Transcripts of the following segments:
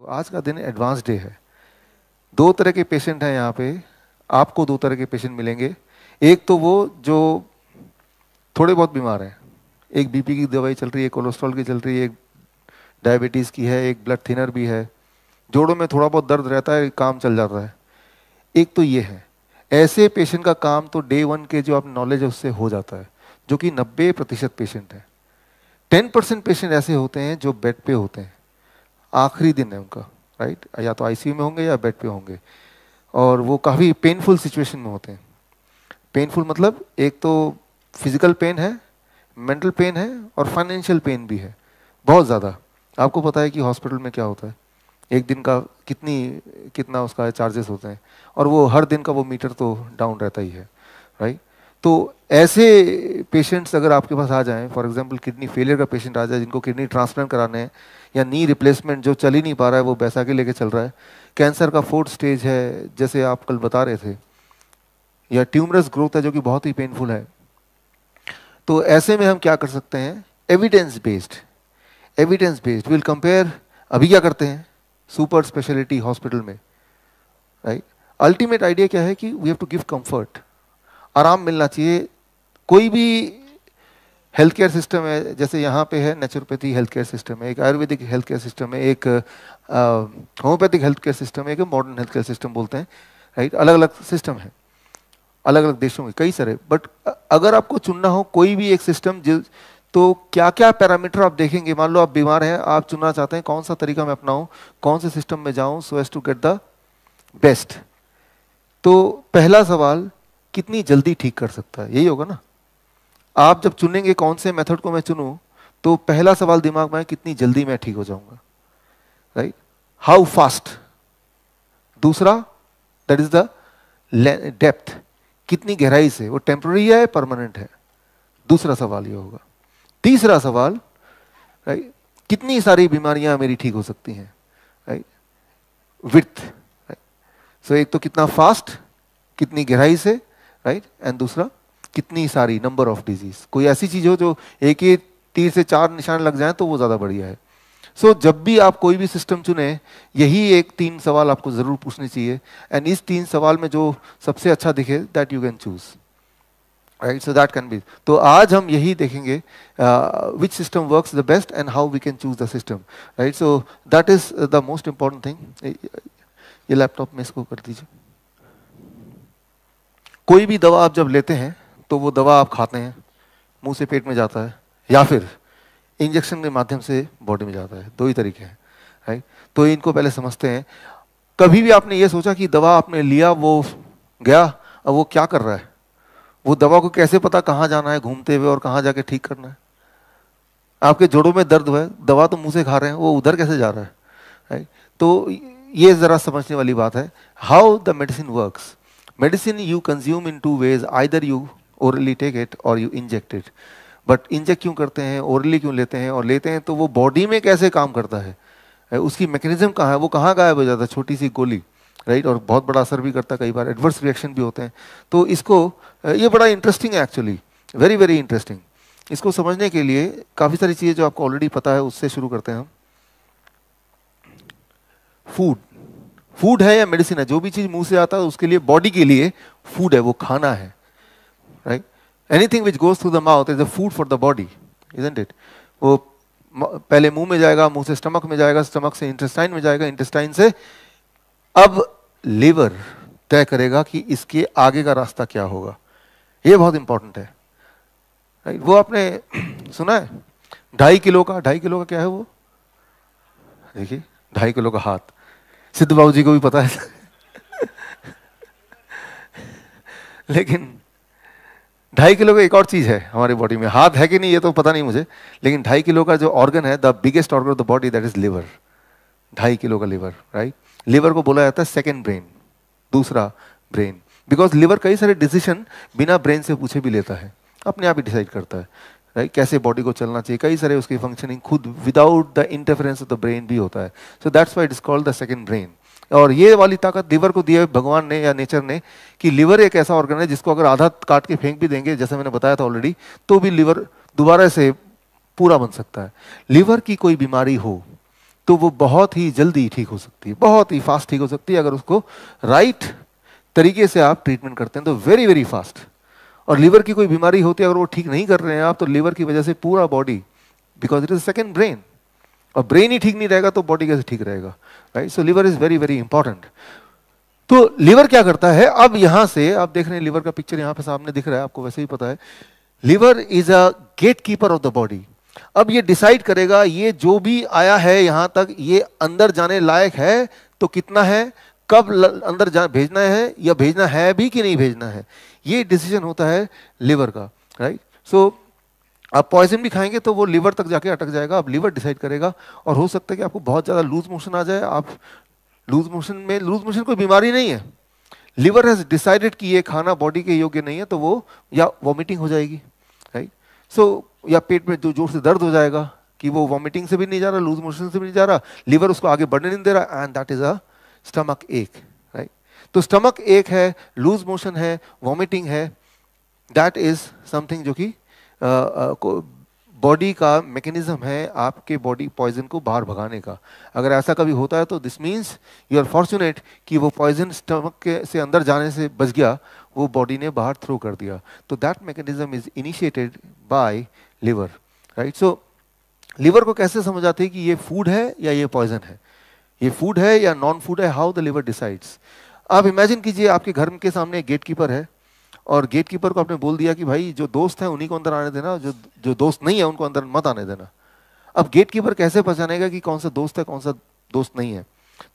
तो आज का दिन एडवांस डे है दो तरह के पेशेंट हैं यहाँ पे आपको दो तरह के पेशेंट मिलेंगे एक तो वो जो थोड़े बहुत बीमार हैं एक बीपी की दवाई चल रही है कोलेस्ट्रॉल की चल रही है एक डायबिटीज़ की है एक ब्लड थिनर भी है जोड़ों में थोड़ा बहुत दर्द रहता है काम चल जाता है एक तो ये है ऐसे पेशेंट का काम तो डे वन के जो आप नॉलेज है उससे हो जाता है जो कि नब्बे प्रतिशत पेशेंट है टेन परसेंट पेशेंट ऐसे होते हैं जो बेड पे होते हैं आखिरी दिन है उनका राइट या तो आईसीयू में होंगे या बेड पे होंगे और वो काफ़ी पेनफुल सिचुएशन में होते हैं पेनफुल मतलब एक तो फिजिकल पेन है मेंटल पेन है और फाइनेंशियल पेन भी है बहुत ज़्यादा आपको पता है कि हॉस्पिटल में क्या होता है एक दिन का कितनी कितना उसका चार्जेस होते हैं और वो हर दिन का वो मीटर तो डाउन रहता ही है राइट तो ऐसे पेशेंट्स अगर आपके पास आ जाएं फॉर एग्जांपल किडनी फेलियर का पेशेंट आ जाए जिनको किडनी ट्रांसप्लांट कराने हैं या नी रिप्लेसमेंट जो चल ही नहीं पा रहा है वो बैसाखी लेके चल रहा है कैंसर का फोर्थ स्टेज है जैसे आप कल बता रहे थे या ट्यूमरस ग्रोथ है जो कि बहुत ही पेनफुल है तो ऐसे में हम क्या कर सकते हैं evidence based evidence based will compare अभी क्या करते हैं सुपर स्पेशलिटी हॉस्पिटल में राइट अल्टीमेट आइडिया क्या है कि we have to give comfort आराम मिलना चाहिए कोई भी हेल्थ केयर सिस्टम है जैसे यहाँ पे है नेचुरोपैथी हेल्थ केयर सिस्टम है एक आयुर्वेदिक हेल्थ केयर सिस्टम है एक होम्योपैथिक हेल्थ केयर सिस्टम है एक मॉडर्न हेल्थ केयर सिस्टम बोलते हैं राइट अलग अलग सिस्टम है अलग अलग देशों में कई सारे बट अगर आपको चुनना हो कोई भी एक सिस्टम तो क्या क्या पैरामीटर आप देखेंगे मान लो आप बीमार हैं आप चुनना चाहते हैं कौन सा तरीका मैं अपनाऊं कौन से सिस्टम में जाऊं so as to get the best तो पहला सवाल कितनी जल्दी ठीक कर सकता है यही होगा ना आप जब चुनेंगे कौन से मेथड को मैं चुनूँ तो पहला सवाल दिमाग में कितनी जल्दी मैं ठीक हो जाऊंगा राइट हाउ फास्ट दूसरा दैट इज द डेप्थ कितनी गहराई से वो टेम्प्ररी है परमानेंट है दूसरा सवाल ये होगा तीसरा सवाल राइट कितनी सारी बीमारियां मेरी ठीक हो सकती हैं राइट विथ सो एक तो कितना फास्ट कितनी गहराई से राइट एंड दूसरा कितनी सारी नंबर ऑफ डिजीज कोई ऐसी चीज़ हो जो एक ही तीर से चार निशान लग जाए तो वो ज़्यादा बढ़िया है सो so, जब भी आप कोई भी सिस्टम चुने यही एक तीन सवाल आपको ज़रूर पूछने चाहिए एंड इस तीन सवाल में जो सबसे अच्छा दिखे that you can choose right so that can be तो आज हम यही देखेंगे which system works the best and how we can choose the system right so that is the most important thing ये लैपटॉप में इसको कर दीजिए कोई भी दवा आप जब लेते हैं तो वो दवा आप खाते हैं मुंह से पेट में जाता है या फिर इंजेक्शन के माध्यम से बॉडी में जाता है दो ही तरीके हैं राइट तो इनको पहले समझते हैं कभी भी आपने ये सोचा कि दवा आपने लिया वो गया अब वो क्या कर रहा है वो दवा को कैसे पता कहाँ जाना है घूमते हुए और कहाँ जाके ठीक करना है आपके जोड़ों में दर्द हुआ है दवा तो मुंह से खा रहे हैं वो उधर कैसे जा रहा है राइट तो ये ज़रा समझने वाली बात है how the medicine works medicine you consume in two ways either you orally take it और you inject it but inject क्यों करते हैं ओरली क्यों लेते हैं और लेते हैं तो वो बॉडी में कैसे काम करता है उसकी मैकेनिज्म कहाँ है वो कहाँ गायब हो जाता है छोटी सी गोली राइट और बहुत बड़ा असर भी करता है कई बार एडवर्स रिएक्शन भी होते हैं तो इसको ये बड़ा इंटरेस्टिंग है एक्चुअली वेरी वेरी इंटरेस्टिंग इसको समझने के लिए काफ़ी सारी चीज़ें जो आपको ऑलरेडी पता है उससे शुरू करते हैं हम फूड फूड है या मेडिसिन है जो भी चीज़ मुंह से आता है उसके लिए बॉडी के लिए फूड है वो खाना है anything which goes through the mouth is a food for the body isn't it वो पहले मुंह में जाएगा मुंह से स्टमक में जाएगा स्टमक से इंटेस्टाइन में जाएगा इंटेस्टाइन से अब लीवर तय करेगा कि इसके आगे का रास्ता क्या होगा ये बहुत इंपॉर्टेंट है राइट वो आपने सुना है ढाई किलो का ढाई किलो का क्या है वो देखिए ढाई किलो का हाथ सिद्ध बाबू जी को भी पता है लेकिन ढाई किलो का एक और चीज़ है हमारी बॉडी में हाथ है कि नहीं ये तो पता नहीं मुझे लेकिन ढाई किलो का जो ऑर्गन है the biggest organ of the body that is liver ढाई किलो का लिवर राइट लिवर को बोला जाता है सेकेंड ब्रेन दूसरा ब्रेन बिकॉज लिवर कई सारे डिसीजन बिना ब्रेन से पूछे भी लेता है अपने आप ही डिसाइड करता है राइट कैसे बॉडी को चलना चाहिए कई सारे उसकी फंक्शनिंग खुद without the interference of the brain भी होता है so that's why it is called the second brain और ये वाली ताकत लीवर को दिया है भगवान ने या नेचर ने कि लीवर एक ऐसा ऑर्गन है जिसको अगर आधा काट के फेंक भी देंगे जैसे मैंने बताया था ऑलरेडी तो भी लीवर दोबारा से पूरा बन सकता है लीवर की कोई बीमारी हो तो वो बहुत ही जल्दी ठीक हो सकती है बहुत ही फास्ट ठीक हो सकती है अगर उसको राइट तरीके से आप ट्रीटमेंट करते हैं तो वेरी वेरी फास्ट और लीवर की कोई बीमारी होती है अगर वो ठीक नहीं कर रहे हैं आप तो लीवर की वजह से पूरा body because it is second brain और ब्रेन ही ठीक नहीं रहेगा तो बॉडी कैसे ठीक रहेगा right so liver is very very important तो लीवर क्या करता है अब यहां से आप देख रहे हैं लिवर का पिक्चर यहां पे सामने दिख रहा है आपको वैसे ही पता है liver is a gatekeeper of the body अब ये डिसाइड करेगा ये जो भी आया है यहां तक ये अंदर जाने लायक है तो कितना है कब अंदर जा भेजना है या भेजना है भी कि नहीं भेजना है ये डिसीजन होता है लिवर का राइट सो so, आप पॉइजन भी खाएंगे तो वो लीवर तक जाके अटक जाएगा अब लीवर डिसाइड करेगा और हो सकता है कि आपको बहुत ज़्यादा लूज मोशन आ जाए आप लूज मोशन में लूज मोशन कोई बीमारी नहीं है लीवर हैज़ डिसाइडेड कि ये खाना बॉडी के योग्य नहीं है तो वो या वॉमिटिंग हो जाएगी राइट सो so, या पेट में जो जोर से दर्द हो जाएगा कि वो वॉमिटिंग से भी नहीं जा रहा लूज मोशन से भी नहीं जा रहा लीवर उसको आगे बढ़ने नहीं दे रहा and that is a stomach ache right तो स्टमक एक है लूज मोशन है वॉमिटिंग है दैट इज़ समथिंग जो कि बॉडी का मैकेनिज्म है आपके बॉडी पॉइजन को बाहर भगाने का अगर ऐसा कभी होता है तो this means you are fortunate कि वो पॉइजन स्टमक के से अंदर जाने से बच गया वो बॉडी ने बाहर थ्रो कर दिया तो that mechanism is initiated by liver right so liver को कैसे समझ आते हैं कि ये फूड है या ये पॉइजन है ये फूड है या नॉन फूड है हाउ द लिवर डिसाइड्स आप इमेजिन कीजिए आपके घर के सामने गेट कीपर है और गेट कीपर को आपने बोल दिया कि भाई जो दोस्त है उन्हीं को अंदर आने देना जो जो दोस्त नहीं है उनको अंदर मत आने देना अब गेट कीपर कैसे पहचानेगा कि कौन सा दोस्त है कौन सा दोस्त नहीं है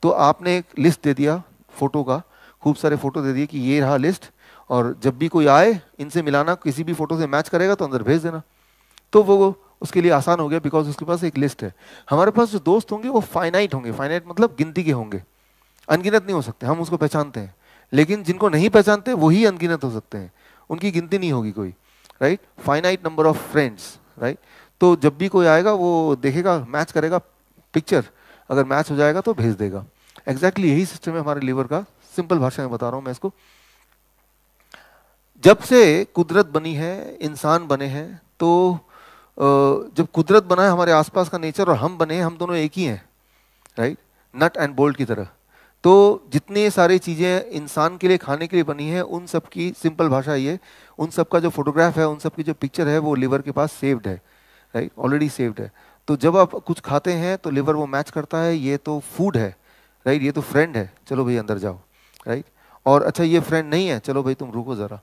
तो आपने एक लिस्ट दे दिया फोटो का खूब सारे फोटो दे दिए कि ये रहा लिस्ट और जब भी कोई आए इनसे मिलाना किसी भी फोटो से मैच करेगा तो अंदर भेज देना तो वो उसके लिए आसान हो गया बिकॉज उसके पास एक लिस्ट है हमारे पास जो दोस्त होंगे वो फाइनाइट होंगे फाइनाइट मतलब गिनती के होंगे अनगिनत नहीं हो सकते हम उसको पहचानते हैं लेकिन जिनको नहीं पहचानते वही अनगिनत हो सकते हैं उनकी गिनती नहीं होगी कोई right finite number of friends right तो जब भी कोई आएगा वो देखेगा मैच करेगा पिक्चर अगर मैच हो जाएगा तो भेज देगा एग्जैक्टली exactly यही सिस्टम है हमारे लीवर का सिंपल भाषा में बता रहा हूँ मैं इसको जब से कुदरत बनी है इंसान बने हैं तो जब कुदरत बना है हमारे आसपास का नेचर और हम बने हैं हम दोनों एक ही हैं राइट नट एंड बोल्ट की तरह तो जितने सारे चीज़ें इंसान के लिए खाने के लिए बनी है उन सब की सिंपल भाषा ये उन सब का जो फोटोग्राफ है उन सब की जो पिक्चर है वो लिवर के पास सेव्ड है राइट ऑलरेडी सेव्ड है तो जब आप कुछ खाते हैं तो लिवर वो मैच करता है ये तो फूड है राइट ये तो फ्रेंड है चलो भाई अंदर जाओ राइट और अच्छा ये फ्रेंड नहीं है चलो भाई तुम रुको ज़रा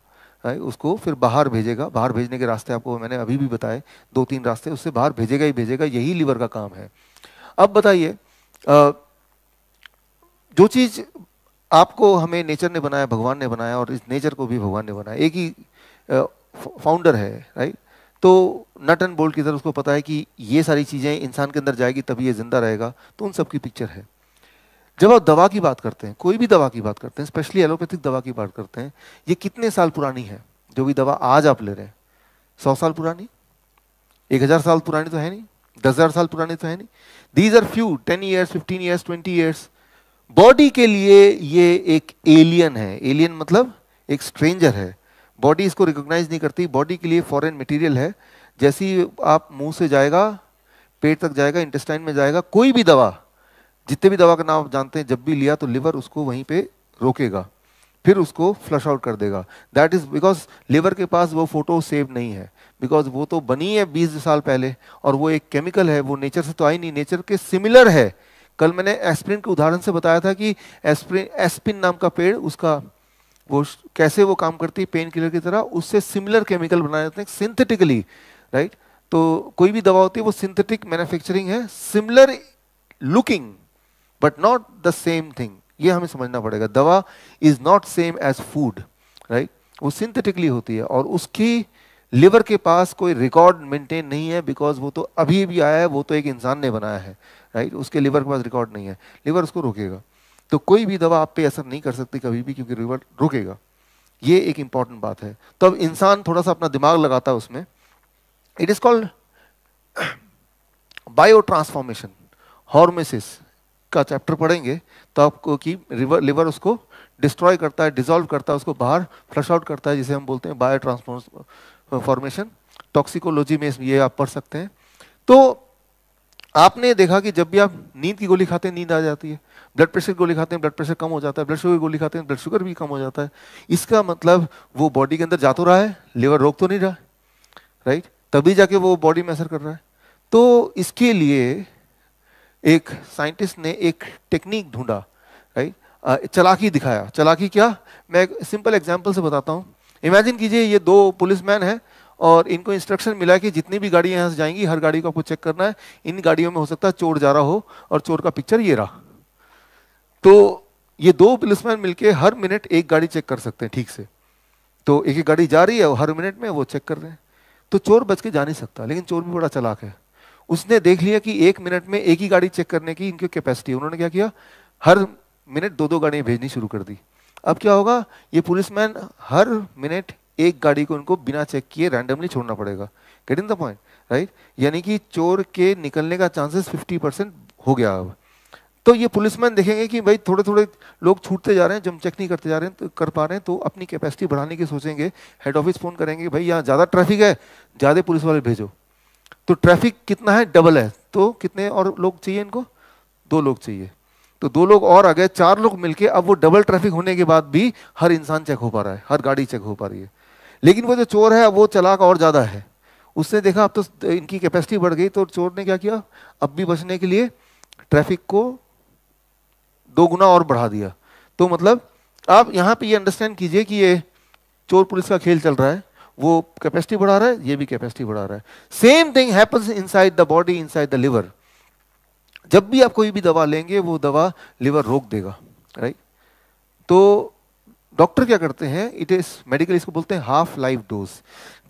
राइट उसको फिर बाहर भेजेगा बाहर भेजने के रास्ते आपको मैंने अभी भी बताए दो तीन रास्ते उससे बाहर भेजेगा ही भेजेगा यही लीवर का काम है अब बताइए जो चीज़ आपको हमें नेचर ने बनाया भगवान ने बनाया और इस नेचर को भी भगवान ने बनाया एक ही फाउंडर है राइट तो नट एंड बोल्ट की तरफ उसको पता है कि ये सारी चीज़ें इंसान के अंदर जाएगी तभी ये ज़िंदा रहेगा तो उन सब की पिक्चर है जब आप दवा की बात करते हैं कोई भी दवा की बात करते हैं स्पेशली एलोपैथिक दवा की बात करते हैं ये कितने साल पुरानी है जो भी दवा आज आप ले रहे हैं सौ साल पुरानी एक हज़ार साल पुरानी तो है नहीं दस हज़ार साल पुरानी तो है नहीं these are few ten years fifteen years twenty years body के लिए ये एक एलियन है एलियन मतलब एक स्ट्रेंजर है बॉडी इसको रिकॉग्नाइज नहीं करती बॉडी के लिए फॉरेन मटेरियल है जैसे ही आप मुंह से जाएगा पेट तक जाएगा इंटेस्टाइन में जाएगा कोई भी दवा जितने भी दवा का नाम आप जानते हैं जब भी लिया तो लिवर उसको वहीं पे रोकेगा फिर उसको फ्लश आउट कर देगा दैट इज बिकॉज लिवर के पास वो फोटो सेव नहीं है बिकॉज वो तो बनी है बीस साल पहले और वो एक केमिकल है वो नेचर से तो आई नहीं नेचर के सिमिलर है कल मैंने एस्प्रिन के उदाहरण से बताया था कि एस्प्रिन एस्पिन नाम का पेड़ उसका वो कैसे वो काम करती है पेन किलर की तरह उससे सिमिलर केमिकल बनाए जाते हैं सिंथेटिकली राइट तो कोई भी दवा होती है वो सिंथेटिक मैन्युफैक्चरिंग है similar looking but not the same thing ये हमें समझना पड़ेगा दवा is not same as food right वो सिंथेटिकली होती है और उसकी लिवर के पास कोई रिकॉर्ड मेंटेन नहीं है बिकॉज वो तो अभी भी आया है वो तो एक इंसान ने बनाया है राइट उसके लिवर के पास रिकॉर्ड नहीं है लिवर उसको रोकेगा तो कोई भी दवा आप पे असर नहीं कर सकती कभी भी क्योंकि लिवर रुकेगा ये एक इंपॉर्टेंट बात है तो अब इंसान थोड़ा सा अपना दिमाग लगाता है उसमें it is called bio transformation hormesis का चैप्टर पढ़ेंगे तो आपको कि रिवर लिवर उसको डिस्ट्रॉय करता है डिजोल्व करता है उसको बाहर फ्लश आउट करता है जिसे हम बोलते हैं बायो ट्रांसफॉर्म फॉर्मेशन टॉक्सिकोलॉजी में ये आप पढ़ सकते हैं तो आपने देखा कि जब भी आप नींद की गोली खाते हैं नींद आ जाती है ब्लड प्रेशर की गोली खाते हैं ब्लड प्रेशर कम हो जाता है ब्लड शुगर की गोली खाते हैं ब्लड शुगर भी कम हो जाता है इसका मतलब वो बॉडी के अंदर जा तो रहा है लीवर रोक तो नहीं रहा राइट तभी जाके वो बॉडी में असर कर रहा है तो इसके लिए एक साइंटिस्ट ने एक टेक्निक ढूंढा राइट चलाकी दिखाया चलाकी क्या मैं एक सिंपल एग्जाम्पल से बताता हूँ इमेजिन कीजिए ये दो पुलिसमैन हैं और इनको इंस्ट्रक्शन मिला कि जितनी भी गाड़ियाँ यहाँ से जाएंगी हर गाड़ी को आपको चेक करना है इन गाड़ियों में हो सकता है चोर जा रहा हो और चोर का पिक्चर ये रहा तो ये दो पुलिसमैन मिलके हर मिनट एक गाड़ी चेक कर सकते हैं ठीक से तो एक एक गाड़ी जा रही है हर मिनट में वो चेक कर रहे हैं तो चोर बच के जा नहीं सकता लेकिन चोर भी बड़ा चलाक है उसने देख लिया कि एक मिनट में एक ही गाड़ी चेक करने की इनकी कैपेसिटी है उन्होंने क्या किया हर मिनट दो दो गाड़ियाँ भेजनी शुरू कर दी अब क्या होगा ये पुलिसमैन हर मिनट एक गाड़ी को उनको बिना चेक किए रैंडमली छोड़ना पड़ेगा इन द पॉइंट राइट यानी कि चोर के निकलने का चांसेस 50 परसेंट हो गया अब तो ये पुलिसमैन देखेंगे कि भाई थोड़े थोड़े लोग छूटते जा रहे हैं जब चेक नहीं करते जा रहे हैं तो कर पा रहे हैं तो अपनी कैपेसिटी बढ़ाने की सोचेंगे हेड ऑफिस फ़ोन करेंगे भाई यहाँ ज़्यादा ट्रैफिक है ज़्यादा पुलिस वाले भेजो तो ट्रैफिक कितना है डबल है तो कितने और लोग चाहिए इनको दो लोग चाहिए तो दो लोग और आ गए चार लोग मिलके अब वो डबल ट्रैफिक होने के बाद भी हर इंसान चेक हो पा रहा है हर गाड़ी चेक हो पा रही है लेकिन वो जो चोर है वो चलाक और ज़्यादा है उसने देखा अब तो इनकी कैपेसिटी बढ़ गई तो चोर ने क्या किया अब भी बचने के लिए ट्रैफिक को दो गुना और बढ़ा दिया तो मतलब आप यहाँ पे ये अंडरस्टैंड कीजिए कि ये चोर पुलिस का खेल चल रहा है वो कैपेसिटी बढ़ा रहा है ये भी कैपेसिटी बढ़ा रहा है same thing happens inside the body inside the liver जब भी आप कोई भी दवा लेंगे वो दवा लिवर रोक देगा राइट तो डॉक्टर क्या करते हैं इट इज मेडिकल इसको बोलते हैं हाफ लाइफ डोज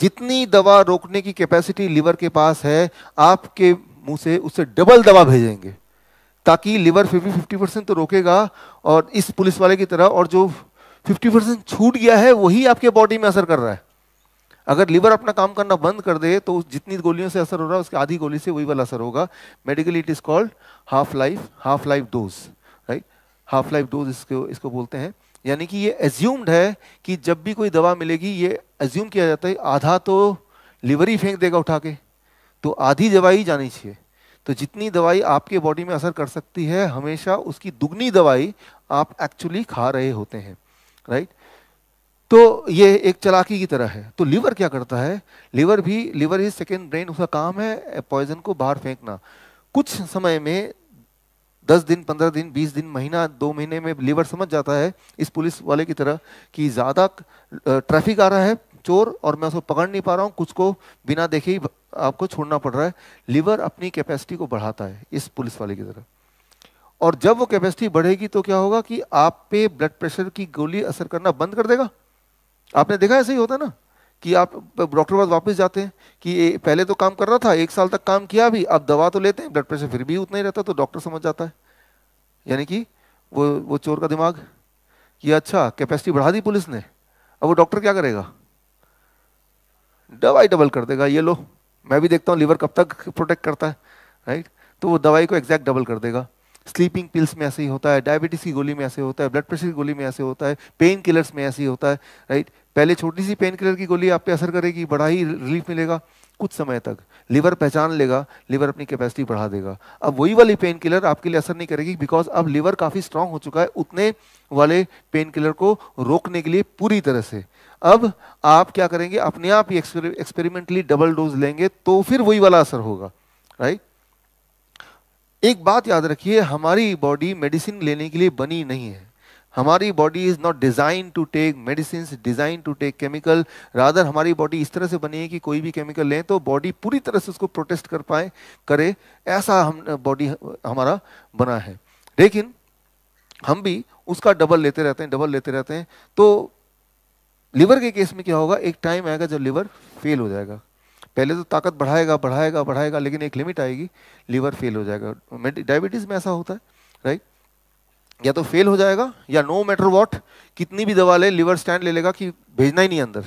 जितनी दवा रोकने की कैपेसिटी लिवर के पास है आपके मुंह से उससे डबल दवा भेजेंगे ताकि लिवर फिफ्टी फिफ्टी परसेंट तो रोकेगा और इस पुलिस वाले की तरह और जो फिफ्टी परसेंट छूट गया है वही आपके बॉडी में असर कर रहा है अगर लीवर अपना काम करना बंद कर दे तो जितनी गोलियों से असर हो रहा है उसके आधी गोली से वही वाला असर होगा medically it is called half life half life dose right half life dose इसको इसको बोलते हैं यानी कि ये एज्यूम्ड है कि जब भी कोई दवा मिलेगी ये एज्यूम किया जाता है आधा तो लीवर ही फेंक देगा उठा के तो आधी दवाई जानी चाहिए तो जितनी दवाई आपके बॉडी में असर कर सकती है हमेशा उसकी दुगनी दवाई आप एक्चुअली खा रहे होते हैं राइट तो ये एक चलाकी की तरह है तो लीवर क्या करता है लीवर भी लीवर इज सेकेंड ब्रेन उसका काम है पॉइजन को बाहर फेंकना कुछ समय में दस दिन पंद्रह दिन बीस दिन महीना दो महीने में लीवर समझ जाता है इस पुलिस वाले की तरह कि ज़्यादा ट्रैफिक आ रहा है चोर और मैं उसको पकड़ नहीं पा रहा हूँ कुछ को बिना देखे ही आपको छोड़ना पड़ रहा है लीवर अपनी कैपेसिटी को बढ़ाता है इस पुलिस वाले की तरह और जब वो कैपेसिटी बढ़ेगी तो क्या होगा कि आप पे ब्लड प्रेशर की गोली असर करना बंद कर देगा आपने देखा ऐसे ही होता है ना कि आप डॉक्टर पास वापस जाते हैं कि पहले तो काम कर रहा था एक साल तक काम किया भी अब दवा तो लेते हैं ब्लड प्रेशर फिर भी उतना ही रहता तो डॉक्टर समझ जाता है यानी कि वो वो चोर का दिमाग कि अच्छा कैपेसिटी बढ़ा दी पुलिस ने अब वो डॉक्टर क्या करेगा दवाई डबल कर देगा ये लो मैं भी देखता हूँ लीवर कब तक प्रोटेक्ट करता है राइट तो वो दवाई को एग्जैक्ट डबल कर देगा स्लीपिंग पिल्स में ऐसे ही होता है डायबिटीज़ की गोली में ऐसे होता है ब्लड प्रेशर की गोली में ऐसे होता है पेन किलर्स में ऐसे ही होता है राइट पहले छोटी सी पेन किलर की गोली आप पे असर करेगी बड़ा ही रिलीफ मिलेगा कुछ समय तक लिवर पहचान लेगा लिवर अपनी कैपेसिटी बढ़ा देगा अब वही वाली पेन किलर आपके लिए असर नहीं करेगी बिकॉज अब लिवर काफ़ी स्ट्रांग हो चुका है उतने वाले पेन किलर को रोकने के लिए पूरी तरह से अब आप क्या करेंगे अपने आप ही एक्सपेरिमेंटली डबल डोज लेंगे तो फिर वही वाला असर होगा राइट एक बात याद रखिए हमारी बॉडी मेडिसिन लेने के लिए बनी नहीं है हमारी body is not design to take medicine design to take chemical rather हमारी बॉडी इस तरह से बनी है कि कोई भी केमिकल लें तो बॉडी पूरी तरह से उसको प्रोटेस्ट कर पाए करे ऐसा हम बॉडी हमारा बना है लेकिन हम भी उसका डबल लेते रहते हैं डबल लेते रहते हैं तो लीवर के केस में क्या होगा एक टाइम आएगा जब लीवर फेल हो जाएगा पहले तो ताकत बढ़ाएगा बढ़ाएगा बढ़ाएगा लेकिन एक लिमिट आएगी लीवर फेल हो जाएगा डायबिटीज़ में ऐसा होता है राइट या तो फेल हो जाएगा या नो मैटर वॉट कितनी भी दवा ले लिवर स्टैंड ले लेगा कि भेजना ही नहीं अंदर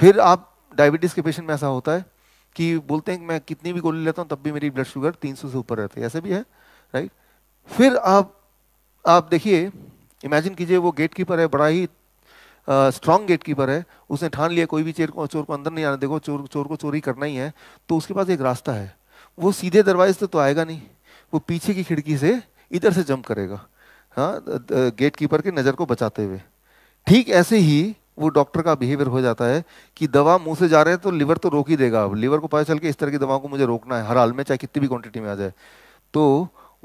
फिर आप डायबिटीज़ के पेशेंट में ऐसा होता है कि बोलते हैं कि मैं कितनी भी गोली लेता हूँ तब भी मेरी ब्लड शुगर 300 से ऊपर रहती है ऐसे भी है राइट फिर आप आप देखिए इमेजिन कीजिए वो गेट कीपर है बड़ा ही स्ट्रॉन्ग गेट कीपर है उसने ठान लिया कोई भी चेर को चोर को अंदर नहीं आने देखो चोर चोर को चोरी करना ही है तो उसके पास एक रास्ता है वो सीधे दरवाजे से तो, तो आएगा नहीं वो पीछे की खिड़की से इधर से जंप करेगा हाँ गेट कीपर की नज़र को बचाते हुए ठीक ऐसे ही वो डॉक्टर का बिहेवियर हो जाता है कि दवा मुंह से जा रहे हैं तो लीवर तो रोक ही देगा अब लीवर को पता चल के इस तरह की दवाओं को मुझे रोकना है हर हाल में चाहे कितनी भी क्वांटिटी में आ जाए तो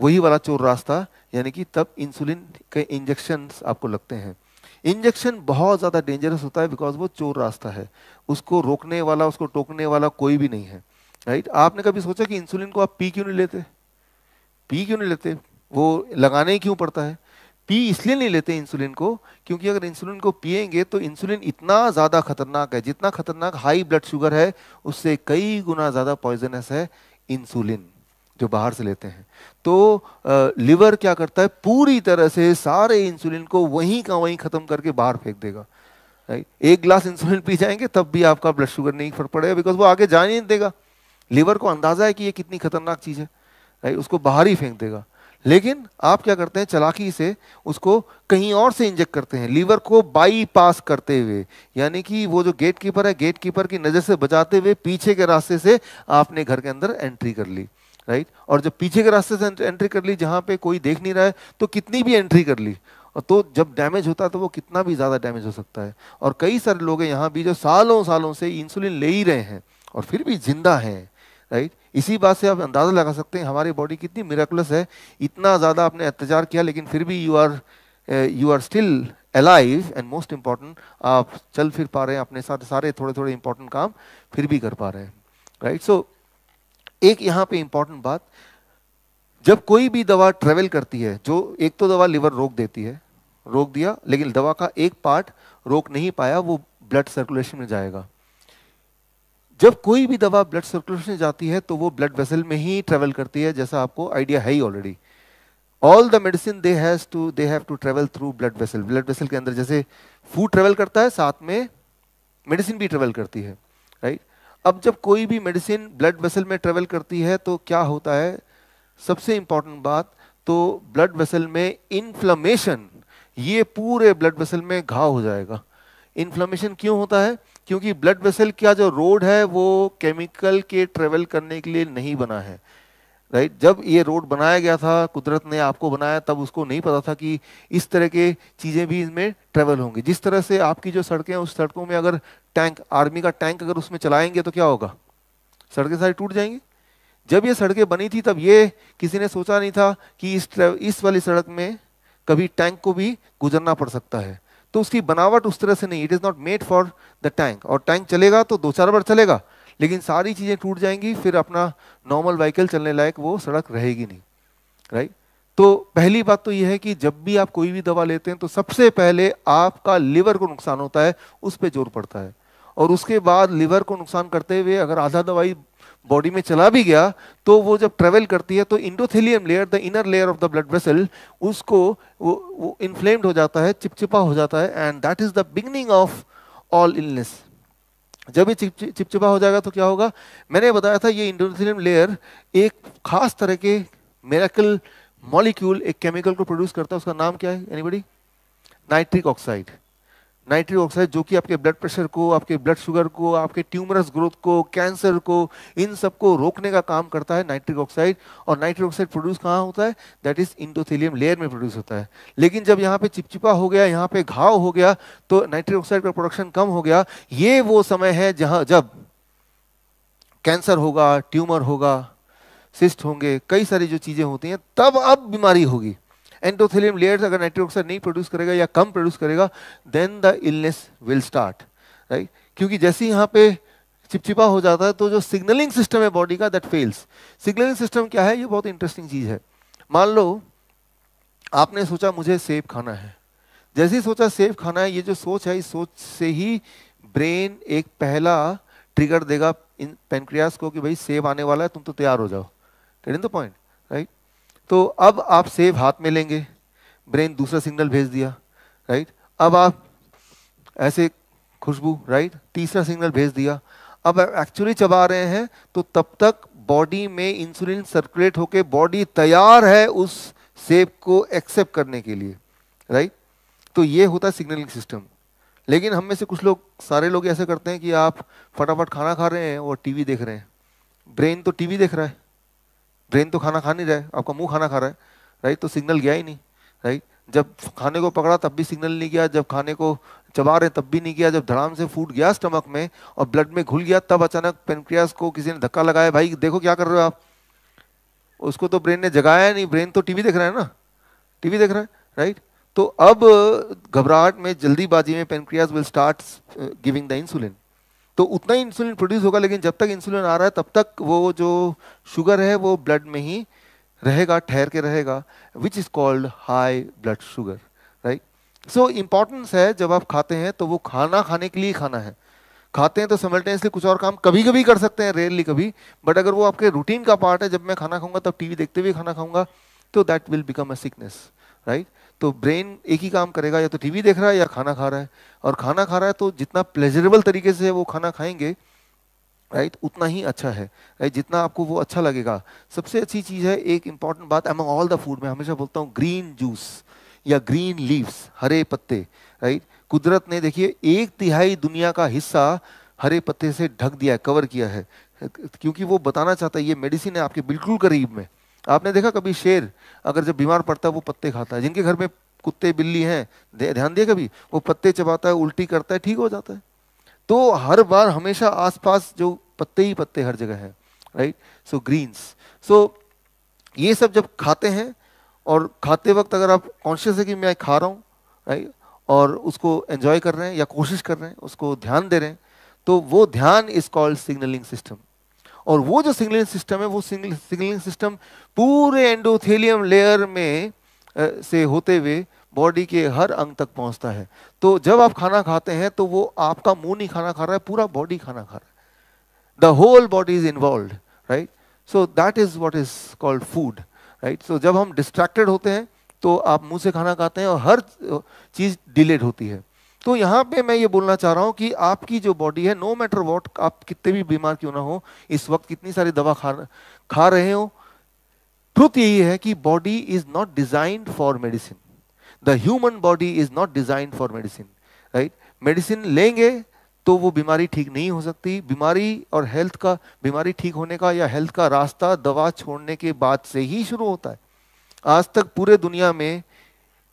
वही वाला चोर रास्ता यानी कि तब इंसुलिन के इंजेक्शन आपको लगते हैं इंजेक्शन बहुत ज़्यादा डेंजरस होता है बिकॉज वो चोर रास्ता है उसको रोकने वाला उसको टोकने वाला कोई भी नहीं है राइट आपने कभी सोचा कि इंसुलिन को आप पी क्यों नहीं लेते पी क्यों नहीं लेते वो लगाना ही क्यों पड़ता है पी इसलिए नहीं लेते इंसुलिन को क्योंकि अगर इंसुलिन को पिएंगे तो इंसुलिन इतना ज़्यादा खतरनाक है जितना खतरनाक हाई ब्लड शुगर है उससे कई गुना ज़्यादा पॉइजनस है इंसुलिन जो बाहर से लेते हैं तो आ, लिवर क्या करता है पूरी तरह से सारे इंसुलिन को वहीं का वहीं ख़त्म करके बाहर फेंक देगा राइट एक ग्लास इंसुलिन पी जाएंगे तब भी आपका ब्लड शुगर नहीं फर्क पड़ेगा बिकॉज वो आगे जा नहीं देगा लिवर को अंदाज़ा है कि ये कितनी खतरनाक चीज़ है राइट उसको बाहर ही फेंक देगा लेकिन आप क्या करते हैं चलाकी से उसको कहीं और से इंजेक्ट करते हैं लीवर को बाईपास करते हुए यानी कि वो जो गेट कीपर है गेट कीपर की नज़र से बचाते हुए पीछे के रास्ते से आपने घर के अंदर एंट्री कर ली राइट और जब पीछे के रास्ते से एंट्री कर ली जहाँ पे कोई देख नहीं रहा है तो कितनी भी एंट्री कर ली और तो जब डैमेज होता है तो वो कितना भी ज़्यादा डैमेज हो सकता है और कई सारे लोग हैं यहाँ भी जो सालों सालों से इंसुलिन ले ही रहे हैं और फिर भी जिंदा हैं राइट इसी बात से आप अंदाज़ा लगा सकते हैं हमारी बॉडी कितनी मेरेकुलस है इतना ज़्यादा आपने अत्याचार किया लेकिन फिर भी you are you are still alive and most important आप चल फिर पा रहे हैं अपने साथ सारे थोड़े थोड़े इम्पॉर्टेंट काम फिर भी कर पा रहे हैं राइट सो एक यहाँ पे इम्पॉर्टेंट बात जब कोई भी दवा ट्रेवल करती है जो एक तो दवा लिवर रोक देती है रोक दिया लेकिन दवा का एक पार्ट रोक नहीं पाया वो ब्लड सर्कुलेशन में जाएगा जब कोई भी दवा ब्लड सर्कुलेशन जाती है तो वो ब्लड वेसल में ही ट्रेवल करती है जैसा आपको आइडिया है ही already all the medicine they has to they have to travel through blood vessel blood vessel के अंदर जैसे फूड ट्रेवल करता है साथ में मेडिसिन भी ट्रेवल करती है राइट अब जब कोई भी मेडिसिन ब्लड वेसल में ट्रेवल करती है तो क्या होता है सबसे इंपॉर्टेंट बात तो ब्लड वेसल में इन्फ्लमेशन ये पूरे ब्लड वेसल में घाव हो जाएगा इन्फ्लमेशन क्यों होता है क्योंकि ब्लड वेसल का जो रोड है वो केमिकल के ट्रेवल करने के लिए नहीं बना है राइट जब ये रोड बनाया गया था कुदरत ने आपको बनाया तब उसको नहीं पता था कि इस तरह के चीज़ें भी इसमें ट्रेवल होंगी जिस तरह से आपकी जो सड़कें हैं उस सड़कों में अगर टैंक आर्मी का टैंक अगर उसमें चलाएंगे तो क्या होगा सड़कें सारी टूट जाएंगी जब ये सड़कें बनी थी तब ये किसी ने सोचा नहीं था कि इस इस वाली सड़क में कभी टैंक को भी गुजरना पड़ सकता है तो उसकी बनावट उस तरह से नहीं it is not made for the tank और टैंक चलेगा तो दो चार बार चलेगा लेकिन सारी चीज़ें टूट जाएंगी फिर अपना नॉर्मल व्हीकल चलने लायक वो सड़क रहेगी नहीं राइट तो पहली बात तो यह है कि जब भी आप कोई भी दवा लेते हैं तो सबसे पहले आपका लिवर को नुकसान होता है उस पर जोर पड़ता है और उसके बाद लिवर को नुकसान करते हुए अगर आधा दवाई बॉडी में चला भी गया तो वो जब ट्रेवल करती है तो endothelium layer the inner layer of the blood vessel उसको वो, वो इन्फ्लेम्ड हो जाता है चिपचिपा हो जाता है and that is the beginning of all illness जब ये चिप, चिपचिपा हो जाएगा तो क्या होगा मैंने बताया था ये इंडोथेलियम लेयर एक खास तरह के मेराकल मॉलिक्यूल एक केमिकल को प्रोड्यूस करता है उसका नाम क्या है anybody nitric oxide nitric oxide जो कि आपके ब्लड प्रेशर को आपके ब्लड शुगर को आपके ट्यूमरस ग्रोथ को कैंसर को इन सबको रोकने का काम करता है नाइट्रिक ऑक्साइड और नाइट्रिक ऑक्साइड प्रोड्यूस कहाँ होता है दैट इज इंडोथेलियम लेयर में प्रोड्यूस होता है लेकिन जब यहाँ पे चिपचिपा हो गया यहाँ पे घाव हो गया तो नाइट्रिक ऑक्साइड का प्रोडक्शन कम हो गया ये वो समय है जहाँ जब कैंसर होगा ट्यूमर होगा सिस्ट होंगे कई सारी जो चीज़ें होती हैं तब अब बीमारी होगी एंटोथिलियम लेयर्स अगर नाइट्रिक ऑक्साइड नहीं प्रोड्यूस करेगा या कम प्रोड्यूस करेगा then the illness will start right क्योंकि जैसे यहाँ पे चिपचिपा हो जाता है तो जो सिग्नलिंग सिस्टम है बॉडी का दैट फेल्स सिग्नलिंग सिस्टम क्या है ये बहुत इंटरेस्टिंग चीज़ है मान लो आपने सोचा मुझे सेब खाना है जैसे ही सोचा सेब खाना है ये जो सोच है इस सोच से ही ब्रेन एक पहला ट्रिगर देगा इन पेनक्रियास को कि भाई सेब आने वाला है तुम तो तैयार हो जाओ इन द पॉइंट राइट तो अब आप सेव हाथ में लेंगे ब्रेन दूसरा सिग्नल भेज दिया राइट अब आप ऐसे खुशबू राइट तीसरा सिग्नल भेज दिया अब एक्चुअली चबा रहे हैं तो तब तक बॉडी में इंसुलिन सर्कुलेट होके बॉडी तैयार है उस सेब को एक्सेप्ट करने के लिए राइट तो ये होता है सिग्नलिंग सिस्टम लेकिन हम में से कुछ लोग सारे लोग ऐसे करते हैं कि आप फटाफट खाना खा रहे हैं और टीवी देख रहे हैं ब्रेन तो टीवी देख रहा है ब्रेन तो खाना खा नहीं रहा है आपका मुंह खाना खा रहा है राइट तो सिग्नल गया ही नहीं राइट जब खाने को पकड़ा तब भी सिग्नल नहीं गया जब खाने को चबा रहे तब भी नहीं गया जब धड़ाम से फूट गया स्टमक में और ब्लड में घुल गया तब अचानक पेनक्रियास को किसी ने धक्का लगाया भाई देखो क्या कर रहे हो आप उसको तो ब्रेन ने जगाया नहीं ब्रेन तो टीवी देख रहा है ना टीवी देख रहा है राइट तो अब घबराहट में जल्दीबाजी में pancreas will start giving the insulin तो उतना ही इंसुलिन प्रोड्यूस होगा लेकिन जब तक इंसुलिन आ रहा है तब तक वो जो शुगर है वो ब्लड में ही रहेगा ठहर के रहेगा which is called high blood sugar right so importance है जब आप खाते हैं तो वो खाना खाने के लिए खाना है खाते हैं तो समल्टेनियसली कुछ और काम कभी कभी कर सकते हैं रेयरली कभी बट अगर वो आपके रूटीन का पार्ट है जब मैं खाना खाऊंगा तब टीवी देखते हुए खाना खाऊंगा तो that will become a sickness right तो ब्रेन एक ही काम करेगा या तो टीवी देख रहा है या खाना खा रहा है और खाना खा रहा है तो जितना प्लेजरेबल तरीके से वो खाना खाएंगे राइट उतना ही अच्छा है राइट जितना आपको वो अच्छा लगेगा सबसे अच्छी चीज़ है एक इंपॉर्टेंट बात एमंग ऑल द फूड मैं हमेशा बोलता हूँ ग्रीन जूस या ग्रीन लीव्स हरे पत्ते राइट कुदरत ने देखिए एक तिहाई दुनिया का हिस्सा हरे पत्ते से ढक दिया है कवर किया है क्योंकि वो बताना चाहता है ये मेडिसिन है आपके बिल्कुल करीब में आपने देखा कभी शेर अगर जब बीमार पड़ता है वो पत्ते खाता है जिनके घर में कुत्ते बिल्ली हैं ध्यान दिया कभी वो पत्ते चबाता है उल्टी करता है ठीक हो जाता है तो हर बार हमेशा आसपास जो पत्ते ही पत्ते हर जगह है राइट सो ग्रीन्स सो ये सब जब खाते हैं और खाते वक्त अगर आप कॉन्शियस है कि मैं खा रहा हूँ राइट और उसको एंजॉय कर रहे हैं या कोशिश कर रहे हैं उसको ध्यान दे रहे हैं तो वो ध्यान इज कॉल्ड सिग्नलिंग सिस्टम और वो जो सिग्नलिंग सिस्टम है वो सिग्नलिंग सिस्टम पूरे एंडोथेलियम लेयर में आ, से होते हुए बॉडी के हर अंग तक पहुंचता है तो जब आप खाना खाते हैं तो वो आपका मुंह नहीं खाना खा रहा है पूरा बॉडी खाना खा रहा है the whole body is involve right so that is what is called food right so जब हम डिस्ट्रैक्टेड होते हैं तो आप मुंह से खाना खाते हैं और हर चीज़ डिलेड होती है तो यहाँ पे मैं ये बोलना चाह रहा हूँ कि आपकी जो बॉडी है नो मैटर वॉट आप कितने भी बीमार क्यों ना हो इस वक्त कितनी सारी दवा खा खा रहे हो ट्रुथ यही है कि body is not designed for medicine the human body is not designed for medicine right medicine लेंगे तो वो बीमारी ठीक नहीं हो सकती बीमारी और हेल्थ का बीमारी ठीक होने का या हेल्थ का रास्ता दवा छोड़ने के बाद से ही शुरू होता है आज तक पूरे दुनिया में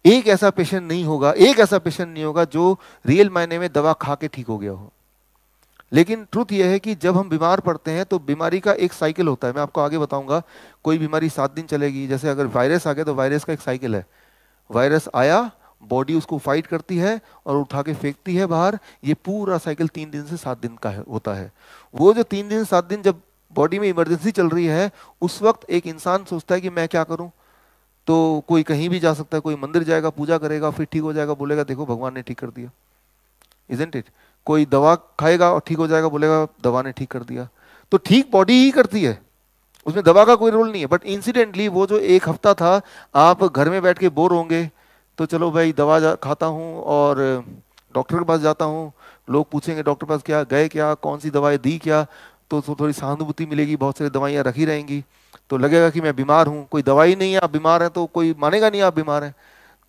एक ऐसा पेशेंट नहीं होगा एक ऐसा पेशेंट नहीं होगा जो रियल मायने में दवा खा के ठीक हो गया हो लेकिन ट्रुथ यह है कि जब हम बीमार पड़ते हैं तो बीमारी का एक साइकिल होता है मैं आपको आगे बताऊंगा कोई बीमारी सात दिन चलेगी जैसे अगर वायरस आ गया तो वायरस का एक साइकिल है वायरस आया बॉडी उसको फाइट करती है और उठा के फेंकती है बाहर ये पूरा साइकिल तीन दिन से सात दिन का है, होता है वो जो तीन दिन सात दिन जब बॉडी में इमरजेंसी चल रही है उस वक्त एक इंसान सोचता है कि मैं क्या करूं तो कोई कहीं भी जा सकता है कोई मंदिर जाएगा पूजा करेगा फिर ठीक हो जाएगा बोलेगा देखो भगवान ने ठीक कर दिया इजेंट इट कोई दवा खाएगा और ठीक हो जाएगा बोलेगा दवा ने ठीक कर दिया तो ठीक बॉडी ही करती है उसमें दवा का कोई रोल नहीं है बट इंसिडेंटली वो जो एक हफ्ता था आप घर में बैठ के बोर होंगे तो चलो भाई दवा खाता हूँ और डॉक्टर के पास जाता हूँ लोग पूछेंगे डॉक्टर के पास क्या गए क्या कौन सी दवाएं दी क्या तो थोड़ी सहानुभूति मिलेगी बहुत सारी दवाइयाँ रखी रहेंगी तो लगेगा कि मैं बीमार हूँ कोई दवाई नहीं है आप बीमार हैं तो कोई मानेगा नहीं आप बीमार हैं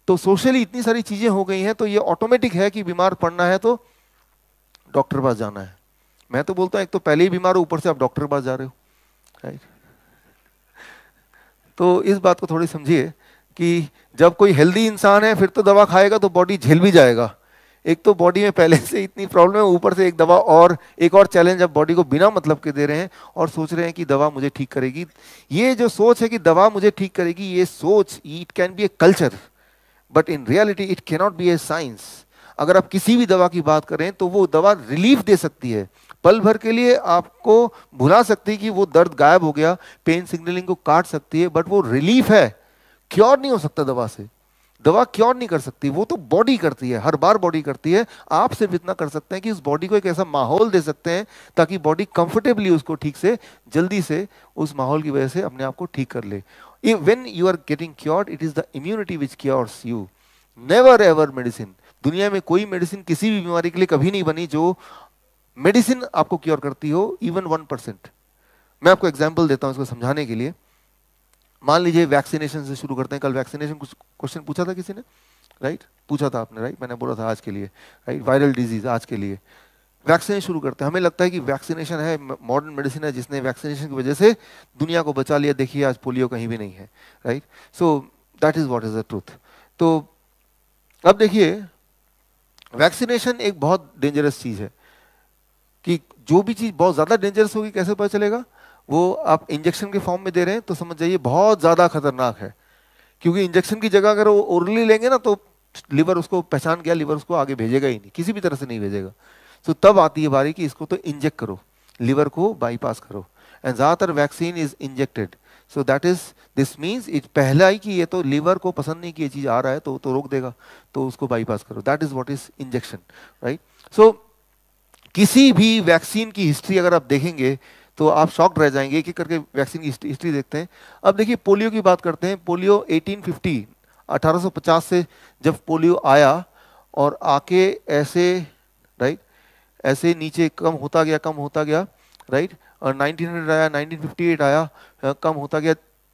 तो सोशली इतनी सारी चीज़ें हो गई हैं तो ये ऑटोमेटिक है कि बीमार पड़ना है तो डॉक्टर पास जाना है मैं तो बोलता हूँ एक तो पहले ही बीमार हो ऊपर से आप डॉक्टर पास जा रहे हो तो इस बात को थोड़ी समझिए कि जब कोई हेल्दी इंसान है फिर तो दवा खाएगा तो बॉडी झेल भी जाएगा एक तो बॉडी में पहले से इतनी प्रॉब्लम है ऊपर से एक दवा और एक और चैलेंज आप बॉडी को बिना मतलब के दे रहे हैं और सोच रहे हैं कि दवा मुझे ठीक करेगी ये जो सोच है कि दवा मुझे ठीक करेगी ये सोच it can be a culture but in reality it cannot be a science अगर आप किसी भी दवा की बात करें तो वो दवा रिलीफ दे सकती है पल भर के लिए आपको भुला सकती है कि वो दर्द गायब हो गया पेन सिग्नलिंग को काट सकती है बट वो रिलीफ है क्योर नहीं हो सकता दवा से दवा क्योर नहीं कर सकती वो तो बॉडी करती है हर बार बॉडी करती है आप सिर्फ इतना कर सकते हैं कि उस बॉडी को एक ऐसा माहौल दे सकते हैं ताकि बॉडी कंफर्टेबली उसको ठीक से जल्दी से उस माहौल की वजह से अपने आप को ठीक कर ले when you are getting cured it is the immunity which cures you never ever medicine दुनिया में कोई मेडिसिन किसी भी बीमारी के लिए कभी नहीं बनी जो मेडिसिन आपको क्योर करती हो इवन वन परसेंट मैं आपको एग्जाम्पल देता हूँ इसको समझाने के लिए मान लीजिए वैक्सीनेशन से शुरू करते हैं कल वैक्सीनेशन कुछ क्वेश्चन पूछा था किसी ने राइट पूछा था आपने राइट मैंने बोला था आज के लिए राइट वायरल डिजीज आज के लिए वैक्सीनेशन शुरू करते हैं हमें लगता है कि वैक्सीनेशन है मॉडर्न मेडिसिन है जिसने वैक्सीनेशन की वजह से दुनिया को बचा लिया देखिए आज पोलियो कहीं भी नहीं है right so that is what is the truth तो अब देखिए वैक्सीनेशन एक बहुत डेंजरस चीज़ है कि जो भी चीज़ बहुत ज़्यादा डेंजरस होगी कैसे पता चलेगा वो आप इंजेक्शन के फॉर्म में दे रहे हैं तो समझ जाइए बहुत ज़्यादा खतरनाक है क्योंकि इंजेक्शन की जगह अगर वो ओरली लेंगे ना तो लीवर उसको पहचान गया लीवर उसको आगे भेजेगा ही नहीं किसी भी तरह से नहीं भेजेगा तो तब आती है बारी कि इसको तो इंजेक्ट करो लीवर को बाईपास करो एंड ज़्यादातर vaccine is injected so that is this means it पहला ही कि ये तो लीवर को पसंद नहीं कि ये चीज़ आ रहा है तो तो रोक देगा तो उसको बाईपास करो that is what is injection right so किसी भी वैक्सीन की हिस्ट्री अगर आप देखेंगे तो आप शॉक रह जाएंगे एक एक करके वैक्सीन की हिस्ट्री देखते हैं अब देखिए पोलियो की बात करते हैं पोलियो 1850 1850 से जब पोलियो आया और आके ऐसे राइट ऐसे नीचे कम होता गया कम होता गया राइट और 1900 आया 1958 आया कम होता गया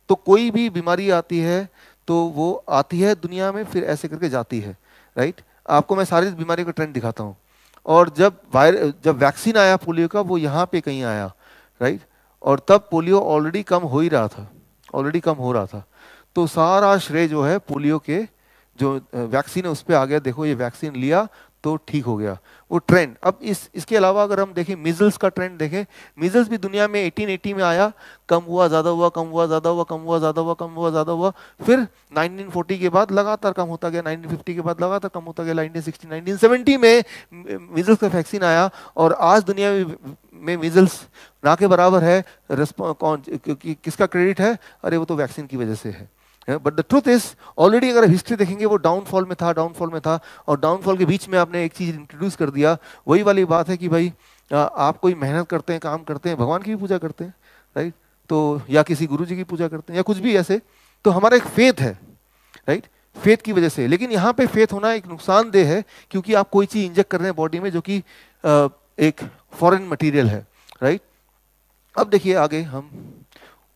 तो कोई भी बीमारी आती है तो वो आती है दुनिया में फिर ऐसे करके जाती है राइट आपको मैं सारी बीमारी का ट्रेंड दिखाता हूँ और जब वायर जब वैक्सीन आया पोलियो का वो यहाँ पे कहीं आया राइट और तब पोलियो ऑलरेडी कम हो ही रहा था ऑलरेडी कम हो रहा था तो सारा श्रेय जो है पोलियो के जो वैक्सीन है उस पर आ गया देखो ये वैक्सीन लिया तो ठीक हो गया वो ट्रेंड अब इस इसके अलावा अगर हम देखें मिजल्स का ट्रेंड देखें मिजल्स भी दुनिया में 1880 में आया कम हुआ ज़्यादा हुआ कम हुआ ज़्यादा हुआ कम हुआ ज़्यादा हुआ कम हुआ ज़्यादा हुआ फिर 1940 के बाद लगातार कम होता गया 1950 के बाद लगातार कम होता गया 1960 1970 में मिजल्स का वैक्सीन आया और आज दुनिया में में मिजल्स ना के बराबर है कौन क्योंकि किसका क्रेडिट है अरे वो तो वैक्सीन की वजह से है but the truth is already अगर हिस्ट्री देखेंगे वो डाउनफॉल में था डाउनफॉल में था और डाउनफॉल के बीच में आपने एक चीज़ इंट्रोड्यूस कर दिया वही वाली बात है कि भाई आप कोई मेहनत करते हैं काम करते हैं भगवान की भी पूजा करते हैं राइट तो या किसी गुरु जी की पूजा करते हैं या कुछ भी ऐसे तो हमारा एक फेथ है राइट फेथ की वजह से लेकिन यहाँ पे फेथ होना एक नुकसानदेह है क्योंकि आप कोई चीज़ इंजेक्ट कर रहे हैं बॉडी में जो कि एक फॉरेन मटेरियल है राइट अब देखिए आगे हम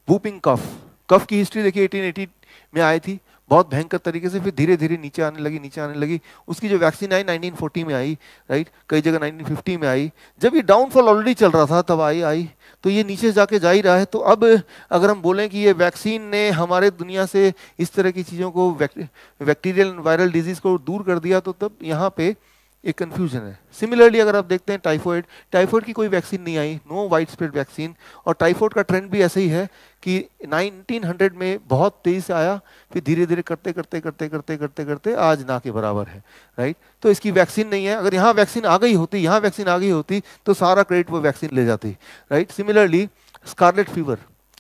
वूपिंग कफ कफ की हिस्ट्री देखिए 1880 में आई थी बहुत भयंकर तरीके से फिर धीरे धीरे नीचे आने लगी नीचे आने लगी उसकी जो वैक्सीन आई 1940 में आई राइट कई जगह 1950 में आई जब ये डाउनफॉल ऑलरेडी चल रहा था तब आई आई तो ये नीचे जाके जा ही रहा है तो अब अगर हम बोलें कि ये वैक्सीन ने हमारे दुनिया से इस तरह की चीज़ों को बैक्टीरियल वायरल डिजीज़ को दूर कर दिया तो तब यहाँ पे एक कन्फ्यूजन है सिमिलरली अगर आप देखते हैं टाइफॉइड टाइफॉइड की कोई वैक्सीन नहीं आई नो वाइड स्प्रेड वैक्सीन और टाइफॉइड का ट्रेंड भी ऐसे ही है कि 1900 में बहुत तेज़ी से आया फिर धीरे धीरे करते करते करते करते करते करते आज ना के बराबर है राइट तो इसकी वैक्सीन नहीं है अगर यहाँ वैक्सीन आ गई होती यहाँ वैक्सीन आ गई होती तो सारा क्रेडिट वो वैक्सीन ले जाती राइट सिमिलरली स्कारलेट फीवर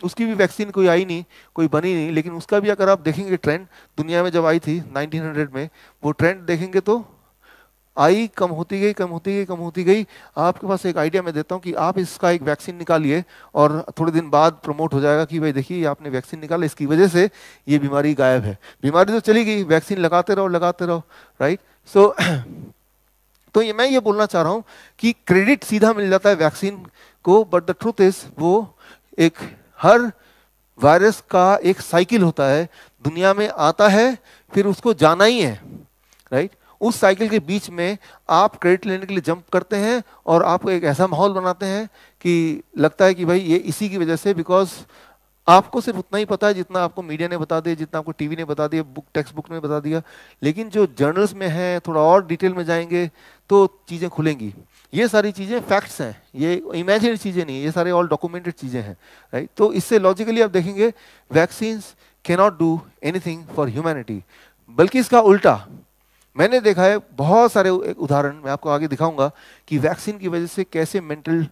उसकी भी वैक्सीन कोई आई नहीं कोई बनी नहीं लेकिन उसका भी अगर आप देखेंगे ट्रेंड दुनिया में जब आई थी 1900 में वो ट्रेंड देखेंगे तो आई कम होती गई कम होती गई कम होती गई आपके पास एक आइडिया मैं देता हूँ कि आप इसका एक वैक्सीन निकालिए और थोड़े दिन बाद प्रमोट हो जाएगा कि भाई देखिए आपने वैक्सीन निकाला इसकी वजह से ये बीमारी गायब है बीमारी तो चली गई वैक्सीन लगाते रहो लगाते रहो राइट सो so, तो ये मैं ये बोलना चाह रहा हूँ कि क्रेडिट सीधा मिल जाता है वैक्सीन को बट द ट्रूथ इज वो एक हर वायरस का एक साइकिल होता है दुनिया में आता है फिर उसको जाना ही है राइट right? उस साइकिल के बीच में आप क्रेडिट लेने के लिए जंप करते हैं और आपको एक ऐसा माहौल बनाते हैं कि लगता है कि भाई ये इसी की वजह से बिकॉज आपको सिर्फ उतना ही पता है जितना आपको मीडिया ने बता दिया जितना आपको टीवी ने बता दिया बुक टेक्स्ट बुक ने बता दिया लेकिन जो जर्नल्स में है थोड़ा और डिटेल में जाएंगे तो चीज़ें खुलेंगी ये सारी चीज़ें फैक्ट्स हैं ये इमेजिनरी चीज़ें नहीं है ये सारे ऑल डॉक्यूमेंटेड चीज़ें हैं राइट तो इससे लॉजिकली आप देखेंगे vaccines cannot do anything for humanity बल्कि इसका उल्टा मैंने देखा है बहुत सारे उदाहरण मैं आपको आगे दिखाऊंगा कि हम्म। वैक्सीन की वजह से कैसे मेंटल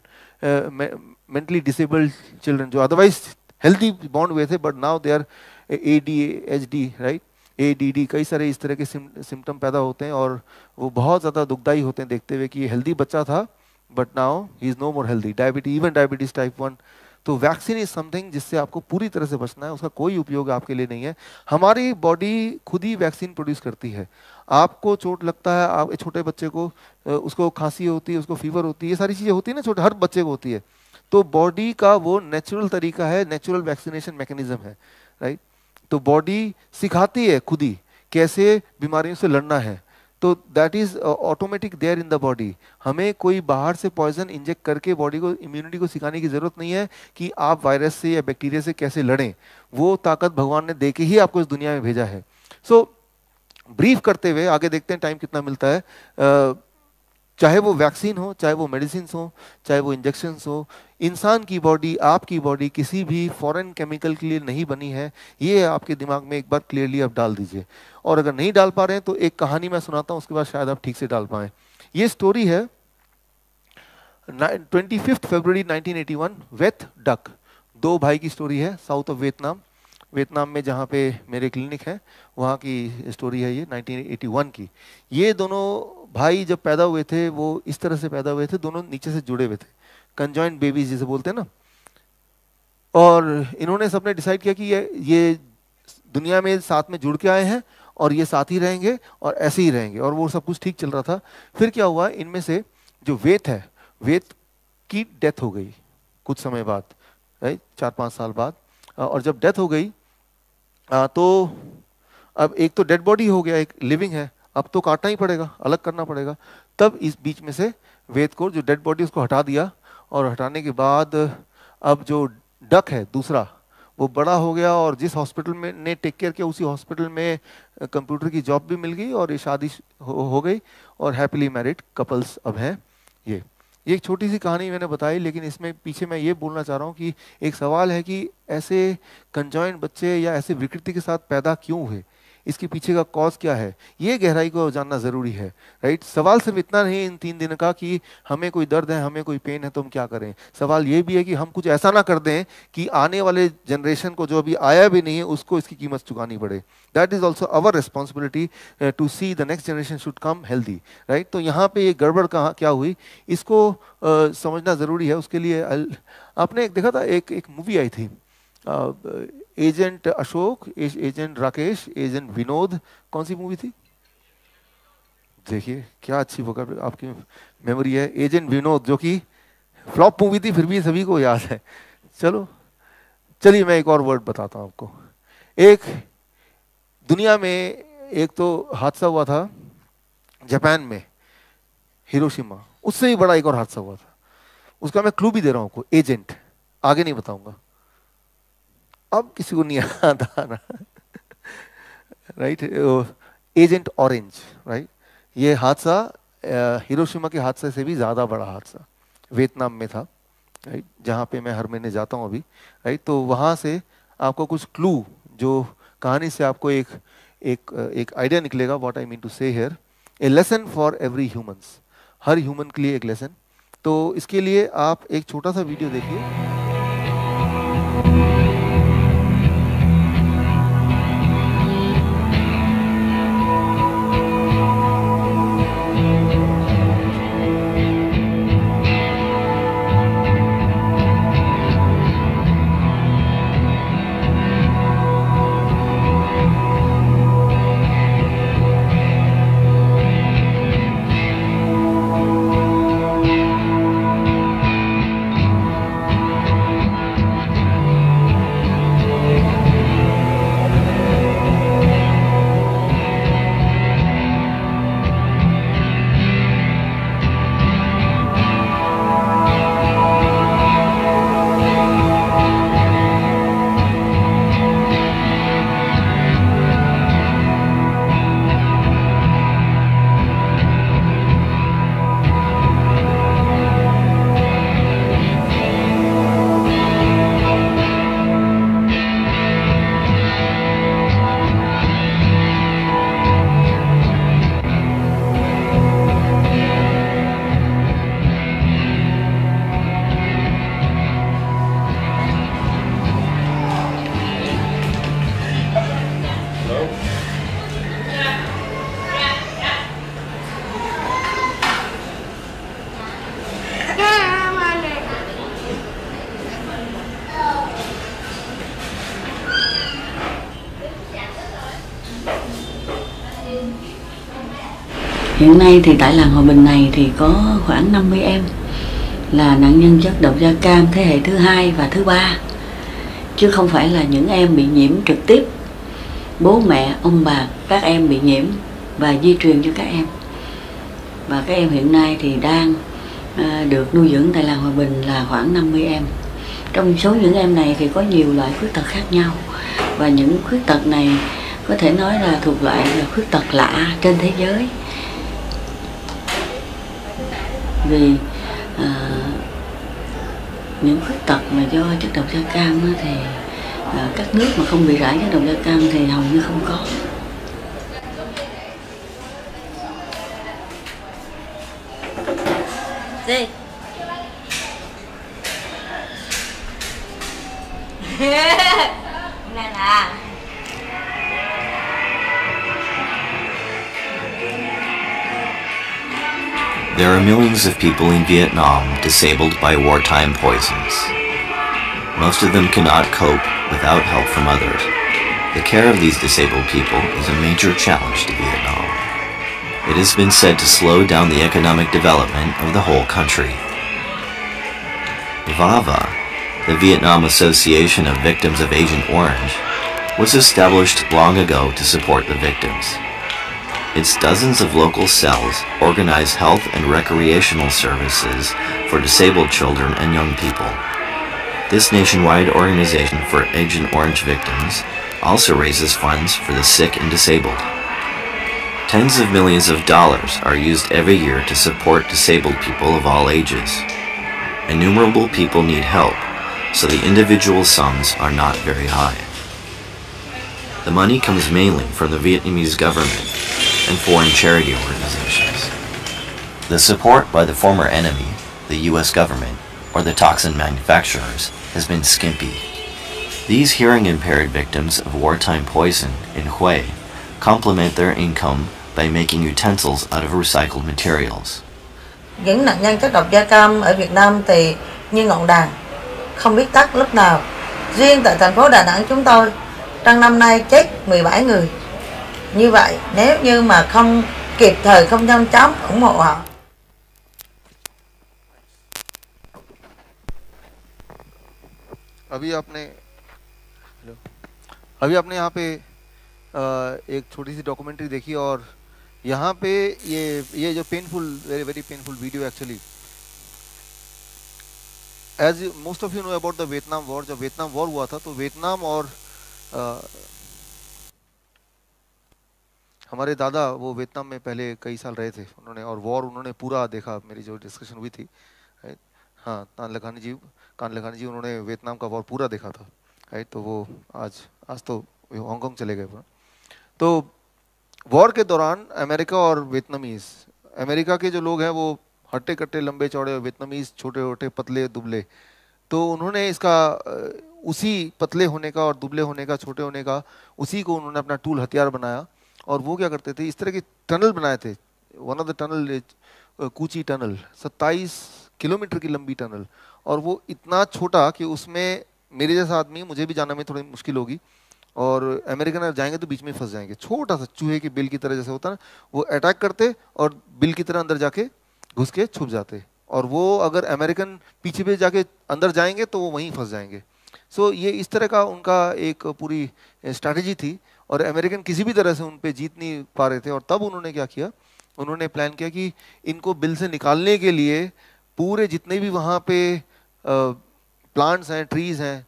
मेंटली डिसेबल्ड चिल्ड्रन जो अदरवाइज हेल्दी बॉन्ड हुए थे but now they are A D H D right A D D कई सारे इस तरह के सिम्टम पैदा होते हैं और वो बहुत ज़्यादा दुखदायी होते हैं देखते हुए कि ये हेल्दी बच्चा था but now he is no more healthy diabetes even diabetes type one तो वैक्सीन इज समथिंग जिससे आपको पूरी तरह से बचना है उसका कोई उपयोग आपके लिए नहीं है हमारी बॉडी खुद ही वैक्सीन प्रोड्यूस करती है आपको चोट लगता है आप छोटे बच्चे को उसको खांसी होती है उसको फीवर होती है ये सारी चीज़ें होती है ना छोटे हर बच्चे को होती है तो बॉडी का वो नेचुरल तरीका है नेचुरल वैक्सीनेशन मैकेनिज्म है राइट तो बॉडी सिखाती है खुद ही कैसे बीमारियों से लड़ना है तो that is automatic there in the body हमें कोई बाहर से पॉइजन इंजेक्ट करके बॉडी को इम्यूनिटी को सिखाने की ज़रूरत नहीं है कि आप वायरस से या बैक्टीरिया से कैसे लड़ें वो ताकत भगवान ने दे के ही आपको इस दुनिया में भेजा है सो so, ब्रीफ करते हुए आगे देखते हैं टाइम कितना मिलता है uh, चाहे वो वैक्सीन हो चाहे वो मेडिसिन हो चाहे वो इंजेक्शन हो इंसान की बॉडी आपकी बॉडी किसी भी फॉरेन केमिकल के लिए नहीं बनी है ये आपके दिमाग में एक बार क्लियरली आप डाल दीजिए और अगर नहीं डाल पा रहे हैं तो एक कहानी मैं सुनाता हूँ उसके बाद शायद आप ठीक से डाल पाए ये स्टोरी है twenty fifth February nineteen eighty one वेथ डक दो भाई की स्टोरी है साउथ ऑफ वियतनाम वियतनाम में जहाँ पे मेरे क्लिनिक है वहाँ की स्टोरी है ये 1981 की ये दोनों भाई जब पैदा हुए थे वो इस तरह से पैदा हुए थे दोनों नीचे से जुड़े हुए थे कंजॉइंट बेबीज जिसे बोलते हैं ना और इन्होंने सबने डिसाइड किया कि ये ये दुनिया में साथ में जुड़ के आए हैं और ये साथ ही रहेंगे और ऐसे ही रहेंगे और वो सब कुछ ठीक चल रहा था फिर क्या हुआ इनमें से जो वेत है वेत की डेथ हो गई कुछ समय बाद चार पाँच साल बाद और जब डेथ हो गई तो अब एक तो डेड बॉडी हो गया एक लिविंग है अब तो काटना ही पड़ेगा अलग करना पड़ेगा तब इस बीच में से वेद को जो डेड बॉडी उसको हटा दिया और हटाने के बाद अब जो डक है दूसरा वो बड़ा हो गया और जिस हॉस्पिटल में ने टेक केयर किया उसी हॉस्पिटल में कंप्यूटर की जॉब भी मिल गई और ये शादी हो, हो गई और हैप्पीली मैरिड कपल्स अब हैं ये ये एक छोटी सी कहानी मैंने बताई लेकिन इसमें पीछे मैं ये बोलना चाह रहा हूँ कि एक सवाल है कि ऐसे कंजॉइंट बच्चे या ऐसे विकृति के साथ पैदा क्यों हुए इसके पीछे का कॉज क्या है ये गहराई को जानना ज़रूरी है राइट सवाल सिर्फ इतना नहीं इन तीन दिन का कि हमें कोई दर्द है हमें कोई पेन है तो हम क्या करें सवाल ये भी है कि हम कुछ ऐसा ना कर दें कि आने वाले जनरेशन को जो अभी आया भी नहीं है उसको इसकी कीमत चुकानी पड़े that is also our responsibility to see the next generation should come healthy right तो यहाँ पे ये गड़बड़ कहाँ क्या हुई इसको uh, समझना ज़रूरी है उसके लिए आपने एक देखा था एक एक मूवी आई थी uh, agent Ashok agent Rakesh agent Vinod कौन सी मूवी थी देखिए क्या अच्छी वोकब आपकी मेमोरी है एजेंट विनोद जो कि फ्लॉप मूवी थी फिर भी सभी को याद है चलो चलिए मैं एक और वर्ड बताता हूँ आपको एक दुनिया में एक तो हादसा हुआ था जापान में हिरोशिमा उससे भी बड़ा एक और हादसा हुआ था उसका मैं क्लू भी दे रहा हूँ आपको एजेंट आगे नहीं बताऊंगा अब किसी को नहीं आता ना राइट एजेंट ऑरेंज राइट ये हादसा हिरोशिमा के हादसे से भी ज़्यादा बड़ा हादसा वियतनाम में था राइट जहाँ पे मैं हर महीने जाता हूँ अभी राइट तो वहाँ से आपको कुछ क्लू जो कहानी से आपको एक एक एक आइडिया निकलेगा what I mean to say here a lesson for every humans हर ह्यूमन के लिए एक लेसन तो इसके लिए आप एक छोटा सा वीडियो देखिए thì tại làng Hòa Bình này thì có khoảng 50 em là nạn nhân chất độc da cam thế hệ thứ hai và thứ ba chứ không phải là những em bị nhiễm trực tiếp bố mẹ ông bà các em bị nhiễm và di truyền cho các em và các em hiện nay thì đang à, được nuôi dưỡng tại làng Hòa Bình là khoảng 50 em trong số những em này thì có nhiều loại khuyết tật khác nhau và những khuyết tật này có thể nói là thuộc loại là khuyết tật lạ trên thế giới vì à, những khuyết tật mà do chất độc da cam thì à, các nước mà không bị rải chất độc da cam thì hầu như không có millions of people in Vietnam disabled by wartime poisons. Most of them cannot cope without help from others. The care of these disabled people is a major challenge to Vietnam. It has been said to slow down the economic development of the whole country. VAVA, the Vietnam Association of Victims of Agent Orange, was established long ago to support the victims. Its dozens of local cells organize health and recreational services for disabled children and young people. This nationwide organization for Agent Orange victims also raises funds for the sick and disabled. Tens of millions of dollars are used every year to support disabled people of all ages. Innumerable people need help, so the individual sums are not very high. The money comes mainly from the Vietnamese government and foreign charity organizations. The support by the former enemy, the U.S. government, or the toxin manufacturers, has been skimpy. These hearing impaired victims of wartime poison in Hue complement their income by making utensils out of recycled materials. Những nạn nhân chất độc da cam ở Việt Nam thì như ngọn đàn, không biết tắt lúc nào. Riêng tại thành phố Đà Nẵng chúng tôi, trong năm nay chết 17 người. như vậy nếu như mà không kịp thời không nhanh chóng ủng hộ họ अभी आपने अभी आपने यहाँ पे एक छोटी सी documentary देखी और यहाँ पे ये ये जो painful very very painful video actually as most of you know about the Vietnam war जब वियतनाम वॉर हुआ था तो वियतनाम और हमारे दादा वो वियतनाम में पहले कई साल रहे थे उन्होंने और वॉर उन्होंने पूरा देखा मेरी जो डिस्कशन हुई थी हाँ तान लखानी जी कान लखानी जी उन्होंने वियतनाम का वॉर पूरा देखा था राइट तो वो आज आज तो हांगकॉन्ग चले गए तो वॉर के दौरान अमेरिका और वियतनामीज अमेरिका के जो लोग हैं वो हट्टे कट्टे लंबे चौड़े और वियतनामीज छोटे छोटे पतले दुबले तो उन्होंने इसका उसी पतले होने का और दुबले होने का छोटे होने का उसी को उन्होंने अपना टूल हथियार बनाया और वो क्या करते थे इस तरह के टनल बनाए थे one of the tunnel Cu Chi tunnel 27 kilometre की लंबी टनल और वो इतना छोटा कि उसमें मेरे जैसा आदमी मुझे भी जाना में थोड़ी मुश्किल होगी और अमेरिकन अगर जाएंगे तो बीच में फंस जाएंगे छोटा सा चूहे के बिल की तरह जैसे होता है वो अटैक करते और बिल की तरह अंदर जाके घुस के छुप जाते और वो अगर अमेरिकन पीछे पे जाके अंदर जाएंगे तो वो वहीं फंस जाएंगे सो so, ये इस तरह का उनका एक पूरी स्ट्रैटेजी थी और अमेरिकन किसी भी तरह से उन पर जीत नहीं पा रहे थे और तब उन्होंने क्या किया उन्होंने प्लान किया कि इनको बिल से निकालने के लिए पूरे जितने भी वहाँ पे प्लांट्स हैं ट्रीज़ हैं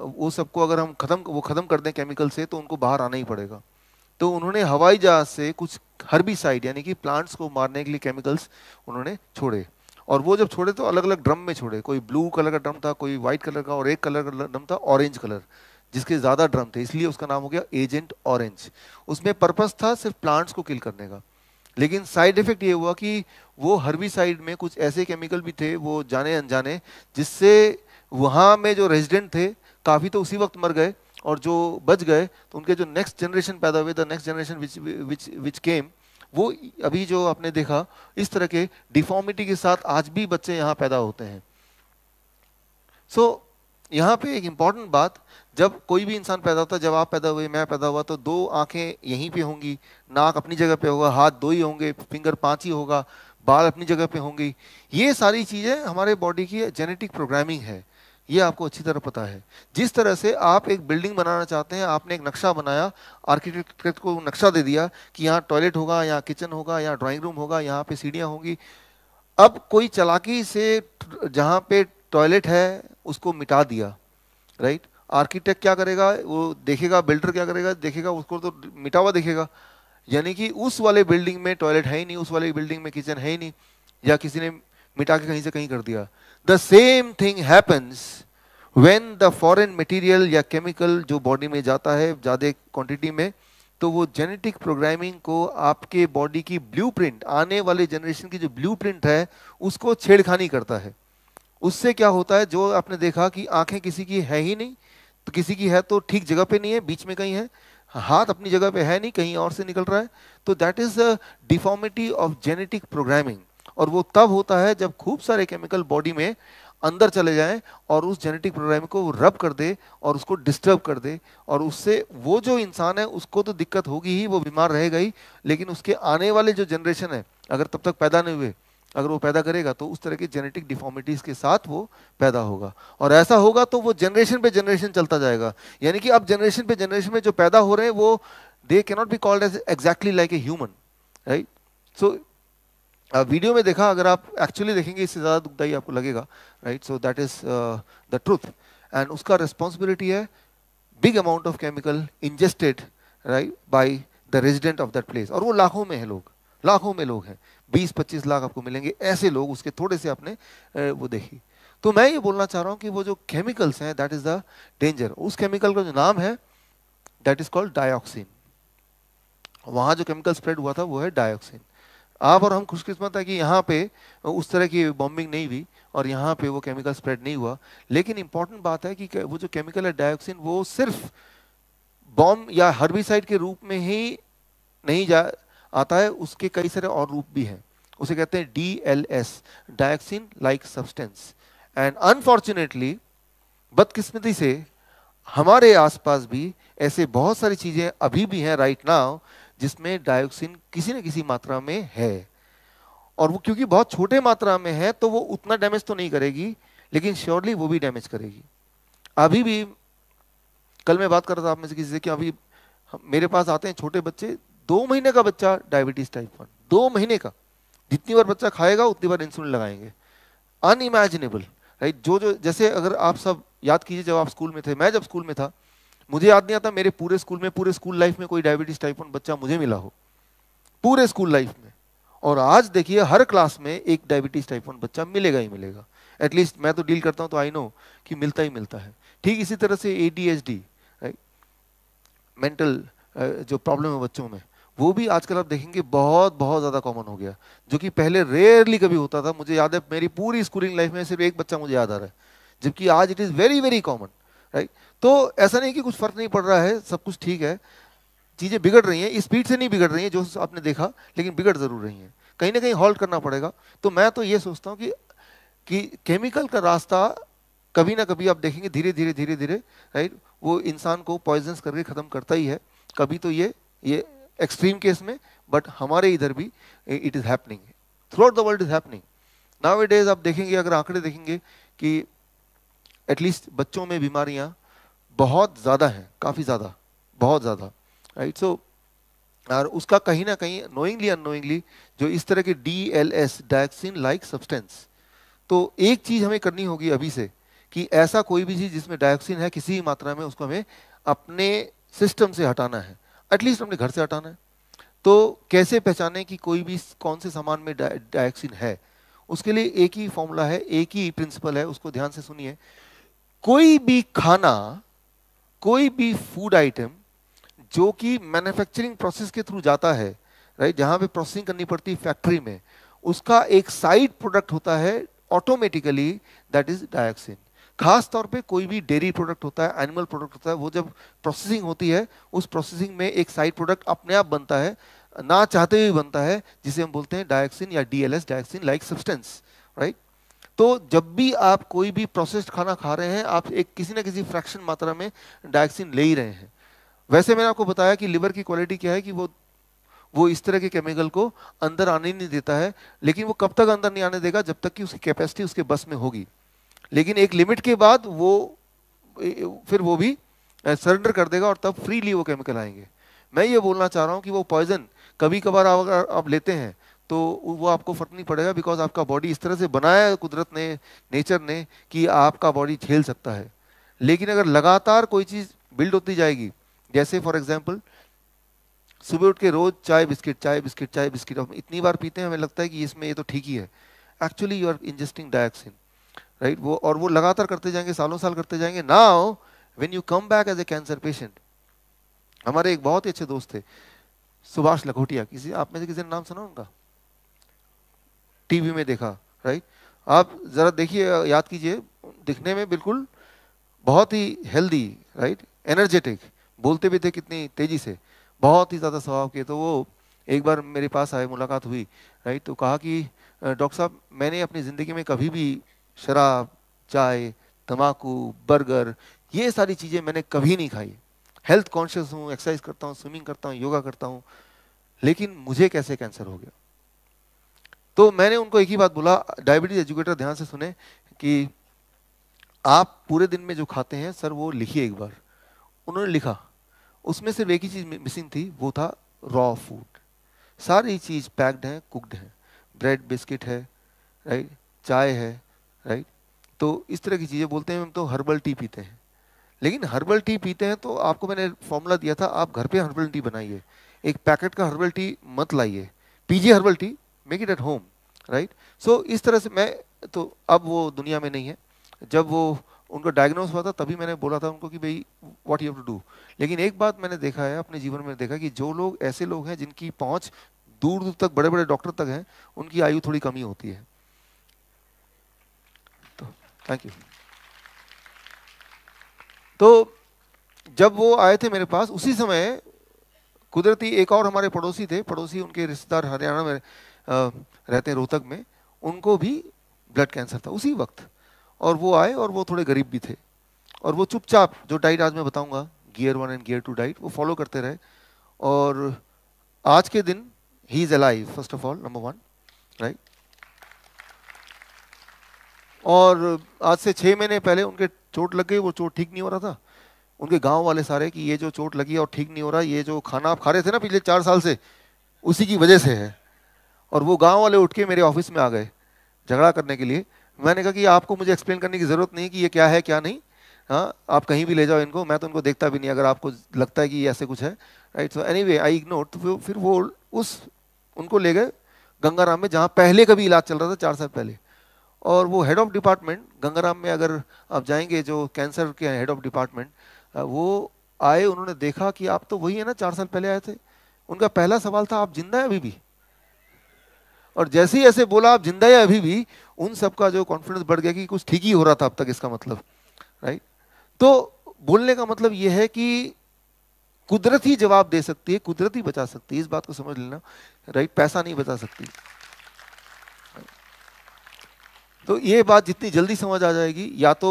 वो सबको अगर हम ख़त्म वो ख़त्म कर दें केमिकल से तो उनको बाहर आना ही पड़ेगा तो उन्होंने हवाई जहाज़ से कुछ साइड यानी कि प्लांट्स को मारने के लिए केमिकल्स उन्होंने छोड़े और वो जब छोड़े तो अलग अलग ड्रम में छोड़े कोई ब्लू कलर का ड्रम था कोई वाइट कलर का और एक कलर का ड्रम था ऑरेंज कलर जिसके ज़्यादा ड्रम थे इसलिए उसका नाम हो गया एजेंट ऑरेंज उसमें पर्पज़ था सिर्फ प्लांट्स को किल करने का लेकिन साइड इफ़ेक्ट ये हुआ कि वो हर्बिसाइड में कुछ ऐसे केमिकल भी थे वो जाने अनजाने जिससे वहाँ में जो रेजिडेंट थे काफ़ी तो उसी वक्त मर गए और जो बच गए तो उनके जो नेक्स्ट जनरेशन पैदा हुए the next generation which which which came वो अभी जो आपने देखा इस तरह के डिफॉर्मिटी के साथ आज भी बच्चे यहाँ पैदा होते हैं सो so, यहाँ पे एक इम्पॉर्टेंट बात जब कोई भी इंसान पैदा होता है जब आप पैदा हुए मैं पैदा हुआ तो दो आंखें यहीं पे होंगी नाक अपनी जगह पे होगा हाथ दो ही होंगे फिंगर पांच ही होगा बाल अपनी जगह पे होंगी ये सारी चीज़ें हमारे बॉडी की जेनेटिक प्रोग्रामिंग है ये आपको अच्छी तरह पता है जिस तरह से आप एक बिल्डिंग बनाना चाहते हैं आपने एक नक्शा बनाया आर्किटेक्ट को नक्शा दे दिया कि यहाँ टॉयलेट होगा यहाँ किचन होगा यहाँ ड्राइंग रूम होगा यहाँ पे सीढ़ियाँ होंगी अब कोई चलाकी से जहाँ पे टॉयलेट है उसको मिटा दिया राइट आर्किटेक्ट क्या करेगा वो देखेगा बिल्डर क्या करेगा देखेगा उसको तो मिटा हुआ देखेगा यानी कि उस वाले बिल्डिंग में टॉयलेट है ही नहीं उस वाले बिल्डिंग में किचन है ही नहीं या किसी ने मिटा के कहीं से कहीं कर दिया the same thing happens when the foreign material या केमिकल जो बॉडी में जाता है ज़्यादा क्वान्टिटी में तो वो जेनेटिक प्रोग्रामिंग को आपके बॉडी की ब्लूप्रिंट आने वाले जनरेशन की जो ब्लूप्रिंट है उसको छेड़खानी करता है उससे क्या होता है जो आपने देखा कि आंखें किसी की है ही नहीं तो किसी की है तो ठीक जगह पे नहीं है बीच में कहीं है हाथ अपनी जगह पे है नहीं कहीं और से निकल रहा है तो that is deformity of genetic programming और वो तब होता है जब खूब सारे केमिकल बॉडी में अंदर चले जाएं और उस जेनेटिक प्रोग्राम को रब कर दे और उसको डिस्टर्ब कर दे और उससे वो जो इंसान है उसको तो दिक्कत होगी ही वो बीमार रहेगा ही लेकिन उसके आने वाले जो जनरेशन है अगर तब तक पैदा नहीं हुए अगर वो पैदा करेगा तो उस तरह की जेनेटिक डिफॉर्मिटीज़ के साथ वो पैदा होगा और ऐसा होगा तो वो जनरेशन पे जनरेशन चलता जाएगा यानी कि अब जनरेशन पे जनरेशन में जो पैदा हो रहे हैं वो they can not be called as exactly like a human right so video में देखा अगर आप एक्चुअली देखेंगे इससे ज़्यादा दुखदाई आपको लगेगा right so that is the truth and उसका रिस्पॉन्सिबिलिटी है big amount of chemical ingested right by the resident of that place और वो लाखों में है लोग लाखों में लोग हैं बीस पच्चीस लाख आपको मिलेंगे ऐसे लोग उसके थोड़े से आपने वो देखी तो मैं ये बोलना चाह रहा हूँ कि वो जो केमिकल्स हैं दैट इज़ द डेंजर उस केमिकल का जो नाम है दैट इज़ कॉल्ड डायोक्सिन वहाँ जो केमिकल स्प्रेड हुआ था वो है डायऑक्सिन आप और हम खुशकिस्मत है कि यहाँ पे उस तरह की बॉम्बिंग नहीं हुई और यहाँ पे वो केमिकल स्प्रेड नहीं हुआ लेकिन इंपॉर्टेंट बात है कि वो जो केमिकल है डायऑक्सिन वो सिर्फ बॉम्ब या हर्बिसाइड के रूप में ही नहीं जा आता है उसके कई सारे और रूप भी है उसे कहते हैं D L S dioxin like substance and unfortunately बदकिस्मती से हमारे आसपास भी ऐसे बहुत सारी चीज़ें अभी भी हैं राइट नाउ जिसमें डायोक्सिन किसी न किसी मात्रा में है और वो क्योंकि बहुत छोटे मात्रा में है तो वो उतना डैमेज तो नहीं करेगी लेकिन श्योरली वो भी डैमेज करेगी अभी भी कल मैं बात कर रहा था आप में से किसी से कि अभी मेरे पास आते हैं छोटे बच्चे दो महीने का बच्चा डायबिटीज टाइप वन दो महीने का जितनी बार बच्चा खाएगा उतनी बार इंसुलिन लगाएंगे अनइमेजिनेबल राइट जो जो जैसे अगर आप सब याद कीजिए जब आप स्कूल में थे मैं जब स्कूल में था मुझे याद नहीं आता मेरे पूरे स्कूल में पूरे स्कूल लाइफ में कोई डायबिटीज टाइप वन बच्चा मुझे मिला हो पूरे स्कूल लाइफ में और आज देखिए हर क्लास में एक डायबिटीज टाइप वन बच्चा मिलेगा ही मिलेगा एटलीस्ट मैं तो डील करता हूँ तो आई नो कि मिलता ही मिलता है ठीक इसी तरह से A D H D right mental जो प्रॉब्लम है बच्चों में वो भी आजकल आप देखेंगे बहुत बहुत ज़्यादा कॉमन हो गया जो कि पहले रेयरली कभी होता था मुझे याद है मेरी पूरी स्कूलिंग लाइफ में सिर्फ एक बच्चा मुझे याद आ रहा है जबकि आज it is very very common right तो ऐसा नहीं कि कुछ फ़र्क नहीं पड़ रहा है सब कुछ ठीक है चीज़ें बिगड़ रही हैं स्पीड से नहीं बिगड़ रही हैं जो आपने देखा लेकिन बिगड़ ज़रूर रही हैं कहीं ना कहीं हॉल्ट करना पड़ेगा तो मैं तो ये सोचता हूँ कि कि केमिकल का रास्ता कभी ना कभी आप देखेंगे धीरे धीरे धीरे धीरे राइट वो इंसान को पॉइजन करके ख़त्म करता ही है कभी तो ये ये एक्सट्रीम केस में बट हमारे इधर भी it is happening throughout the world is happening it days आप देखेंगे अगर आंकड़े देखेंगे कि एटलीस्ट बच्चों में बीमारियां बहुत ज़्यादा हैं काफ़ी ज़्यादा बहुत ज़्यादा राइट सो और उसका कहीं ना कहीं नोइंगली अनोइंगली जो इस तरह के D L S dioxin like substance तो एक चीज़ हमें करनी होगी अभी से कि ऐसा कोई भी चीज़ जिसमें डायक्सिन है किसी भी मात्रा में उसको हमें अपने सिस्टम से हटाना है एटलीस्ट हमने घर से हटाना है तो कैसे पहचाने कि कोई भी कौन से सामान में डायक्सिन है उसके लिए एक ही फॉर्मूला है एक ही प्रिंसिपल है उसको ध्यान से सुनिए कोई भी खाना कोई भी फूड आइटम जो कि मैन्युफैक्चरिंग प्रोसेस के थ्रू जाता है राइट जहाँ पे प्रोसेसिंग करनी पड़ती है फैक्ट्री में उसका एक साइड प्रोडक्ट होता है ऑटोमेटिकली दैट इज डायक्सिन खास तौर पे कोई भी डेयरी प्रोडक्ट होता है एनिमल प्रोडक्ट होता है वो जब प्रोसेसिंग होती है उस प्रोसेसिंग में एक साइड प्रोडक्ट अपने आप बनता है ना चाहते हुए बनता है जिसे हम बोलते हैं डायक्सिन या DLS dioxin like substance right तो जब भी आप कोई भी प्रोसेस्ड खाना खा रहे हैं आप एक किसी ना किसी फ्रैक्शन मात्रा में डायक्सिन ले ही रहे हैं वैसे मैंने आपको बताया कि लिवर की क्वालिटी क्या है कि वो वो इस तरह के केमिकल को अंदर आने नहीं देता है लेकिन वो कब तक अंदर नहीं आने देगा जब तक कि उसकी कैपेसिटी उसके बस में होगी लेकिन एक लिमिट के बाद वो फिर वो भी सरेंडर कर देगा और तब फ्रीली वो केमिकल आएंगे मैं ये बोलना चाह रहा हूँ कि वो पॉइजन कभी कभार अगर आप लेते हैं तो वो आपको फर्क नहीं पड़ेगा बिकॉज आपका बॉडी इस तरह से बनाया है कुदरत ने नेचर ने कि आपका बॉडी झेल सकता है लेकिन अगर लगातार कोई चीज़ बिल्ड होती जाएगी जैसे फॉर एग्जाम्पल सुबह उठ के रोज़ चाय बिस्किट चाय बिस्किट चाय बिस्किट हम इतनी बार पीते हैं हमें लगता है कि इसमें ये तो ठीक ही है actually you are ingesting dioxin right वो और वो लगातार करते जाएंगे सालों साल करते जाएंगे now when you come back as a cancer patient हमारे एक बहुत ही अच्छे दोस्त थे सुभाष लखोटिया किसी आप में से किसी ने नाम सुना उनका टीवी में देखा राइट आप जरा देखिए याद कीजिए दिखने में बिल्कुल बहुत ही हेल्दी राइट एनर्जेटिक बोलते भी थे कितनी तेजी से बहुत ही ज़्यादा स्वभाव के तो वो एक बार मेरे पास आए मुलाकात हुई राइट तो कहा कि डॉक्टर साहब मैंने अपनी ज़िंदगी में कभी भी शराब चाय तम्बाकू बर्गर ये सारी चीज़ें मैंने कभी नहीं खाई हेल्थ कॉन्शियस हूँ एक्सरसाइज करता हूँ स्विमिंग करता हूँ योगा करता हूँ लेकिन मुझे कैसे कैंसर हो गया तो मैंने उनको एक ही बात बोला डायबिटीज एजुकेटर ध्यान से सुने कि आप पूरे दिन में जो खाते हैं सर वो लिखिए एक बार उन्होंने लिखा उसमें सिर्फ एक ही चीज़ मिसिंग थी वो था रॉ फूड सारी चीज़ पैक्ड है कुकड है ब्रेड बिस्किट है राइट चाय है राइट तो इस तरह की चीज़ें बोलते हैं हम तो हर्बल टी पीते हैं लेकिन हर्बल टी पीते हैं तो आपको मैंने फॉर्मूला दिया था आप घर पे हर्बल टी बनाइए एक पैकेट का हर्बल टी मत लाइए पीजिए herbal tea make it at home right so इस तरह से मैं तो अब वो दुनिया में नहीं है जब वो उनको डायग्नोस हुआ था तभी मैंने बोला था उनको कि भाई what you have to do लेकिन एक बात मैंने देखा है अपने जीवन में देखा कि जो लोग ऐसे लोग हैं जिनकी पहुँच दूर दूर तक बड़े बड़े डॉक्टर तक हैं उनकी आयु थोड़ी कमी होती है थैंक यू तो जब वो आए थे मेरे पास उसी समय कुदरती एक और हमारे पड़ोसी थे पड़ोसी उनके रिश्तेदार हरियाणा में रहते हैं रोहतक में उनको भी ब्लड कैंसर था उसी वक्त और वो आए और वो थोड़े गरीब भी थे और वो चुपचाप जो डाइट आज मैं बताऊंगा gear one and gear two diet वो फॉलो करते रहे और आज के दिन ही is alive first of all number one right और आज से छः महीने पहले उनके चोट लग गई वो चोट ठीक नहीं हो रहा था उनके गांव वाले सारे कि ये जो चोट लगी और ठीक नहीं हो रहा ये जो खाना आप खा रहे थे ना पिछले चार साल से उसी की वजह से है और वो गांव वाले उठ के मेरे ऑफिस में आ गए झगड़ा करने के लिए मैंने कहा कि आपको मुझे एक्सप्लेन करने की ज़रूरत नहीं कि ये क्या है क्या नहीं हाँ आप कहीं भी ले जाओ इनको मैं तो उनको देखता भी नहीं अगर आपको लगता है कि ऐसे कुछ है right so anyway I ignore तो फिर वो उस उनको ले गए गंगाराम में जहाँ पहले कभी इलाज चल रहा था चार साल पहले और वो हेड ऑफ डिपार्टमेंट गंगाराम में अगर आप जाएंगे जो कैंसर के हेड ऑफ डिपार्टमेंट वो आए उन्होंने देखा कि आप तो वही है ना चार साल पहले आए थे उनका पहला सवाल था आप जिंदा है अभी भी और जैसे ही ऐसे बोला आप जिंदा है अभी भी उन सबका जो कॉन्फिडेंस बढ़ गया कि कुछ ठीक ही हो रहा था अब तक इसका मतलब राइट तो बोलने का मतलब यह है कि कुदरत ही जवाब दे सकती है कुदरत ही बचा सकती है इस बात को समझ लेना राइट पैसा नहीं बचा सकती तो ये बात जितनी जल्दी समझ आ जाएगी या तो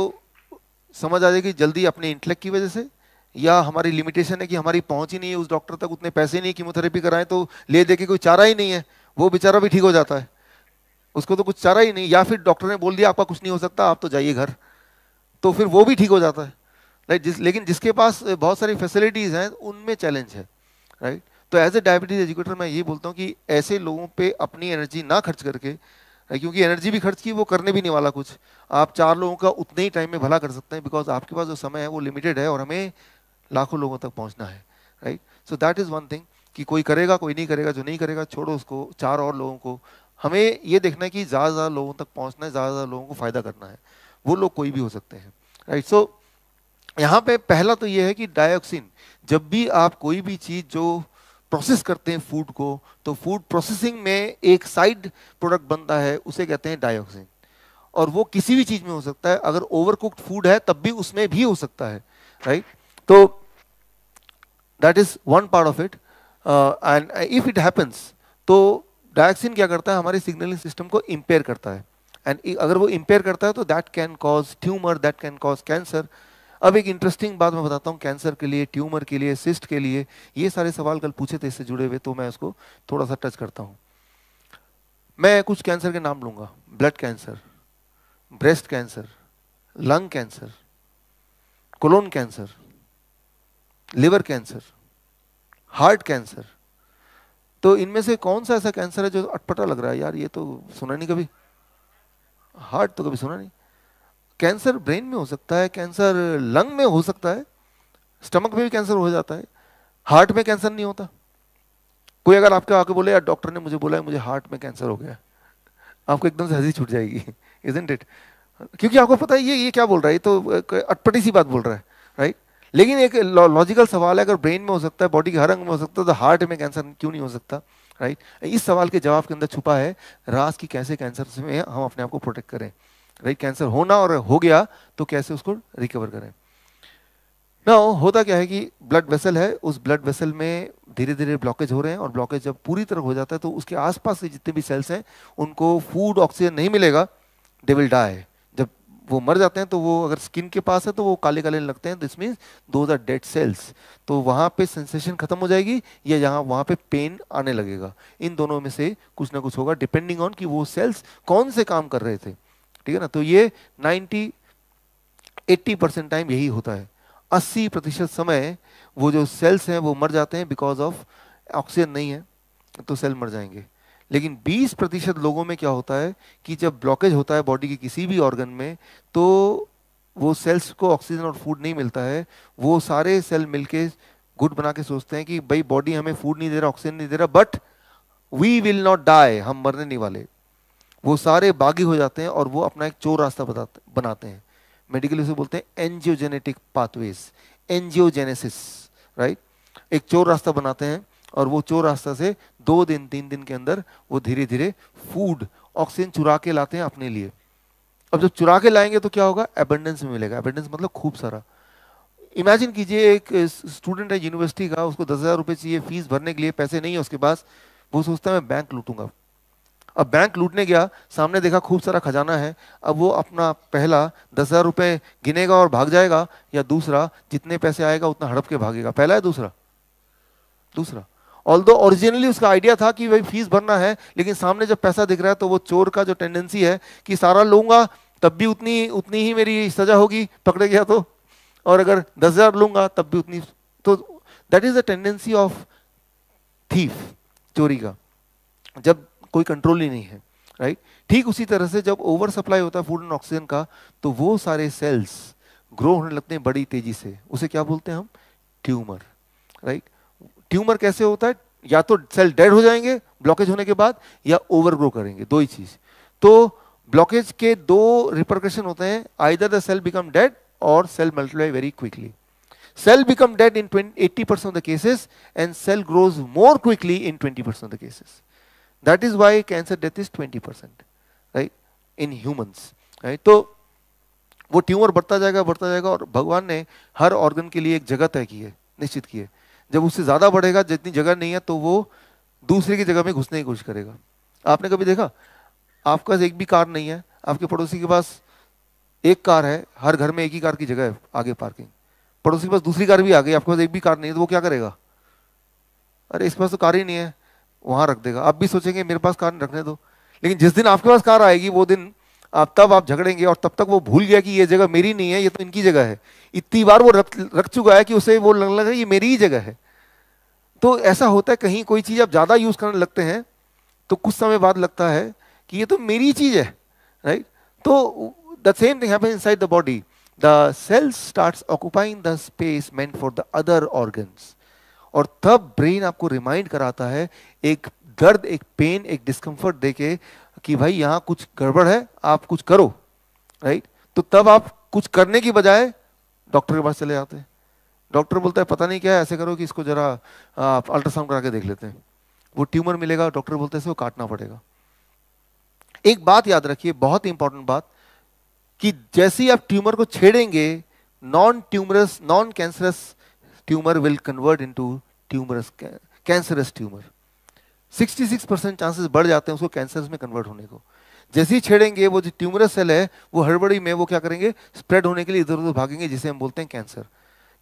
समझ आ जाएगी जल्दी अपने इंटलेक्ट की वजह से या हमारी लिमिटेशन है कि हमारी पहुंच ही नहीं है उस डॉक्टर तक उतने पैसे नहीं कीमोथेरेपी कराएं तो ले दे के कोई चारा ही नहीं है वो बेचारा भी ठीक हो जाता है उसको तो कुछ चारा ही नहीं या फिर डॉक्टर ने बोल दिया आपका कुछ नहीं हो सकता आप तो जाइए घर तो फिर वो भी ठीक हो जाता है राइट जिस लेकिन जिसके पास बहुत सारी फैसिलिटीज़ हैं उनमें चैलेंज है राइट तो एज ए डायबिटीज़ एजुकेटर मैं ये बोलता हूँ कि ऐसे लोगों पर अपनी एनर्जी ना खर्च करके क्योंकि एनर्जी भी खर्च की वो करने भी नहीं वाला कुछ आप चार लोगों का उतने ही टाइम में भला कर सकते हैं बिकॉज आपके पास जो समय है वो लिमिटेड है और हमें लाखों लोगों तक पहुंचना है right so that is one thing कि कोई करेगा कोई नहीं करेगा जो नहीं करेगा छोड़ो उसको चार और लोगों को हमें ये देखना है कि ज़्यादा ज़्यादा लोगों तक पहुँचना है ज़्यादा ज़्यादा लोगों को फ़ायदा करना है वो लोग कोई भी हो सकते हैं राइट सो यहाँ पे पहला तो ये है कि डायऑक्सिन जब भी आप कोई भी चीज़ जो प्रोसेस करते हैं फूड को तो फूड प्रोसेसिंग में एक साइड प्रोडक्ट बनता है उसे कहते हैं डाइऑक्सिन और वो किसी भी चीज़ में हो सकता है अगर ओवर कुकड फूड है तब भी उसमें भी हो सकता है राइट तो that is one part of it and if it happens तो डायक्सिन क्या करता है हमारे सिग्नलिंग सिस्टम को इम्पेयर करता है एंड अगर वो इम्पेयर करता है तो that can cause tumour that can cause cancer अब एक इंटरेस्टिंग बात मैं बताता हूँ कैंसर के लिए ट्यूमर के लिए सिस्ट के लिए ये सारे सवाल कल पूछे थे इससे जुड़े हुए तो मैं उसको थोड़ा सा टच करता हूँ मैं कुछ कैंसर के नाम लूंगा blood cancer breast cancer lung cancer colon cancer liver cancer heart cancer तो इनमें से कौन सा ऐसा कैंसर है जो अटपटा लग रहा है यार ये तो सुना नहीं कभी हार्ट तो कभी सुना नहीं कैंसर ब्रेन में हो सकता है कैंसर लंग में हो सकता है स्टमक में भी कैंसर हो जाता है हार्ट में कैंसर नहीं होता कोई अगर आपके आके बोले यार डॉक्टर ने मुझे बोला है मुझे हार्ट में कैंसर हो गया आपको एकदम से हंसी छूट जाएगी इन इट क्योंकि आपको पता है ये ये क्या बोल रहा है ये तो अटपटी सी बात बोल रहा है राइट लेकिन एक लॉजिकल सवाल है अगर ब्रेन में हो सकता है बॉडी के हर अंग में हो सकता है तो हार्ट में कैंसर क्यों नहीं हो सकता राइट इस सवाल के जवाब के अंदर छुपा है रास की कैसे कैंसर से हम अपने आप को प्रोटेक्ट करें राइट कैंसर होना और हो गया तो कैसे उसको रिकवर करें ना होता क्या है कि ब्लड वेसल है उस ब्लड वेसल में धीरे धीरे ब्लॉकेज हो रहे हैं और ब्लॉकेज जब पूरी तरह हो जाता है तो उसके आसपास के जितने भी सेल्स हैं उनको फूड ऑक्सीजन नहीं मिलेगा दे विल डाई जब वो मर जाते हैं तो वो अगर स्किन के पास है तो वो काले काले लगते हैं this means those are dead cells तो वहाँ पे सेंसेशन खत्म हो जाएगी या यहाँ वहाँ पे पेन आने लगेगा इन दोनों में से कुछ ना कुछ होगा डिपेंडिंग ऑन कि वो सेल्स कौन से काम कर रहे थे ठीक है ना तो ये 90 80 परसेंट टाइम यही होता है 80 प्रतिशत समय वो जो सेल्स हैं वो मर जाते हैं बिकॉज ऑफ ऑक्सीजन नहीं है तो सेल मर जाएंगे लेकिन 20 प्रतिशत लोगों में क्या होता है कि जब ब्लॉकेज होता है बॉडी के किसी भी ऑर्गन में तो वो सेल्स को ऑक्सीजन और फूड नहीं मिलता है वो सारे सेल मिलके गुड बना के सोचते हैं कि भाई बॉडी हमें फूड नहीं दे रहा ऑक्सीजन नहीं दे रहा but we will not die हम मरने नहीं वाले वो सारे बागी हो जाते हैं और वो अपना एक चोर रास्ता बताते बनाते हैं मेडिकली उसे बोलते हैं एनजियोजेनेटिक पाथवेज एनजियोजेनेसिस राइट एक चोर रास्ता बनाते हैं और वो चोर रास्ता से दो दिन तीन दिन के अंदर वो धीरे धीरे फूड ऑक्सीजन चुरा के लाते हैं अपने लिए अब जब चुरा के लाएंगे तो क्या होगा एबेंडेंस में मिलेगा एबेंडेंस मतलब खूब सारा इमेजिन कीजिए एक स्टूडेंट है यूनिवर्सिटी का उसको दस हज़ार रुपये चाहिए फीस भरने के लिए पैसे नहीं है उसके पास वो सोचता है मैं बैंक लूटूंगा अब बैंक लूटने गया सामने देखा खूब सारा खजाना है अब वो अपना पहला दस हज़ार रुपये गिनेगा और भाग जाएगा या दूसरा जितने पैसे आएगा उतना हड़प के भागेगा पहला है दूसरा दूसरा ऑल दो ओरिजिनली उसका आइडिया था कि भाई फीस भरना है लेकिन सामने जब पैसा दिख रहा है तो वो चोर का जो टेंडेंसी है कि सारा लूंगा तब भी उतनी उतनी ही मेरी सज़ा होगी पकड़े गया तो और अगर दस हज़ार लूंगा तब भी उतनी तो that is the tendency of thief चोरी का जब कोई कंट्रोल ही नहीं है राइट ठीक उसी तरह से जब ओवर सप्लाई होता है फूड एंड ऑक्सीजन का तो वो सारे सेल्स ग्रो होने लगते हैं बड़ी तेजी से उसे क्या बोलते हैं हम ट्यूमर राइट ट्यूमर कैसे होता है या तो सेल डेड हो जाएंगे ब्लॉकेज होने के बाद या ओवर ग्रो करेंगे दो ही चीज तो ब्लॉकेज के दो रिप्रकशन होते हैं either the cell become dead और cell multiply very quickly cell become dead in twenty eighty percent the cases and cell grows more quickly in twenty percent the cases That is why cancer death is 20%, right? In humans, right? तो वो tumour बढ़ता जाएगा बढ़ता जाएगा और भगवान ने हर organ के लिए एक जगह तय की है निश्चित की है जब उससे ज़्यादा बढ़ेगा जितनी जगह नहीं है तो वो दूसरे की जगह में घुसने की कोशिश करेगा आपने कभी देखा आपके पास एक भी कार नहीं है आपके पड़ोसी के पास एक कार है हर घर में एक ही कार की जगह है आगे पार्किंग पड़ोसी के पास दूसरी कार भी आ गई आपके पास एक भी कार नहीं है तो वो क्या करेगा अरे इसके पास तो कार ही नहीं है वहां रख देगा आप भी सोचेंगे मेरे पास कार रखने दो लेकिन जिस दिन आपके पास कार आएगी वो दिन आप तब आप झगड़ेंगे और तब तक वो भूल गया कि ये जगह मेरी नहीं है ये तो इनकी जगह है इतनी बार वो रख रख चुका है कि उसे वो लगने लगा ये मेरी ही जगह है तो ऐसा होता है कहीं कोई चीज़ आप ज़्यादा यूज़ करने लगते हैं तो कुछ समय बाद लगता है कि ये तो मेरी चीज़ है राइट तो the same thing happen side the body the cells start occupying the space meant for the other organs और तब ब्रेन आपको रिमाइंड कराता है एक दर्द एक पेन एक डिस्कम्फर्ट देके कि भाई यहाँ कुछ गड़बड़ है आप कुछ करो राइट तो तब आप कुछ करने की बजाय डॉक्टर के पास चले जाते हैं डॉक्टर बोलता है पता नहीं क्या है ऐसे करो कि इसको जरा आप अल्ट्रासाउंड करा के देख लेते हैं वो ट्यूमर मिलेगा डॉक्टर बोलते हैं वो काटना पड़ेगा एक बात याद रखिए बहुत इंपॉर्टेंट बात कि जैसे ही आप ट्यूमर को छेड़ेंगे non tumorous non cancerous tumor will convert into tumorous cancerous tumor 66 percent chances बढ़ जाते हैं उसको कैंसर में कन्वर्ट होने को जैसे ही छेड़ेंगे वो जो ट्यूमरस सेल है वो हड़बड़ी में वो क्या करेंगे स्प्रेड होने के लिए इधर उधर भागेंगे जिसे हम बोलते हैं कैंसर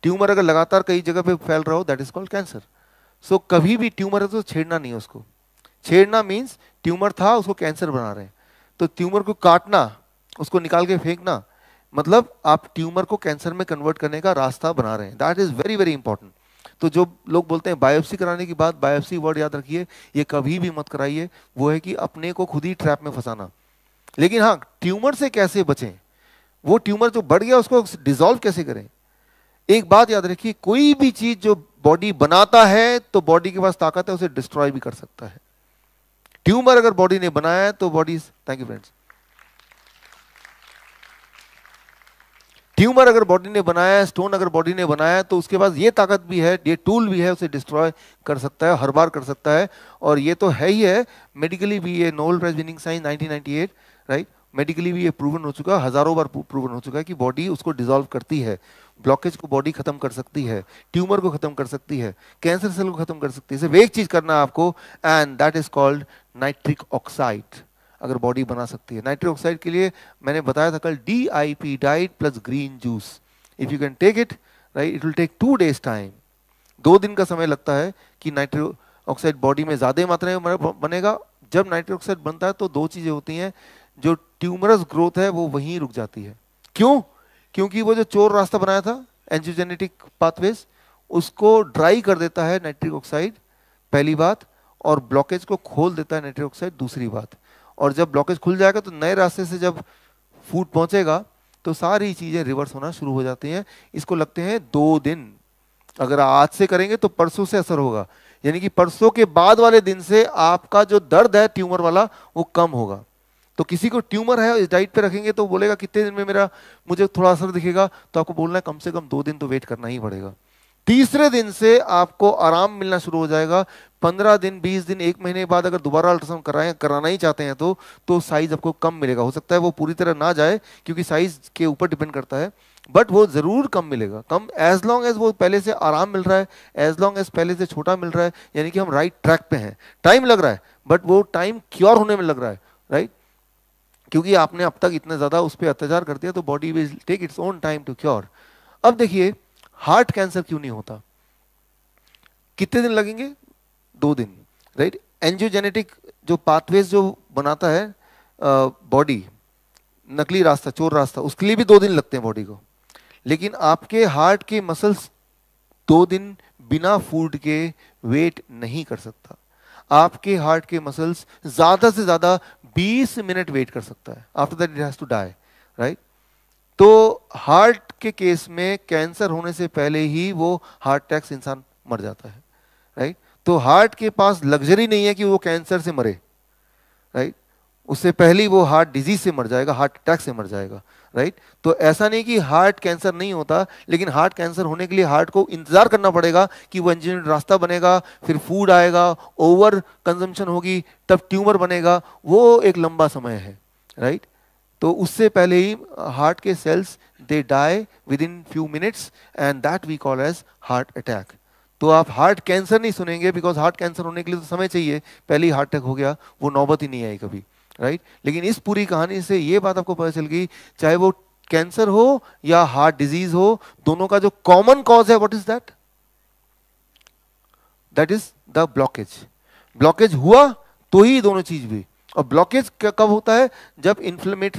ट्यूमर अगर लगातार कई जगह पे फैल रहा हो that is called cancer so कभी भी ट्यूमर है तो छेड़ना नहीं है उसको छेड़ना मीन्स ट्यूमर था उसको कैंसर बना रहे हैं तो ट्यूमर को काटना उसको निकाल के फेंकना मतलब आप ट्यूमर को कैंसर में कन्वर्ट करने का रास्ता बना रहे हैं that is very very important तो जो लोग बोलते हैं बायोप्सी कराने की बात बायोप्सी वर्ड याद रखिए ये कभी भी मत कराइए वो है कि अपने को खुद ही ट्रैप में फंसाना लेकिन हाँ ट्यूमर से कैसे बचें वो ट्यूमर जो बढ़ गया उसको डिजोल्व कैसे करें एक बात याद रखिए कोई भी चीज जो बॉडी बनाता है तो बॉडी के पास ताकत है उसे डिस्ट्रॉय भी कर सकता है ट्यूमर अगर बॉडी ने बनाया है तो body thank you friends tumour अगर बॉडी ने बनाया है स्टोन अगर बॉडी ने बनाया तो उसके पास ये ताकत भी है ये टूल भी है उसे डिस्ट्रॉय कर सकता है हर बार कर सकता है और ये तो है ही है मेडिकली भी ये Nobel prize winning since 1998 right medically भी ये प्रूवन हो चुका है हज़ारों बार प्रूवन हो चुका है कि बॉडी उसको डिजॉल्व करती है ब्लॉकेज को बॉडी खत्म कर सकती है ट्यूमर को खत्म कर सकती है कैंसर सेल को खत्म कर सकती है सिर्फ एक चीज़ करना आपको and that is called nitric oxide अगर बॉडी बना सकती है नाइट्रिक ऑक्साइड के लिए मैंने बताया था कल D I P diet plus green juice if you can take it right it will take two days time दो दिन का समय लगता है कि नाइट्रो ऑक्साइड बॉडी में ज़्यादा मात्रा में बनेगा जब नाइट्रो ऑक्साइड बनता है तो दो चीज़ें होती हैं जो ट्यूमरस ग्रोथ है वो वहीं रुक जाती है क्यों क्योंकि वो जो चोर रास्ता बनाया था एंजियोजेनेटिक पाथवेज उसको ड्राई कर देता है नाइट्रिक ऑक्साइड पहली बात और ब्लॉकेज को खोल देता है नाइट्रिक ऑक्साइड दूसरी बात और जब ब्लॉकेज खुल जाएगा तो नए रास्ते से जब फूड पहुंचेगा तो सारी चीज़ें रिवर्स होना शुरू हो जाती हैं इसको लगते हैं दो दिन अगर आज से करेंगे तो परसों से असर होगा यानी कि परसों के बाद वाले दिन से आपका जो दर्द है ट्यूमर वाला वो कम होगा तो किसी को ट्यूमर है इस डाइट पे रखेंगे तो बोलेगा कितने दिन में मेरा मुझे थोड़ा असर दिखेगा तो आपको बोलना है कम से कम दो दिन तो वेट करना ही पड़ेगा तीसरे दिन से आपको आराम मिलना शुरू हो जाएगा पंद्रह दिन बीस दिन एक महीने बाद अगर दोबारा अल्ट्रासाउंड कराए कराना ही चाहते हैं तो तो साइज आपको कम मिलेगा हो सकता है वो पूरी तरह ना जाए क्योंकि साइज के ऊपर डिपेंड करता है बट वो ज़रूर कम मिलेगा कम एज लॉन्ग एज वो पहले से आराम मिल रहा है एज लॉन्ग एज पहले से छोटा मिल रहा है यानी कि हम राइट right ट्रैक पे हैं टाइम लग रहा है बट वो टाइम क्योर होने में लग रहा है राइट right? क्योंकि आपने अब तक इतना ज़्यादा उस पर अत्याचार कर दिया तो body will take its own time to cure अब देखिए हार्ट कैंसर क्यों नहीं होता कितने दिन लगेंगे दो दिन राइट एंजियोजेनेटिक जो पाथवेज जो बनाता है बॉडी नकली रास्ता चोर रास्ता उसके लिए भी दो दिन लगते हैं बॉडी को लेकिन आपके हार्ट के मसल्स दो दिन बिना फूड के वेट नहीं कर सकता आपके हार्ट के मसल्स ज़्यादा से ज़्यादा 20 मिनट वेट कर सकता है after that it has to die right तो हार्ट के केस में कैंसर होने से पहले ही वो हार्ट अटैक से इंसान मर जाता है राइट तो हार्ट के पास लग्जरी नहीं है कि वो कैंसर से मरे राइट उससे पहले ही वो हार्ट डिजीज से मर जाएगा हार्ट अटैक से मर जाएगा राइट तो ऐसा नहीं कि हार्ट कैंसर नहीं होता लेकिन हार्ट कैंसर होने के लिए हार्ट को इंतज़ार करना पड़ेगा कि वो इंजीनियर रास्ता बनेगा फिर फूड आएगा ओवर कंजम्पशन होगी तब ट्यूमर बनेगा वो एक लंबा समय है राइट तो उससे पहले ही हार्ट uh, के cells they die within few minutes and that we call as heart attack तो आप हार्ट कैंसर नहीं सुनेंगे बिकॉज हार्ट कैंसर होने के लिए तो समय चाहिए पहले ही हार्ट अटैक हो गया वो नौबत ही नहीं आई कभी राइट लेकिन इस पूरी कहानी से ये बात आपको पता चल गई चाहे वो कैंसर हो या हार्ट डिजीज हो दोनों का जो कॉमन कॉज है what is that that is the blockage blockage हुआ तो ही दोनों चीज भी और ब्लॉकेज कब होता है जब इन्फ्लेमेट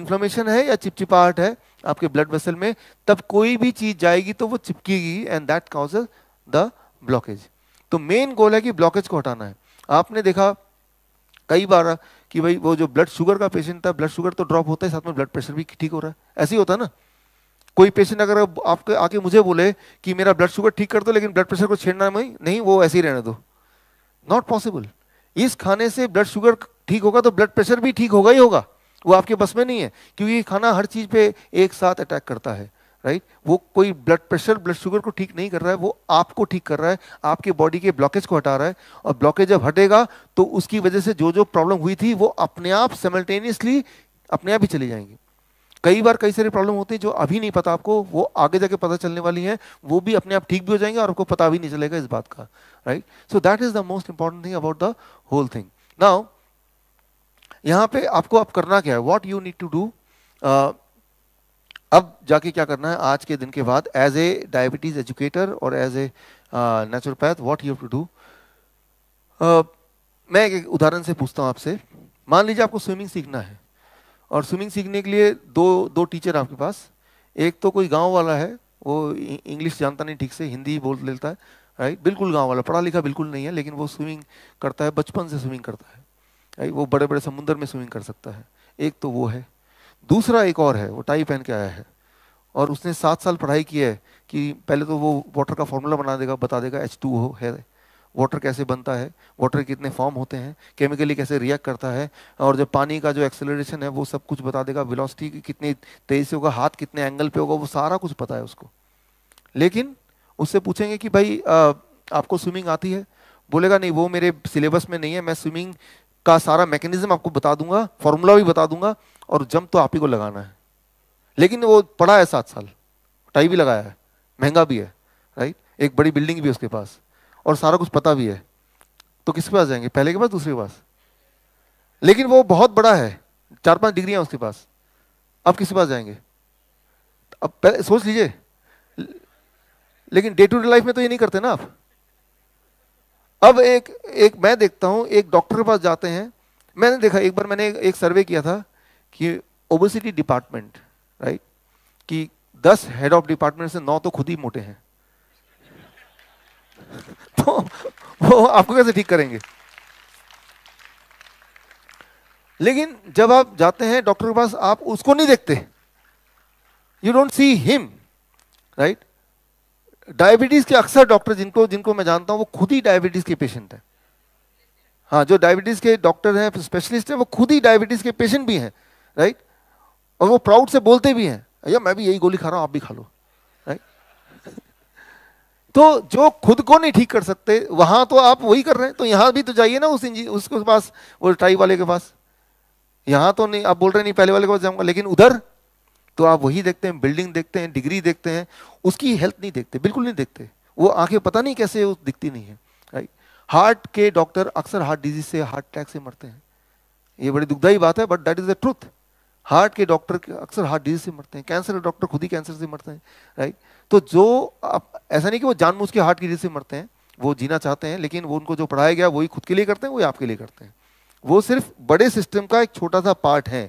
इन्फ्लेमेशन है या चिपचिपाहट है आपके ब्लड वेसल में तब कोई भी चीज़ जाएगी तो वो चिपकेगी and that cause the blockage तो मेन गोल है कि ब्लॉकेज को हटाना है आपने देखा कई बार कि भाई वो जो ब्लड शुगर का पेशेंट था ब्लड शुगर तो ड्रॉप होता है साथ में ब्लड प्रेशर भी ठीक हो रहा है ऐसे ही होता है ना कोई पेशेंट अगर आपके आके मुझे बोले कि मेरा ब्लड शुगर ठीक कर दो लेकिन ब्लड प्रेशर को छेड़ना नहीं वो ऐसे ही रहने दो नॉट पॉसिबल इस खाने से ब्लड शुगर ठीक होगा तो ब्लड प्रेशर भी ठीक होगा ही होगा वो आपके बस में नहीं है क्योंकि खाना हर चीज़ पे एक साथ अटैक करता है राइट वो कोई ब्लड प्रेशर ब्लड शुगर को ठीक नहीं कर रहा है वो आपको ठीक कर रहा है आपके बॉडी के ब्लॉकेज को हटा रहा है और ब्लॉकेज जब हटेगा तो उसकी वजह से जो जो प्रॉब्लम हुई थी वो अपने आप सेमल्टेनियसली अपने आप ही चली जाएंगी कई बार कई सारी प्रॉब्लम होती है जो अभी नहीं पता आपको वो आगे जाके पता चलने वाली है वो भी अपने आप ठीक भी हो जाएंगे और आपको पता भी नहीं चलेगा इस बात का right so that is the most important thing about the whole thing now यहाँ पे आपको अब करना क्या है what you need to do अब जाके क्या करना है आज के दिन के बाद एज ए डायबिटीज एजुकेटर और as a naturopath what you to do मैं एक उदाहरण से पूछता हूँ आपसे मान लीजिए आपको स्विमिंग सीखना है और स्विमिंग सीखने के लिए दो दो टीचर आपके पास एक तो कोई गांव वाला है वो इंग्लिश जानता नहीं ठीक से हिंदी बोल लेता है राइट बिल्कुल गांव वाला पढ़ा लिखा बिल्कुल नहीं है लेकिन वो स्विमिंग करता है बचपन से स्विमिंग करता है वो बड़े बड़े समुंदर में स्विमिंग कर सकता है एक तो वो है दूसरा एक और है वो टाई पहन के आया है और उसने सात साल पढ़ाई की है कि पहले तो वो वाटर का फॉर्मूला बना देगा बता देगा एच टू हो है वाटर कैसे बनता है वाटर कितने फॉर्म होते हैं केमिकली कैसे रिएक्ट करता है और जब पानी का जो एक्सेलरेशन है वो सब कुछ बता देगा वेलोसिटी कितनी तेज़ से होगा हाथ कितने एंगल पे होगा वो सारा कुछ पता है उसको लेकिन उससे पूछेंगे कि भाई आ, आपको स्विमिंग आती है बोलेगा नहीं वो मेरे सिलेबस में नहीं है मैं स्विमिंग का सारा मैकेनिज्म आपको बता दूंगा फॉर्मूला भी बता दूंगा और जंप तो आप ही को लगाना है लेकिन वो पड़ा है सात साल टाई भी लगाया है महंगा भी है राइट एक बड़ी बिल्डिंग भी उसके पास और सारा कुछ पता भी है तो किसके पास जाएंगे पहले के पास दूसरे के पास लेकिन वो बहुत बड़ा है चार पांच डिग्रियां उसके पास अब किसके पास जाएंगे अब पहले सोच लीजिए लेकिन डे टू डे लाइफ में तो ये नहीं करते ना आप अब एक एक मैं देखता हूँ एक डॉक्टर के पास जाते हैं मैंने देखा एक बार मैंने एक सर्वे किया था कि ओबेसिटी डिपार्टमेंट राइट कि दस हेड ऑफ डिपार्टमेंट से नौ तो खुद ही मोटे हैं तो वो आपको कैसे ठीक करेंगे लेकिन जब आप जाते हैं डॉक्टर के पास आप उसको नहीं देखते you don't see him right diabetes के अक्सर डॉक्टर जिनको जिनको मैं जानता हूँ वो खुद ही डायबिटीज़ के पेशेंट हैं हाँ जो डायबिटीज़ के डॉक्टर हैं स्पेशलिस्ट हैं वो खुद ही डायबिटीज़ के पेशेंट भी हैं राइट और वो प्राउड से बोलते भी हैं भैया मैं भी यही गोली खा रहा हूँ आप भी खा लो राइट तो जो खुद को नहीं ठीक कर सकते वहां तो आप वही कर रहे हैं तो यहां भी तो जाइए ना उस इंजी उसके पास वो ट्राई वाले के पास यहां तो नहीं आप बोल रहे नहीं पहले वाले के पास जाऊंगा लेकिन उधर तो आप वही देखते हैं बिल्डिंग देखते हैं डिग्री देखते हैं उसकी हेल्थ नहीं देखते बिल्कुल नहीं देखते वो आंखें पता नहीं कैसे वो दिखती नहीं है राइट हार्ट के डॉक्टर अक्सर हार्ट डिजीज से हार्ट अटैक से मरते हैं ये बड़ी दुखदाई बात है but that is the truth heart के डॉक्टर अक्सर हार्ट डिजीज से मरते हैं कैंसर के डॉक्टर खुद ही कैंसर से मरते हैं राइट तो जो आप ऐसा नहीं कि वो जानबूझ के हार्ट की डिजीज से मरते हैं वो जीना चाहते हैं लेकिन वो उनको जो पढ़ाया गया वही खुद के लिए करते हैं वही आपके लिए करते हैं वो सिर्फ बड़े सिस्टम का एक छोटा सा पार्ट है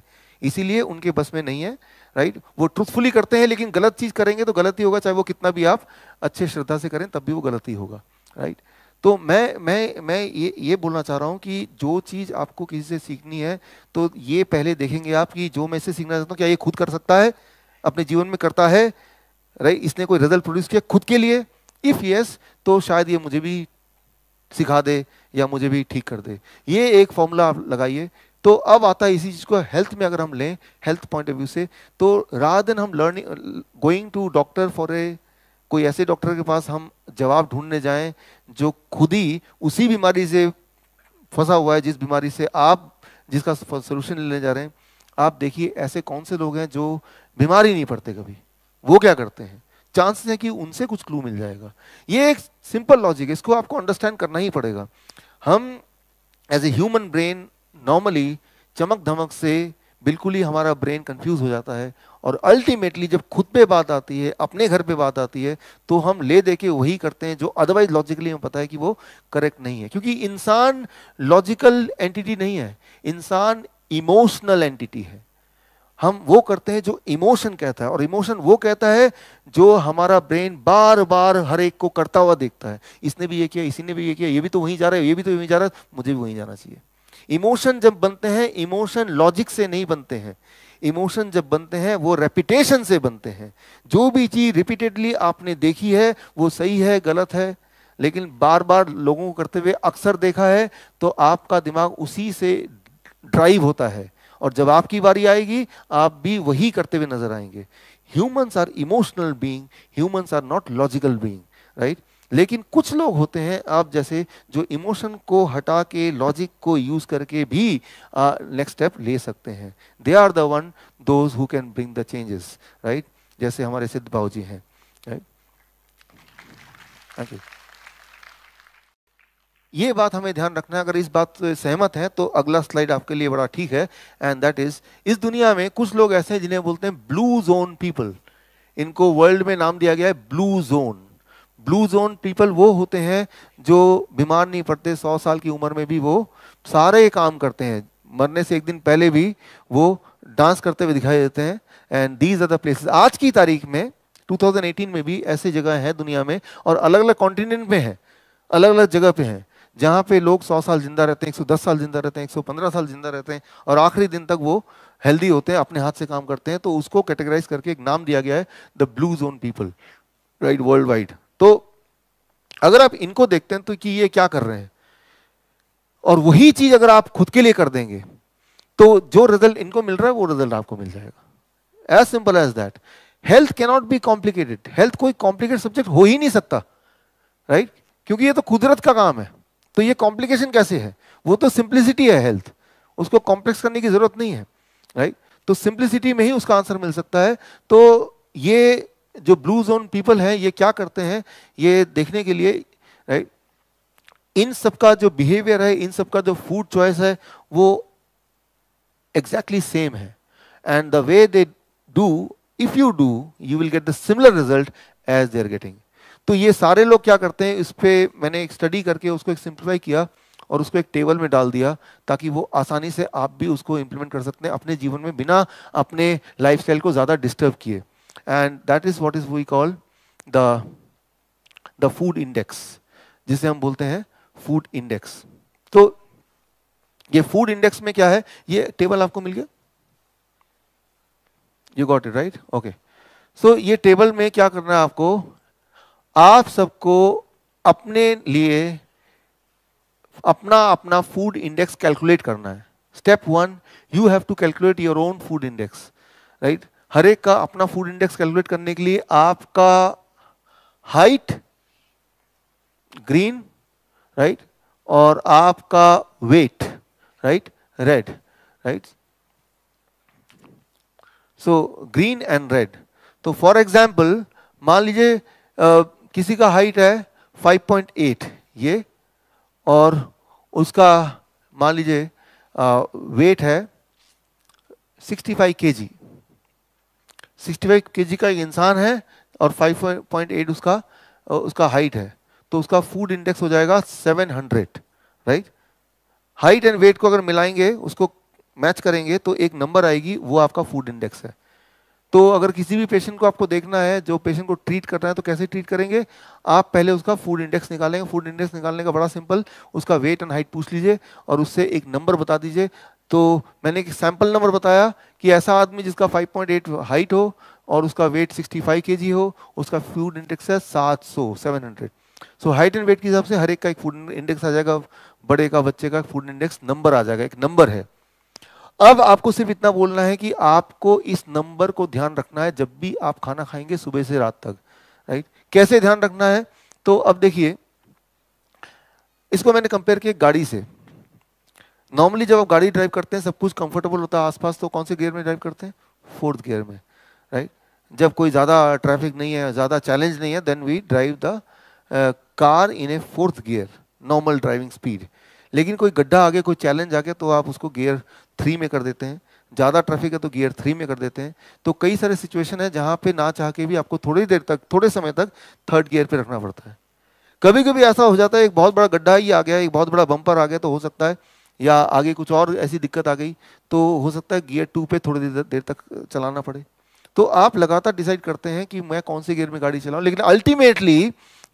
इसीलिए उनके बस में नहीं है राइट right? वो ट्रूथफुली करते हैं लेकिन गलत चीज़ करेंगे तो गलत ही होगा चाहे वो कितना भी आप अच्छे श्रद्धा से करें तब भी वो गलत ही होगा राइट right? तो मैं मैं मैं ये ये बोलना चाह रहा हूँ कि जो चीज़ आपको किसी से सीखनी है तो ये पहले देखेंगे आप कि जो मैं इससे सीखना चाहता हूँ क्या ये खुद कर सकता है अपने जीवन में करता है राइट right? इसने कोई रिजल्ट प्रोड्यूस किया खुद के लिए इफ़ यस तो शायद ये मुझे भी सिखा दे या मुझे भी ठीक कर दे ये एक फॉर्मूला आप लगाइए तो अब आता है इसी चीज़ को हेल्थ में अगर हम लें हेल्थ पॉइंट ऑफ व्यू से तो रात दिन हम learning going to doctor for a कोई ऐसे डॉक्टर के पास हम जवाब ढूंढने जाएं जो खुद ही उसी बीमारी से फंसा हुआ है जिस बीमारी से आप जिसका सोल्यूशन लेने जा रहे हैं आप देखिए ऐसे कौन से लोग हैं जो बीमार ही नहीं पड़ते कभी वो क्या करते हैं चांसेस हैं कि उनसे कुछ क्लू मिल जाएगा ये एक सिंपल लॉजिक है इसको आपको अंडरस्टैंड करना ही पड़ेगा हम as a human brain normally चमक धमक से बिल्कुल ही हमारा ब्रेन कंफ्यूज हो जाता है और अल्टीमेटली जब खुद पे बात आती है अपने घर पे बात आती है तो हम ले दे के वही करते हैं जो अदरवाइज लॉजिकली हमें पता है कि वो करेक्ट नहीं है क्योंकि इंसान लॉजिकल एंटिटी नहीं है इंसान इमोशनल एंटिटी है हम वो करते हैं जो इमोशन कहता है और इमोशन वो कहता है जो हमारा ब्रेन बार बार हर एक को करता हुआ देखता है इसने भी ये किया इसी ने भी ये किया ये भी तो वहीं जा रहा है ये भी तो वहीं जा रहा है मुझे भी वहीं जाना चाहिए इमोशन जब बनते हैं इमोशन लॉजिक से नहीं बनते हैं इमोशन जब बनते हैं वो रेपिटेशन से बनते हैं जो भी चीज़ रिपीटेडली आपने देखी है वो सही है गलत है लेकिन बार बार लोगों को करते हुए अक्सर देखा है तो आपका दिमाग उसी से ड्राइव होता है और जब आपकी बारी आएगी आप भी वही करते हुए नजर आएंगे humans are emotional being humans are not logical being right लेकिन कुछ लोग होते हैं आप जैसे जो इमोशन को हटा के लॉजिक को यूज करके भी नेक्स्ट स्टेप ले सकते हैं they are the one those who can bring the changes right जैसे हमारे सिद्ध बाबू जी हैं राइट ये बात हमें ध्यान रखना है अगर इस बात से सहमत है तो अगला स्लाइड आपके लिए बड़ा ठीक है एंड दैट इज इस दुनिया में कुछ लोग ऐसे हैं जिन्हें बोलते हैं ब्लू जोन पीपल इनको वर्ल्ड में नाम दिया गया है blue zone blue zone people वो होते हैं जो बीमार नहीं पड़ते सौ साल की उम्र में भी वो सारे काम करते हैं मरने से एक दिन पहले भी वो डांस करते हुए दिखाई देते हैं and these are the places आज की तारीख में 2018 में भी ऐसे जगह हैं दुनिया में और अलग अलग कॉन्टिनेंट में हैं अलग अलग जगह पे हैं जहाँ पे लोग 100 साल जिंदा रहते हैं 110 साल जिंदा रहते हैं 115 साल जिंदा रहते हैं और आखिरी दिन तक वो हेल्दी होते हैं अपने हाथ से काम करते हैं तो उसको कैटेगराइज करके एक नाम दिया गया है the blue zone people right worldwide तो अगर आप इनको देखते हैं तो कि ये क्या कर रहे हैं और वही चीज अगर आप खुद के लिए कर देंगे तो जो रिजल्ट इनको मिल रहा है वो रिजल्ट आपको मिल जाएगा as simple as that health cannot be complicated health कोई कॉम्प्लिकेटेड सब्जेक्ट हो ही नहीं सकता राइट right? क्योंकि ये तो कुदरत का काम है तो ये कॉम्प्लिकेशन कैसे है वो तो सिंप्लिसिटी है हेल्थ उसको कॉम्प्लेक्स करने की जरूरत नहीं है राइट right? तो सिंप्लिसिटी में ही उसका आंसर मिल सकता है तो ये जो ब्लू जोन पीपल हैं ये क्या करते हैं ये देखने के लिए राइट इन सब का जो बिहेवियर है इन सब का जो फूड चॉइस है वो एग्जैक्टली सेम है and the way they do if you do you will get the similar result as they are getting तो ये सारे लोग क्या करते हैं इस पर मैंने एक स्टडी करके उसको एक सिंप्लीफाई किया और उसको एक टेबल में डाल दिया ताकि वो आसानी से आप भी उसको इम्प्लीमेंट कर सकते हैं अपने जीवन में बिना अपने लाइफस्टाइल को ज़्यादा डिस्टर्ब किए and that is what is we call the the food index जिसे हम बोलते हैं फूड इंडेक्स तो ये फूड इंडेक्स में क्या है ये टेबल आपको मिल गया you got it right okay so ये टेबल में क्या करना है आपको आप सबको अपने लिए अपना अपना फूड इंडेक्स कैलकुलेट करना है step one you have to calculate your own food index right हर एक का अपना फूड इंडेक्स कैलकुलेट करने के लिए आपका हाइट ग्रीन राइट और आपका weight right red right so green and red तो फॉर एग्जांपल मान लीजिए किसी का हाइट है 5.8 ये और उसका मान लीजिए वेट है 65 केजी 65 केजी का एक इंसान है और 5.8 उसका उसका हाइट है तो उसका फूड इंडेक्स हो जाएगा 700 राइट हाइट एंड वेट को अगर मिलाएंगे उसको मैच करेंगे तो एक नंबर आएगी वो आपका फूड इंडेक्स है तो अगर किसी भी पेशेंट को आपको देखना है जो पेशेंट को ट्रीट करना है तो कैसे ट्रीट करेंगे आप पहले उसका फूड इंडेक्स निकालेंगे फूड इंडेक्स निकालने का बड़ा सिंपल उसका वेट एंड हाइट पूछ लीजिए और उससे एक नंबर बता दीजिए तो मैंने एक सैंपल नंबर बताया कि ऐसा आदमी जिसका 5.8 हाइट हो और उसका वेट 65 जी हो उसका फूड इंडेक्स है 700 hundred so height and weight के हिसाब से हर एक का एक फूड इंडेक्स आ जाएगा बड़े का बच्चे का फूड इंडेक्स नंबर आ जाएगा एक नंबर है अब आपको सिर्फ इतना बोलना है कि आपको इस नंबर को ध्यान रखना है जब भी आप खाना खाएंगे सुबह से रात तक राइट कैसे ध्यान रखना है तो अब देखिए इसको मैंने कंपेयर किया गाड़ी से नॉर्मली जब आप गाड़ी ड्राइव करते हैं सब कुछ कंफर्टेबल होता है आसपास तो कौन से गियर में ड्राइव करते हैं फोर्थ गियर में राइट जब कोई ज़्यादा ट्रैफिक नहीं है ज़्यादा चैलेंज नहीं है then we drive the car in a fourth gear normal driving speed लेकिन कोई गड्ढा आ गया कोई चैलेंज आ गया तो आप उसको गियर थ्री में कर देते हैं ज़्यादा ट्रैफिक है तो गियर थ्री में कर देते हैं तो कई सारे सिचुएशन है जहाँ पे ना चाह के भी आपको थोड़ी देर तक थोड़े समय तक थर्ड गियर पे रखना पड़ता है कभी कभी ऐसा हो जाता है एक बहुत बड़ा गड्ढा ही आ गया एक बहुत बड़ा बम्पर आ गया तो हो सकता है या आगे कुछ और ऐसी दिक्कत आ गई तो हो सकता है गियर टू पे थोड़ी देर देर तक चलाना पड़े तो आप लगातार डिसाइड करते हैं कि मैं कौन से गियर में गाड़ी चलाऊं लेकिन अल्टीमेटली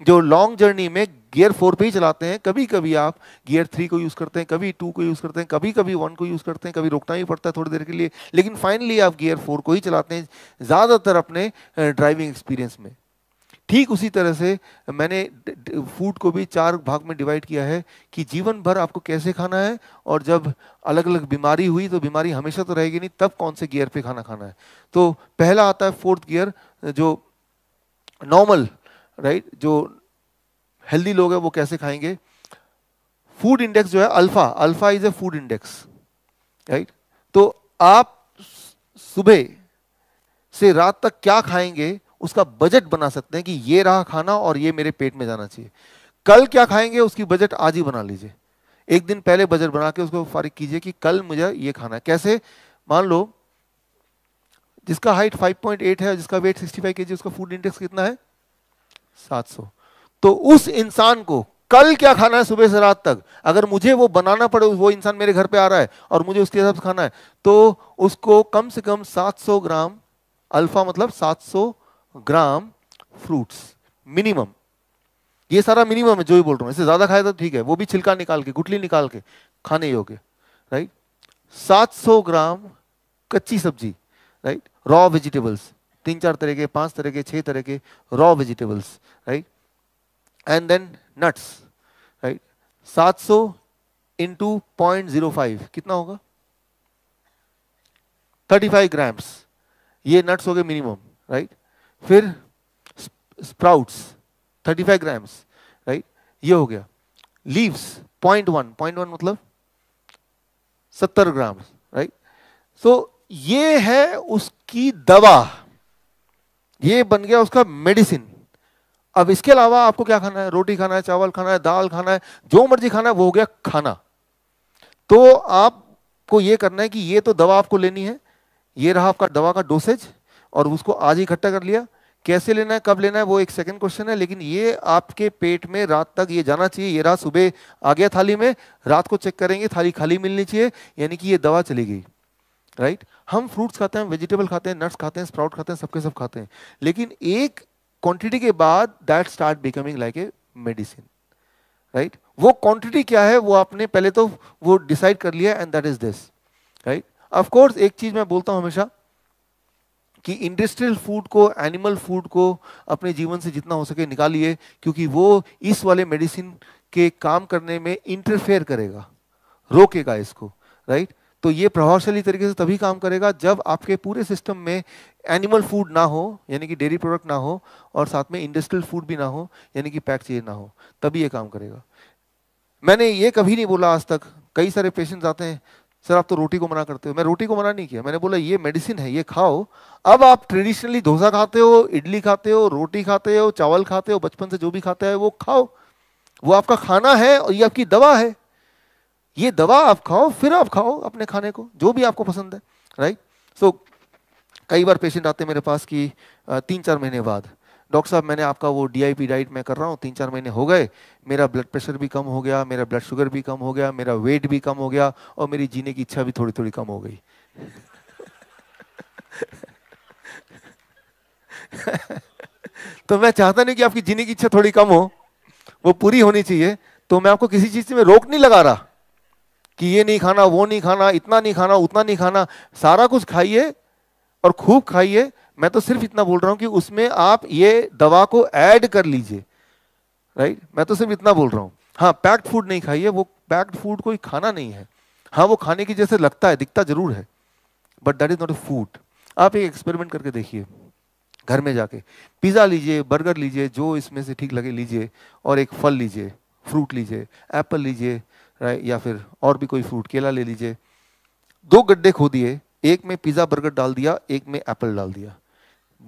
जो लॉन्ग जर्नी में गियर फोर पे ही चलाते हैं कभी कभी आप गियर थ्री को यूज़ करते हैं कभी टू को यूज़ करते हैं कभी कभी वन को यूज़ करते हैं कभी रोकना ही पड़ता है थोड़ी देर के लिए लेकिन फाइनली आप गियर फोर को ही चलाते हैं ज़्यादातर अपने ड्राइविंग एक्सपीरियंस में ठीक उसी तरह से मैंने फूड को भी चार भाग में डिवाइड किया है कि जीवन भर आपको कैसे खाना है और जब अलग अलग बीमारी हुई तो बीमारी हमेशा तो रहेगी नहीं तब कौन से गियर पे खाना खाना है तो पहला आता है फोर्थ गियर जो नॉर्मल राइट जो हेल्दी लोग हैं वो कैसे खाएंगे फूड इंडेक्स जो है alpha alpha is a food index right तो आप सुबह से रात तक क्या खाएंगे उसका बजट बना सकते हैं कि ये रहा खाना और ये मेरे पेट में जाना चाहिए कल क्या खाएंगे उसकी बजट आज ही बना लीजिए एक दिन पहले बजट बना के उसको फारिग कीजिए कि कल मुझे ये खाना है कैसे मान लो जिसका हाइट 5.8 है जिसका वेट 65 फाइव के जी उसका फूड इंडेक्स कितना है 700 तो उस इंसान को कल क्या खाना है सुबह से रात तक अगर मुझे वो बनाना पड़े वो इंसान मेरे घर पे आ रहा है और मुझे उसके हिसाब से खाना है तो उसको कम से कम 700 ग्राम अल्फा मतलब 700 ग्राम फ्रूट्स मिनिमम ये सारा मिनिमम है जो भी बोल रहा हूँ इससे ज़्यादा खाया तो ठीक है वो भी छिलका निकाल के गुटली निकाल के खाने योग्य राइट 700 ग्राम कच्ची सब्जी राइट रॉ वेजिटेबल्स तीन चार तरह के पांच तरह के छह तरह के raw vegetables right and then nuts right 700 सौ इंटू पॉइंट जीरो फाइव कितना होगा 35 ग्राम्स ये नट्स हो गए मिनिमम राइट फिर स्प्राउट्स 35 ग्राम्स राइट ये हो गया leaves point one point one मतलब 70 ग्राम राइट सो ये है उसकी दवा ये बन गया उसका मेडिसिन अब इसके अलावा आपको क्या खाना है रोटी खाना है चावल खाना है दाल खाना है जो मर्जी खाना है वो हो गया खाना तो आपको ये करना है कि ये तो दवा आपको लेनी है ये रहा आपका दवा का डोसेज और उसको आज इकट्ठा कर लिया कैसे लेना है कब लेना है वो एक सेकंड क्वेश्चन है लेकिन ये आपके पेट में रात तक ये जाना चाहिए ये रात सुबह आ गया थाली में रात को चेक करेंगे थाली खाली मिलनी चाहिए यानी कि ये दवा चली गई राइट हम फ्रूट्स खाते हैं वेजिटेबल खाते हैं नट्स खाते हैं स्प्राउट खाते हैं सबके सब खाते हैं लेकिन एक क्वांटिटी के बाद that start becoming like a medicine right वो क्वांटिटी क्या है वो आपने पहले तो वो डिसाइड कर लिया and that is this right of course एक चीज मैं बोलता हूं हमेशा कि इंडस्ट्रियल फूड को एनिमल फूड को अपने जीवन से जितना हो सके निकालिए क्योंकि वो इस वाले मेडिसिन के काम करने में इंटरफेयर करेगा रोकेगा इसको राइट तो ये प्रभावशाली तरीके से तभी काम करेगा जब आपके पूरे सिस्टम में एनिमल फूड ना हो यानी कि डेयरी प्रोडक्ट ना हो और साथ में इंडस्ट्रियल फूड भी ना हो यानी कि पैक चीज़ ना हो तभी ये काम करेगा मैंने ये कभी नहीं बोला आज तक कई सारे पेशेंट्स आते हैं सर आप तो रोटी को मना करते हो मैं रोटी को मना नहीं किया मैंने बोला ये मेडिसिन है ये खाओ अब आप ट्रेडिशनली डोसा खाते हो इडली खाते हो रोटी खाते हो चावल खाते हो बचपन से जो भी खाते हैं वो खाओ वो आपका खाना है और ये आपकी दवा है ये दवा आप खाओ फिर आप खाओ अपने खाने को जो भी आपको पसंद है राइट सो so, कई बार पेशेंट आते हैं मेरे पास कि तीन चार महीने बाद डॉक्टर साहब मैंने आपका वो पी डाइट मैं कर रहा हूँ तीन चार महीने हो गए मेरा ब्लड प्रेशर भी कम हो गया मेरा ब्लड शुगर भी कम हो गया मेरा वेट भी कम हो गया और मेरी जीने की इच्छा भी थोड़ी थोड़ी कम हो गई तो मैं चाहता नहीं कि आपकी जीने की इच्छा थोड़ी कम हो वो पूरी होनी चाहिए तो मैं आपको किसी चीज़ में रोक नहीं लगा रहा कि ये नहीं खाना वो नहीं खाना इतना नहीं खाना उतना नहीं खाना सारा कुछ खाइए और खूब खाइए मैं तो सिर्फ इतना बोल रहा हूँ कि उसमें आप ये दवा को ऐड कर लीजिए राइट मैं तो सिर्फ इतना बोल रहा हूँ हाँ पैक्ड फूड नहीं खाइए वो पैक्ड फूड कोई खाना नहीं है हाँ वो खाने की जैसे लगता है दिखता जरूर है but that is not a food आप एक एक्सपेरिमेंट करके देखिए घर में जाके पिज़्ज़ा लीजिए बर्गर लीजिए जो इसमें से ठीक लगे लीजिए और एक फल लीजिए फ्रूट लीजिए एप्पल लीजिए राइट या फिर और भी कोई फ्रूट केला ले लीजिए दो गड्ढे खो दिए एक में पिज़्ज़ा बर्गर डाल दिया एक में एप्पल डाल दिया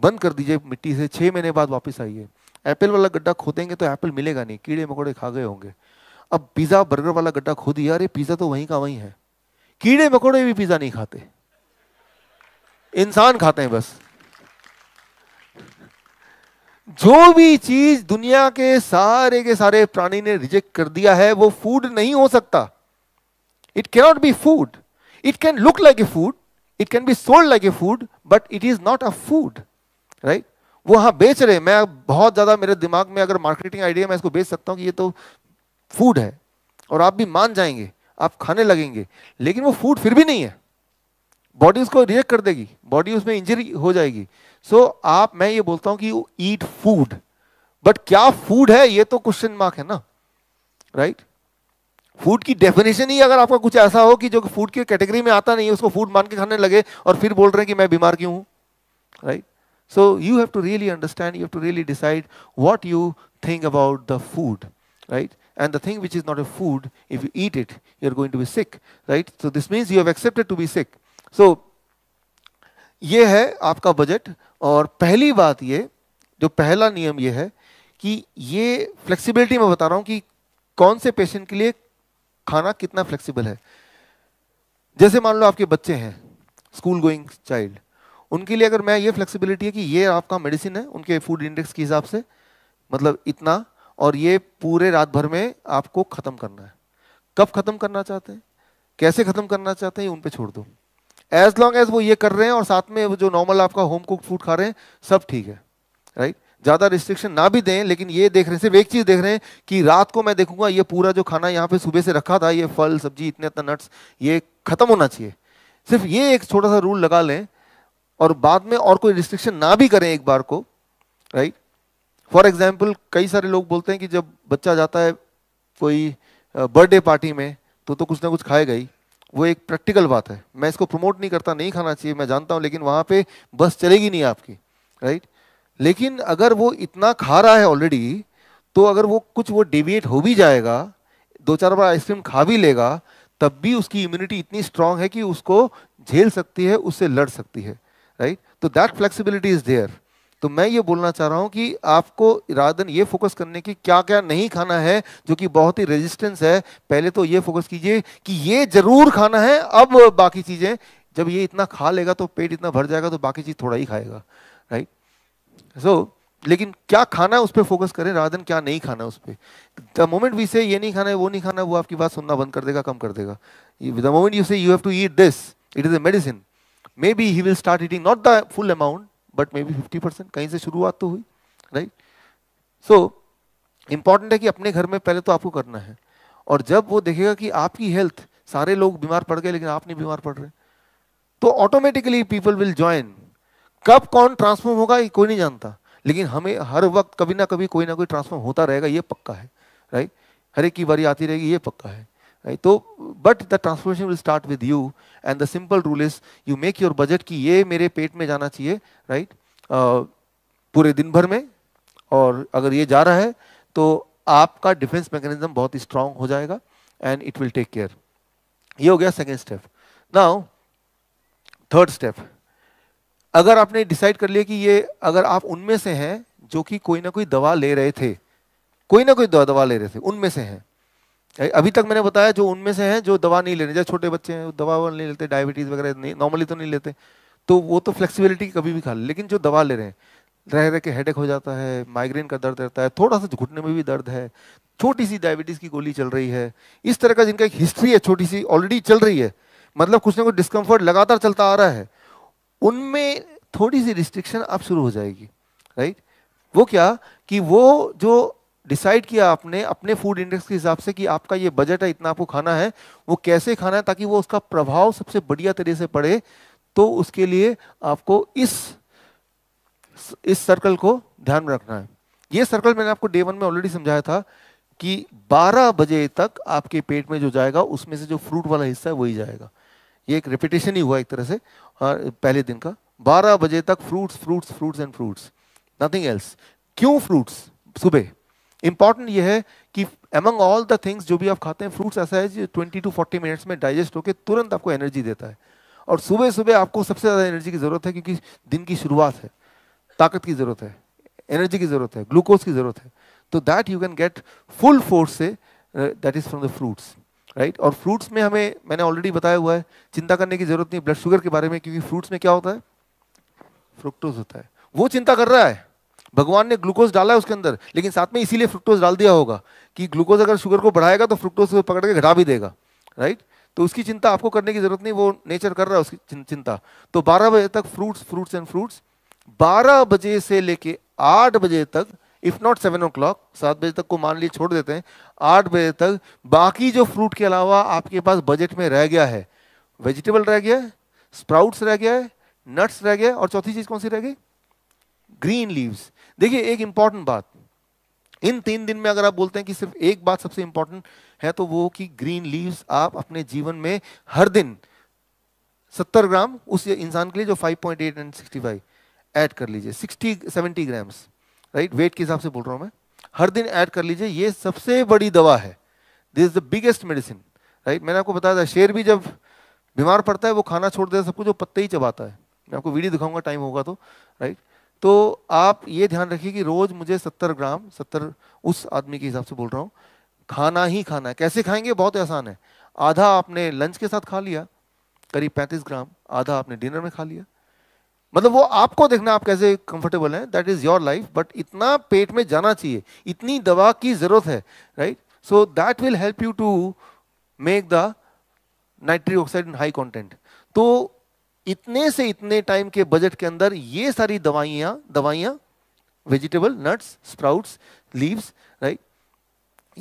बंद कर दीजिए मिट्टी से छः महीने बाद वापस आइए एप्पल वाला गड्ढा खोदेंगे तो एप्पल मिलेगा नहीं कीड़े मकोड़े खा गए होंगे अब पिज़्ज़ा बर्गर वाला गड्ढा खोद यार पिज़्ज़ा तो वहीं का वहीं है कीड़े मकोड़े भी पिज़्ज़ा नहीं खाते इंसान खाते हैं बस जो भी चीज दुनिया के सारे के सारे प्राणी ने रिजेक्ट कर दिया है वो फूड नहीं हो सकता it cannot be food it can look like a food it can be sold like a food but it is not a food right वो हाँ बेच रहे मैं बहुत ज़्यादा मेरे दिमाग में अगर मार्केटिंग आइडिया मैं इसको बेच सकता हूँ कि ये तो फूड है और आप भी मान जाएंगे आप खाने लगेंगे लेकिन वो फूड फिर भी नहीं है बॉडी उसको रिएक्ट कर देगी बॉडी उसमें इंजरी हो जाएगी सो so, आप मैं ये बोलता हूँ कि ईट फूड बट क्या फूड है ये तो क्वेश्चन मार्क है ना राइट right? फूड की डेफिनेशन ही अगर आपका कुछ ऐसा हो कि जो फूड के कैटेगरी में आता नहीं है उसको फूड मान के खाने लगे और फिर बोल रहे हैं कि मैं बीमार क्यों हूँ right right? So you have to really understand, you have to really decide what you think about the food, right? And the thing which is not a food, if you eat it, you're going to be sick, right? So this means you have accepted to be sick. So ये है आपका budget और पहली बात ये जो पहला नियम ये है कि ये फ्लेक्सिबिलिटी में बता रहा हूँ कि कौन से पेशेंट के लिए खाना कितना फ्लेक्सिबल है जैसे मान लो आपके बच्चे हैं स्कूल गोइंग चाइल्ड उनके लिए अगर मैं ये फ्लेक्सिबिलिटी है कि ये आपका मेडिसिन है उनके फूड इंडेक्स के हिसाब से मतलब इतना और ये पूरे रात भर में आपको ख़त्म करना है कब ख़त्म करना चाहते हैं कैसे ख़त्म करना चाहते हैं उन पर छोड़ दो एज लॉन्ग एज वो ये कर रहे हैं और साथ में जो नॉर्मल आपका होम कुक फूड खा रहे हैं सब ठीक है राइट ज़्यादा रिस्ट्रिक्शन ना भी दें लेकिन ये देख रहे हैं सिर्फ एक चीज़ देख रहे हैं कि रात को मैं देखूंगा ये पूरा जो खाना यहाँ पे सुबह से रखा था ये फल सब्जी इतने इतना नट्स ये ख़त्म होना चाहिए सिर्फ ये एक छोटा सा रूल लगा लें और बाद में और कोई रिस्ट्रिक्शन ना भी करें एक बार को राइट फॉर एग्जाम्पल कई सारे लोग बोलते हैं कि जब बच्चा जाता है कोई बर्थडे पार्टी में तो तो कुछ ना कुछ खाएगा ही वो एक प्रैक्टिकल बात है मैं इसको प्रमोट नहीं करता नहीं खाना चाहिए मैं जानता हूँ लेकिन वहाँ पे बस चलेगी नहीं आपकी राइट लेकिन अगर वो इतना खा रहा है ऑलरेडी तो अगर वो कुछ वो डेविएट हो भी जाएगा दो चार बार आइसक्रीम खा भी लेगा तब भी उसकी इम्यूनिटी इतनी स्ट्रांग है कि उसको झेल सकती है उससे लड़ सकती है राइट तो दैट फ्लेक्सिबिलिटी इज देयर तो मैं ये बोलना चाह रहा हूँ कि आपको इरादन ये फोकस करने की क्या क्या नहीं खाना है जो कि बहुत ही रेजिस्टेंस है पहले तो ये फोकस कीजिए कि ये जरूर खाना है अब बाकी चीज़ें जब ये इतना खा लेगा तो पेट इतना भर जाएगा तो बाकी चीज़ थोड़ा ही खाएगा राइट सो so, लेकिन क्या खाना है उस पर फोकस करें राधन क्या नहीं खाना उस पर द मोमेंट वी से ये नहीं खाना है वो नहीं खाना वो आपकी बात सुनना बंद कर देगा कम कर देगा the moment you say you have to eat this it is a medicine maybe he will start eating not the full amount but maybe fifty percent कहीं से शुरुआत तो हुई राइट सो इम्पॉर्टेंट है कि अपने घर में पहले तो आपको करना है और जब वो देखेगा कि आपकी हेल्थ सारे लोग बीमार पड़ गए लेकिन आप नहीं बीमार पड़ रहे तो ऑटोमेटिकली पीपल विल ज्वाइन कब कौन ट्रांसफॉर्म होगा ये कोई नहीं जानता लेकिन हमें हर वक्त कभी ना कभी कोई ना कोई ट्रांसफॉर्म होता रहेगा ये पक्का है राइट हर एक की बारी आती रहेगी ये पक्का है राइट तो but the transformation will start with you and the simple rule is you make your budget कि ये मेरे पेट में जाना चाहिए राइट uh, पूरे दिन भर में और अगर ये जा रहा है तो आपका डिफेंस मैकेनिज्म बहुत ही स्ट्रांग हो जाएगा and it will take care ये हो गया second step now third step अगर आपने डिसाइड कर लिया कि ये अगर आप उनमें से हैं जो कि कोई ना कोई दवा ले रहे थे कोई ना कोई दवा ले रहे थे उनमें से हैं अभी तक मैंने बताया जो उनमें से हैं जो दवा नहीं लेने जैसे छोटे बच्चे हैं दवा नहीं लेते डायबिटीज़ वगैरह नहीं नॉर्मली तो नहीं लेते तो वो तो फ्लेक्सिबिलिटी कभी भी खा ले लेकिन जो दवा ले रहे हैं रह रह के हेडेक हो जाता है माइग्रेन का दर्द रहता है थोड़ा सा घुटने में भी दर्द है छोटी सी डायबिटीज़ की गोली चल रही है इस तरह का जिनका एक हिस्ट्री है छोटी सी ऑलरेडी चल रही है मतलब कुछ ना कुछ डिस्कम्फर्ट लगातार चलता आ रहा है उनमें थोड़ी सी रिस्ट्रिक्शन अब शुरू हो जाएगी राइट वो क्या कि वो जो डिसाइड किया आपने अपने फूड इंडेक्स के हिसाब से कि आपका ये बजट है इतना आपको खाना है वो कैसे खाना है ताकि वो उसका प्रभाव सबसे बढ़िया तरीके से पड़े तो उसके लिए आपको इस इस सर्कल को ध्यान में रखना है ये सर्कल मैंने आपको डे वन में ऑलरेडी समझाया था कि 12 बजे तक आपके पेट में जो जाएगा उसमें से जो फ्रूट वाला हिस्सा है वही जाएगा ये एक रिपीटेशन ही हुआ एक तरह से पहले दिन का 12 बजे तक fruits fruits fruits and fruits nothing else क्यों फ्रूट्स सुबह इंपॉर्टेंट ये है कि अमंग ऑल द थिंग्स जो भी आप खाते हैं फ्रूट्स ऐसा है जो 20 टू 40 मिनट्स में डाइजेस्ट होकर तुरंत आपको एनर्जी देता है और सुबह सुबह आपको सबसे ज़्यादा एनर्जी की ज़रूरत है क्योंकि दिन की शुरुआत है ताकत की ज़रूरत है एनर्जी की ज़रूरत है ग्लूकोज की ज़रूरत है तो that you can get full force से that is from the fruits right और फ्रूट्स में हमें मैंने ऑलरेडी बताया हुआ है चिंता करने की ज़रूरत नहीं ब्लड शुगर के बारे में क्योंकि फ्रूट्स में क्या होता है फ्रुक्टोज होता है वो चिंता कर रहा है भगवान ने ग्लूकोज डाला है उसके अंदर लेकिन साथ में इसीलिए फ्रुक्टोज डाल दिया होगा कि ग्लूकोज अगर शुगर को बढ़ाएगा तो फ्रुक्टोज को पकड़ के घटा भी देगा राइट तो उसकी चिंता आपको करने की जरूरत नहीं वो नेचर कर रहा है उसकी चिंता तो बारह बजे तक फ्रूट्स फ्रूट्स एंड फ्रूट्स बारह बजे से लेके आठ बजे तक if not seven o'clock सात बजे तक को मान लिए छोड़ देते हैं आठ बजे तक बाकी जो फ्रूट के अलावा आपके पास बजट में रह गया है वेजिटेबल रह गया है स्प्राउट्स रह गया है नट्स रह गया और चौथी चीज कौन सी रह गई ग्रीन लीव्स देखिए एक इंपॉर्टेंट बात इन तीन दिन में अगर आप बोलते हैं कि सिर्फ एक बात सबसे इंपॉर्टेंट है तो वो कि ग्रीन लीव्स आप अपने जीवन में हर दिन 70 ग्राम उस इंसान के लिए जो 5.8 एंड 65 ऐड कर लीजिए 60 70 ग्राम्स राइट वेट के हिसाब से बोल रहा हूँ मैं हर दिन ऐड कर लीजिए ये सबसे बड़ी दवा है this is the biggest medicine right मैंने आपको बताया था शेर भी जब बीमार पड़ता है वो खाना छोड़ देता है सबको जो पत्ते ही चबाता है मैं आपको वीडियो दिखाऊंगा टाइम होगा तो राइट right? तो आप ये ध्यान रखिए कि रोज़ मुझे सत्तर ग्राम सत्तर उस आदमी के हिसाब से बोल रहा हूँ खाना ही खाना है कैसे खाएंगे बहुत आसान है आधा आपने लंच के साथ खा लिया करीब पैंतीस ग्राम आधा आपने डिनर में खा लिया मतलब वो आपको देखना आप कैसे कंफर्टेबल हैं that is your life but इतना पेट में जाना चाहिए इतनी दवा की ज़रूरत है right so that will help you to make the nitric oxide in high content तो इतने से इतने टाइम के बजट के अंदर ये सारी दवाइयां दवाइयां vegetable nuts sprouts leaves right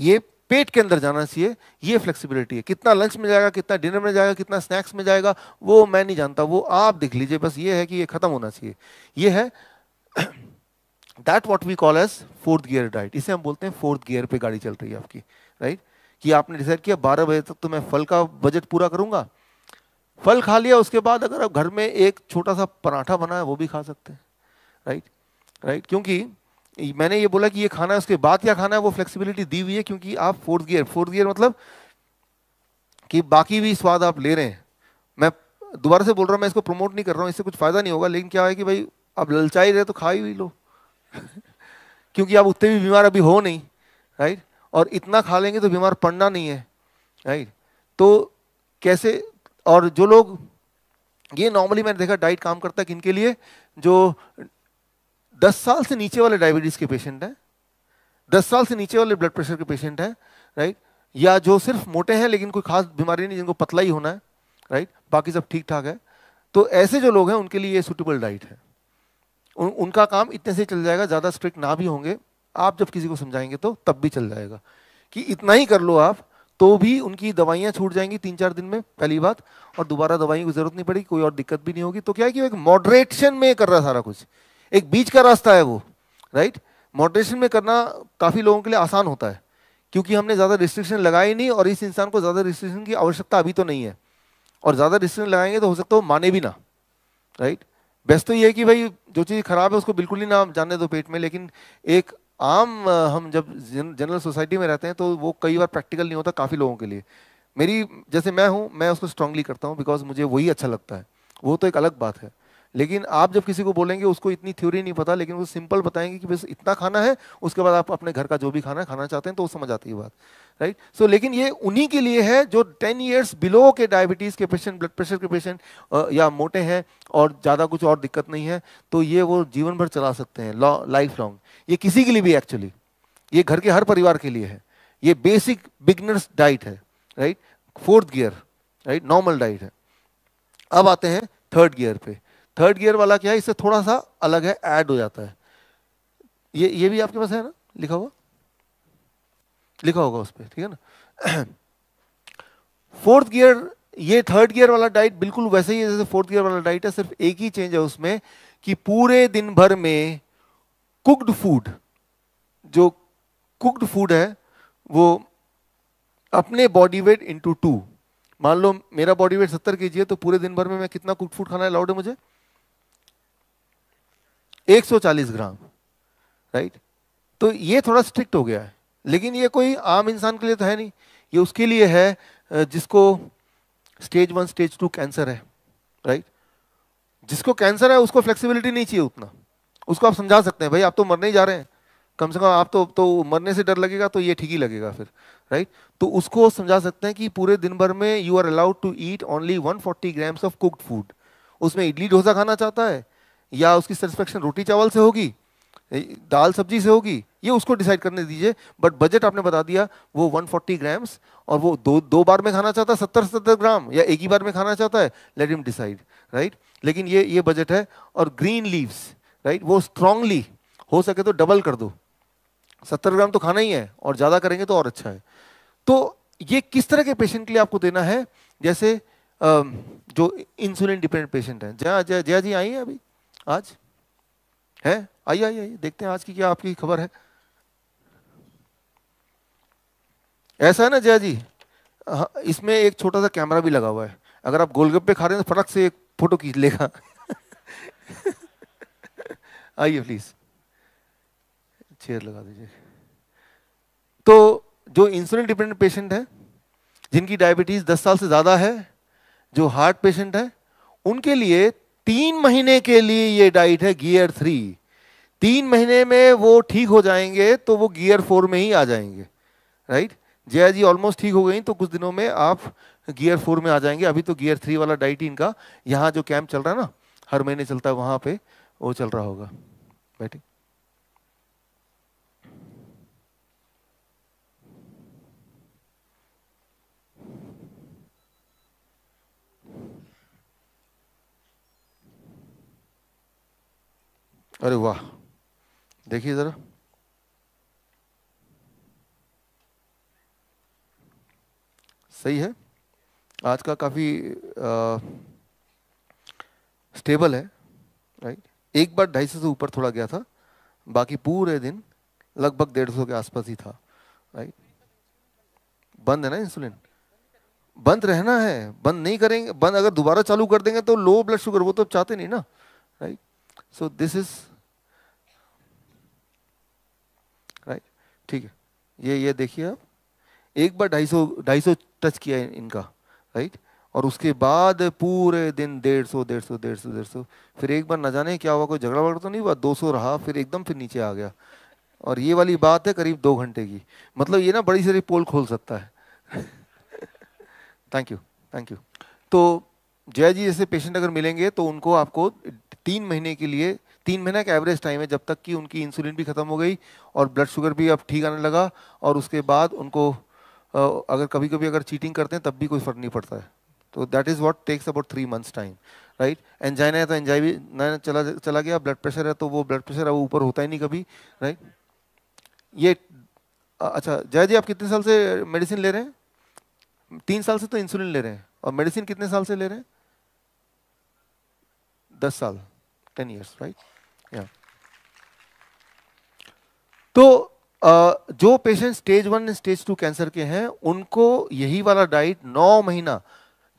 ये पेट के अंदर जाना चाहिए ये फ्लेक्सिबिलिटी है कितना लंच में जाएगा कितना डिनर में जाएगा कितना स्नैक्स में जाएगा वो मैं नहीं जानता वो आप देख लीजिए बस ये है कि ये ख़त्म होना चाहिए ये है that what we call as fourth gear diet इसे हम बोलते हैं फोर्थ गियर पे गाड़ी चल रही है आपकी राइट right? कि आपने डिसाइड किया बारह बजे तक तो मैं फल का बजट पूरा करूंगा फल खा लिया उसके बाद अगर आप घर में एक छोटा सा पराठा बना है वो भी खा सकते हैं राइट राइट क्योंकि मैंने ये बोला कि ये खाना है उसके बाद क्या खाना है वो फ्लेक्सिबिलिटी दी हुई है क्योंकि आप फोर्थ गियर फोर्थ गियर मतलब कि बाकी भी स्वाद आप ले रहे हैं मैं दोबारा से बोल रहा हूँ मैं इसको प्रमोट नहीं कर रहा हूँ इससे कुछ फ़ायदा नहीं होगा लेकिन क्या है कि भाई आप ललचाई रहे तो खा ही लो क्योंकि आप उतने भी बीमार अभी हो नहीं राइट और इतना खा लेंगे तो बीमार पड़ना नहीं है राइट तो कैसे और जो लोग ये नॉर्मली मैंने देखा डाइट काम करता है कि इनके लिए जो 10 साल से नीचे वाले डायबिटीज़ के पेशेंट हैं 10 साल से नीचे वाले ब्लड प्रेशर के पेशेंट हैं राइट या जो सिर्फ मोटे हैं लेकिन कोई खास बीमारी नहीं जिनको पतला ही होना है राइट बाकी सब ठीक ठाक है तो ऐसे जो लोग हैं उनके लिए ये सुटेबल डाइट है उन, उनका काम इतने से चल जाएगा ज़्यादा स्ट्रिक्ट ना भी होंगे आप जब किसी को समझाएंगे तो तब भी चल जाएगा कि इतना ही कर लो आप तो भी उनकी दवाइयाँ छूट जाएंगी तीन चार दिन में पहली बात और दोबारा दवाइयों की जरूरत नहीं पड़ेगी कोई और दिक्कत भी नहीं होगी तो क्या है कि वो एक मॉडरेशन में कर रहा सारा कुछ एक बीच का रास्ता है वो राइट मॉडरेशन में करना काफ़ी लोगों के लिए आसान होता है क्योंकि हमने ज़्यादा रिस्ट्रिक्शन लगाए नहीं और इस इंसान को ज़्यादा रिस्ट्रिक्शन की आवश्यकता अभी तो नहीं है और ज़्यादा रिस्ट्रिक्शन लगाएंगे तो हो सकता है माने भी ना राइट बेस्ट तो ये है कि भाई जो चीज़ खराब है उसको बिल्कुल ही ना जानने दो पेट में लेकिन एक आम हम जब जनरल सोसाइटी में रहते हैं तो वो कई बार प्रैक्टिकल नहीं होता काफ़ी लोगों के लिए मेरी जैसे मैं हूँ मैं उसको स्ट्रांगली करता हूँ बिकॉज मुझे वही अच्छा लगता है वो तो एक अलग बात है लेकिन आप जब किसी को बोलेंगे उसको इतनी थ्योरी नहीं पता लेकिन वो सिंपल बताएंगे कि बस इतना खाना है उसके बाद आप अपने घर का जो भी खाना खाना चाहते हैं तो वो समझ आती है बात राइट सो so, लेकिन ये उन्हीं के लिए है जो टेन ईयर्स बिलो के डायबिटीज़ के पेशेंट ब्लड प्रेशर के पेशेंट या मोटे हैं और ज़्यादा कुछ और दिक्कत नहीं है तो ये वो जीवन भर चला सकते हैं लाइफ लॉन्ग ये किसी के लिए भी एक्चुअली ये घर के हर परिवार के लिए है ये बेसिक बिगनर्स डाइट है right fourth gear right normal diet है अब आते हैं थर्ड गियर पे थर्ड गियर वाला क्या है इससे थोड़ा सा अलग है ऐड हो जाता है ये ये भी आपके पास है ना लिखा हुआ लिखा होगा उस पर ठीक है ना फोर्थ गियर ये थर्ड गियर वाला डाइट बिल्कुल वैसे ही है जैसे फोर्थ गियर वाला डाइट है सिर्फ एक ही चेंज है उसमें कि पूरे दिन भर में कुक्ड फूड जो कुक्ड फूड है वो अपने बॉडी वेट इंटू टू मान लो मेरा बॉडी वेट सत्तर के जी है तो पूरे दिन भर में मैं कितना कुक्ड फूड खाना अलाउड है मुझे 140 ग्राम राइट तो ये थोड़ा स्ट्रिक्ट हो गया है लेकिन ये कोई आम इंसान के लिए तो है नहीं ये उसके लिए है जिसको stage one stage two cancer है राइट जिसको कैंसर है उसको फ्लेक्सिबिलिटी नहीं चाहिए उतना उसको आप समझा सकते हैं भाई आप तो मरने ही जा रहे हैं कम से कम आप तो तो मरने से डर लगेगा तो ये ठीक ही लगेगा फिर राइट तो उसको समझा सकते हैं कि पूरे दिन भर में you are allowed to eat only 140 grams of cooked food उसमें इडली डोसा खाना चाहता है या उसकी सेटिस्फेक्शन रोटी चावल से होगी दाल सब्जी से होगी ये उसको डिसाइड करने दीजिए बट बजट आपने बता दिया वो 140 ग्राम्स और वो दो दो बार में खाना चाहता है सत्तर सत्तर ग्राम या एक ही बार में खाना चाहता है लेट हिम डिसाइड राइट लेकिन ये ये बजट है और ग्रीन लीव्स राइट वो स्ट्रांगली हो सके तो डबल कर दो सत्तर ग्राम तो खाना ही है और ज़्यादा करेंगे तो और अच्छा है तो ये किस तरह के पेशेंट के लिए आपको देना है जैसे जो इंसुलिन डिपेंडेंट पेशेंट है जया जया जया जी आई है अभी आज है आइए आइए आइए देखते हैं आज की क्या आपकी खबर है ऐसा है ना जया जी हाँ, इसमें एक छोटा सा कैमरा भी लगा हुआ है अगर आप गोलगप्पे खा रहे हैं तो फटक से एक फोटो खींच लेगा आइए प्लीज चेयर लगा दीजिए तो जो इंसुलिन डिपेंडेंट पेशेंट है जिनकी डायबिटीज 10 साल से ज़्यादा है जो हार्ट पेशेंट है उनके लिए तीन महीने के लिए ये डाइट है गियर थ्री तीन महीने में वो ठीक हो जाएंगे तो वो गियर फोर में ही आ जाएंगे राइट जया जी ऑलमोस्ट ठीक हो गई तो कुछ दिनों में आप गियर फोर में आ जाएंगे अभी तो गियर थ्री वाला डाइट इनका यहाँ जो कैंप चल रहा है ना हर महीने चलता है वहाँ पे वो चल रहा होगा बैठे अरे वाह देखिए जरा सही है आज का काफ़ी स्टेबल है राइट एक बार ढाई सौ से ऊपर थोड़ा गया था बाकी पूरे दिन लगभग डेढ़ सौ के आसपास ही था राइट बंद है ना इंसुलिन बंद रहना है बंद नहीं करेंगे बंद अगर दोबारा चालू कर देंगे तो लो ब्लड शुगर वो तो चाहते नहीं ना right so this is right ठीक है ये ये देखिए आप एक बार ढाई सौ ढाई सौ टच किया है इनका राइट और उसके बाद पूरे दिन डेढ़ सौ डेढ़ सौ डेढ़ सौ डेढ़ सौ फिर एक बार न जाने क्या हुआ कोई झगड़ा वगड़ा तो नहीं हुआ दो सौ रहा फिर एकदम फिर नीचे आ गया और ये वाली बात है करीब दो घंटे की मतलब ये ना बड़ी सारी पोल खोल सकता है थैंक यू थैंक यू तो जय जी जैसे पेशेंट अगर मिलेंगे तो उनको आपको तीन महीने के लिए तीन महीना का एवरेज टाइम है जब तक कि उनकी इंसुलिन भी ख़त्म हो गई और ब्लड शुगर भी अब ठीक आने लगा और उसके बाद उनको अगर कभी कभी अगर चीटिंग करते हैं तब भी कोई फ़र्क नहीं पड़ता है तो that is what takes about three months time right angina है तो एंजाइ भी ना चला चला गया ब्लड प्रेशर है तो वो ब्लड प्रेशर है वो ऊपर होता ही नहीं कभी राइट right? ये अच्छा जय जी आप कितने साल से मेडिसिन ले रहे हैं तीन साल से तो इंसुलिन ले रहे हैं और मेडिसिन कितने साल से ले रहे हैं दस साल टेन ईयर्स राइट या तो आ, जो patient stage one stage two cancer के हैं उनको यही वाला डाइट नौ महीना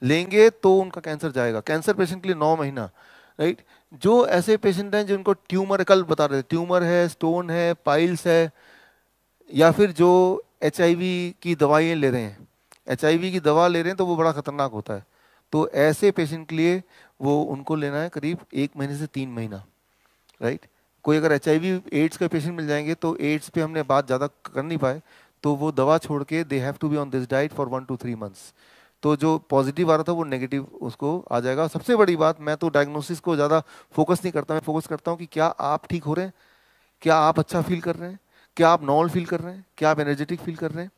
लेंगे तो उनका कैंसर जाएगा कैंसर पेशेंट के लिए नौ महीना राइट जो ऐसे पेशेंट हैं जिनको ट्यूमर कल बता रहे थे ट्यूमर है स्टोन है पाइल्स है या फिर जो एच की दवाइयाँ ले रहे हैं एच की दवा ले रहे हैं तो वो बड़ा ख़तरनाक होता है तो ऐसे पेशेंट के लिए वो उनको लेना है करीब एक महीने से तीन महीना राइट कोई अगर एच एड्स का पेशेंट मिल जाएंगे तो एड्स पे हमने बात ज़्यादा कर नहीं पाए तो वो दवा छोड़ के they have to be on this diet for one two three months तो जो पॉजिटिव आ रहा था वो नेगेटिव उसको आ जाएगा सबसे बड़ी बात मैं तो डायग्नोसिस को ज़्यादा फोकस नहीं करता मैं फोकस करता हूँ कि क्या आप ठीक हो रहे हैं क्या आप अच्छा फील कर रहे हैं क्या आप नॉर्मल फील कर रहे हैं क्या आप एनर्जेटिक फील कर रहे हैं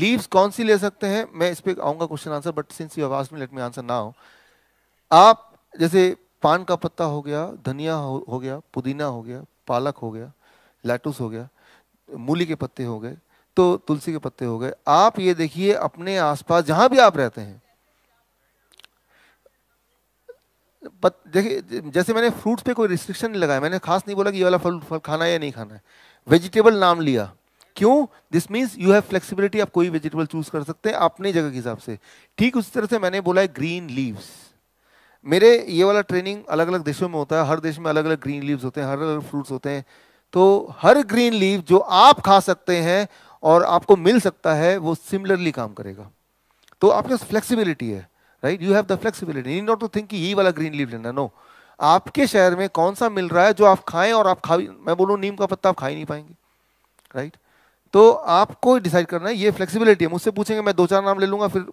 लीव्स कौन सी ले सकते हैं मैं इस पर आऊंगा question answer but since you आवाज में लेट मी आंसर ना हो आप जैसे पान का पत्ता हो गया धनिया हो, हो गया पुदीना हो गया पालक हो गया लैटूस हो गया मूली के पत्ते हो गए तो तुलसी के पत्ते हो गए आप ये देखिए अपने आसपास जहां भी आप रहते हैं देखिए जैसे मैंने फ्रूट्स पे कोई रिस्ट्रिक्शन नहीं लगाया मैंने खास नहीं बोला कि ये वाला फल फल खाना है या नहीं खाना है वेजिटेबल नाम लिया क्यों this means you have flexibility आप कोई वेजिटेबल चूज कर सकते हैं अपनी जगह के हिसाब से ठीक उसी तरह से मैंने बोला है ग्रीन लीव्स मेरे ये वाला ट्रेनिंग अलग अलग देशों में होता है हर देश में अलग अलग ग्रीन लीव्स होते हैं हर अलग फ्रूट्स होते हैं तो हर ग्रीन लीव जो आप खा सकते हैं और आपको मिल सकता है वो सिमिलरली काम करेगा तो आपके पास फ्लेक्सिबिलिटी है right you have the flexibility need not to think कि यही वाला ग्रीन लीव लेना नो आपके शहर में कौन सा मिल रहा है जो आप खाएं और आप खा मैं बोलूँ नीम का पत्ता आप खा ही नहीं पाएंगे राइट तो आपको डिसाइड करना है ये फ्लेक्सिबिलिटी है मुझसे पूछेंगे मैं दो चार नाम ले लूँगा फिर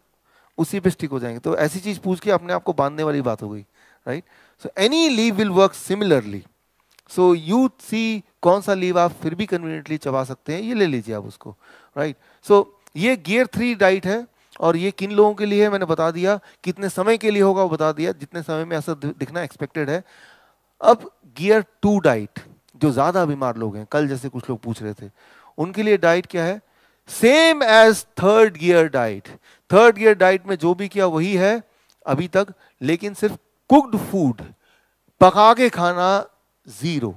उसी पे स्टिक हो जाएंगे तो ऐसी चीज़ पूछ के अपने आप को बांधने वाली बात हो गई right so any leave will work similarly so you see कौन सा लीव आप फिर भी कन्वीनियंटली चबा सकते हैं ये ले लीजिए आप उसको राइट right? सो so, ये गियर थ्री डाइट है और ये किन लोगों के लिए है मैंने बता दिया कितने समय के लिए होगा वो बता दिया जितने समय में असर दिखना एक्सपेक्टेड है अब गियर टू डाइट जो ज़्यादा बीमार लोग हैं कल जैसे कुछ लोग पूछ रहे थे उनके लिए डाइट क्या है same as third gear diet third gear diet में जो भी किया वही है अभी तक लेकिन सिर्फ कुक्ड फूड पका के खाना जीरो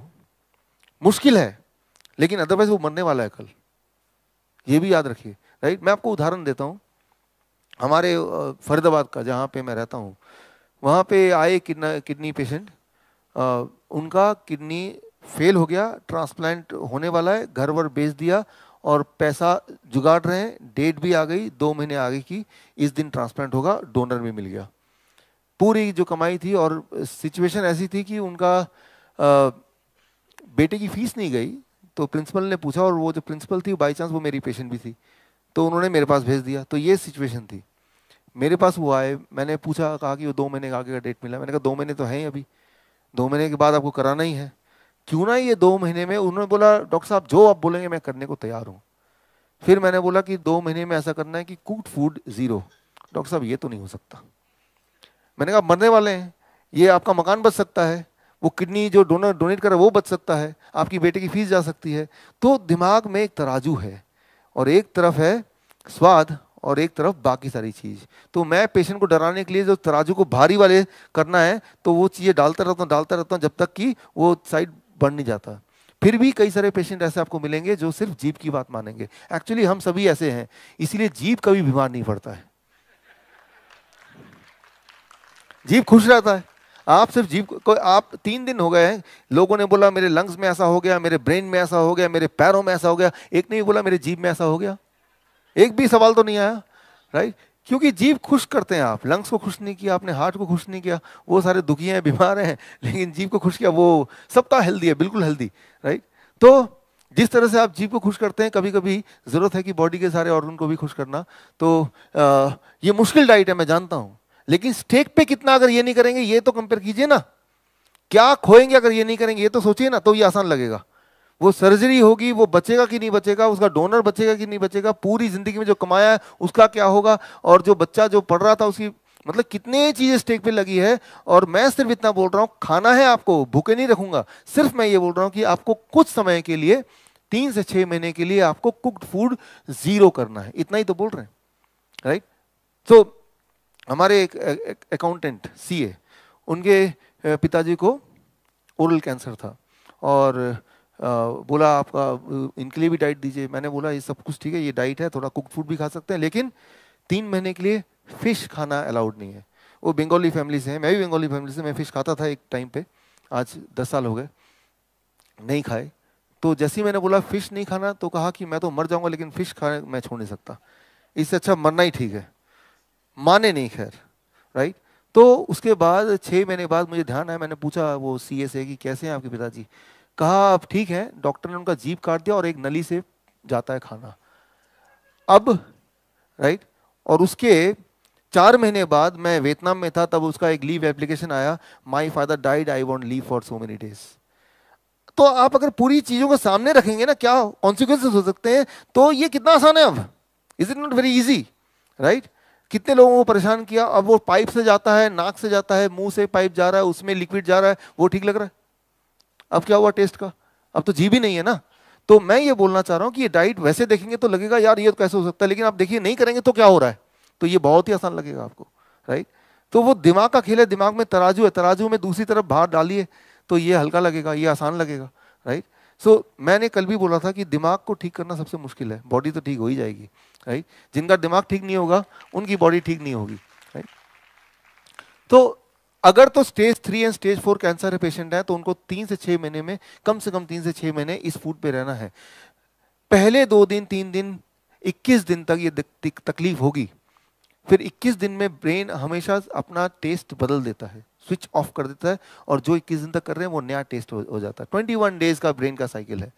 मुश्किल है लेकिन अदरवाइज वो मरने वाला है कल ये भी याद रखिए राइट मैं आपको उदाहरण देता हूँ हमारे फरीदाबाद का जहाँ पे मैं रहता हूँ वहाँ पे आए किडनी पेशेंट उनका किडनी फेल हो गया ट्रांसप्लांट होने वाला है घर वर बेच दिया और पैसा जुगाड़ रहे हैं डेट भी आ गई दो महीने आगे की इस दिन ट्रांसप्लांट होगा डोनर भी मिल गया पूरी जो कमाई थी और सिचुएशन ऐसी थी कि उनका बेटे की फीस नहीं गई तो प्रिंसिपल ने पूछा और वो जो प्रिंसिपल थी बाई चांस वो मेरी पेशेंट भी थी तो उन्होंने मेरे पास भेज दिया तो ये सिचुएशन थी मेरे पास वो आए मैंने पूछा कहा कि वो दो महीने का आगे का डेट मिला मैंने कहा दो महीने तो हैं ही अभी दो महीने के बाद आपको कराना ही है क्यों ना ये दो महीने में उन्होंने बोला डॉक्टर साहब जो आप बोलेंगे मैं करने को तैयार हूँ फिर मैंने बोला कि दो महीने में ऐसा करना है कि कुकड फूड ज़ीरो डॉक्टर साहब ये तो नहीं हो सकता मैंने कहा मरने वाले हैं ये आपका मकान बच सकता है वो किडनी जो डोनर डोनेट करा वो बच सकता है आपकी बेटे की फीस जा सकती है तो दिमाग में एक तराजू है और एक तरफ है स्वाद और एक तरफ बाकी सारी चीज़ तो मैं पेशेंट को डराने के लिए जो तराजू को भारी वाले करना है तो वो चीज़ें डालता रहता हूँ डालता रहता हूँ जब तक कि वो साइड बढ़ नहीं जाता फिर भी कई सारे पेशेंट ऐसे आपको मिलेंगे जो सिर्फ जीप की बात मानेंगे एक्चुअली हम सभी ऐसे हैं इसीलिए जीप कभी बीमार नहीं पड़ता है जीप खुश रहता है आप सिर्फ जीव को आप तीन दिन हो गए हैं लोगों ने बोला मेरे लंग्स में ऐसा हो गया मेरे ब्रेन में ऐसा हो गया मेरे पैरों में ऐसा हो गया एक ने भी बोला मेरे जीव में ऐसा हो गया एक भी सवाल तो नहीं आया राइट क्योंकि जीव खुश करते हैं आप लंग्स को खुश नहीं किया आपने हार्ट को खुश नहीं किया वो सारे दुखी हैं बीमार हैं लेकिन जीव को खुश किया वो सबका हेल्दी है बिल्कुल हेल्दी राइट तो जिस तरह से आप जीव को खुश करते हैं कभी कभी ज़रूरत है कि बॉडी के सारे ऑर्गन को भी खुश करना तो आ, ये मुश्किल डाइट है मैं जानता हूँ लेकिन स्टेक पे कितना अगर ये नहीं करेंगे ये तो कंपेयर कीजिए ना क्या खोएंगे अगर ये नहीं करेंगे ये तो सोचिए ना तो ये आसान लगेगा वो सर्जरी होगी वो बचेगा कि नहीं बचेगा उसका डोनर बचेगा कि नहीं बचेगा पूरी जिंदगी में जो कमाया है उसका क्या होगा और जो बच्चा जो पढ़ रहा था उसकी मतलब कितने चीज़ें स्टेक पे लगी है और मैं सिर्फ इतना बोल रहा हूँ खाना है आपको भूखे नहीं रखूंगा सिर्फ मैं ये बोल रहा हूँ कि आपको कुछ समय के लिए तीन से छह महीने के लिए आपको कुकड फूड जीरो करना है इतना ही तो बोल रहे हैं राइट सो so, हमारे एक अकाउंटेंट सीए उनके पिताजी को ओरल कैंसर था और बोला आपका इनके लिए भी डाइट दीजिए मैंने बोला ये सब कुछ ठीक है ये डाइट है थोड़ा कुक फूड भी खा सकते हैं लेकिन तीन महीने के लिए फ़िश खाना अलाउड नहीं है वो बंगाली फैमिली से है मैं भी बंगाली फैमिली से मैं फ़िश खाता था एक टाइम पे आज दस साल हो गए नहीं खाए तो जैसे ही मैंने बोला फ़िश नहीं खाना तो कहा कि मैं तो मर जाऊंगा लेकिन फ़िश खाने मैं छोड़ नहीं सकता इससे अच्छा मरना ही ठीक है माने नहीं खैर राइट तो उसके बाद छः महीने बाद मुझे ध्यान आया मैंने पूछा वो सी से कि कैसे हैं आपके पिताजी कहा आप ठीक है डॉक्टर ने उनका जीप काट दिया और एक नली से जाता है खाना अब राइट और उसके चार महीने बाद मैं वियतनाम में था तब उसका एक लीव एप्लीकेशन आया my father died I want leave for so many days तो आप अगर पूरी चीज़ों को सामने रखेंगे ना क्या कॉन्सिक्वेंसेस हो सकते हैं तो ये कितना आसान है अब is it not very easy right कितने लोगों को परेशान किया अब वो पाइप से जाता है नाक से जाता है मुंह से पाइप जा रहा है उसमें लिक्विड जा रहा है वो ठीक लग रहा है अब क्या हुआ टेस्ट का अब तो जी भी नहीं है ना तो मैं ये बोलना चाह रहा हूँ कि ये डाइट वैसे देखेंगे तो लगेगा यार ये तो कैसे हो सकता है लेकिन आप देखिए नहीं करेंगे तो क्या हो रहा है तो ये बहुत ही आसान लगेगा आपको राइट तो वो दिमाग का खेल है दिमाग में तराजू है तराजू में दूसरी तरफ बाहर डालिए तो ये हल्का लगेगा ये आसान लगेगा राइट सो मैंने कल भी बोला था कि दिमाग को ठीक करना सबसे मुश्किल है बॉडी तो ठीक हो ही जाएगी राइट जिनका दिमाग ठीक नहीं होगा उनकी बॉडी ठीक नहीं होगी राइट तो अगर तो stage three and stage four cancer है पेशेंट है तो उनको तीन से छः महीने में कम से कम तीन से छः महीने इस फूड पे रहना है पहले दो दिन तीन दिन 21 दिन तक ये तकलीफ होगी फिर 21 दिन में ब्रेन हमेशा अपना टेस्ट बदल देता है स्विच ऑफ कर देता है और जो 21 दिन तक कर रहे हैं वो नया टेस्ट हो, जाता है 21 डेज का ब्रेन का साइकिल है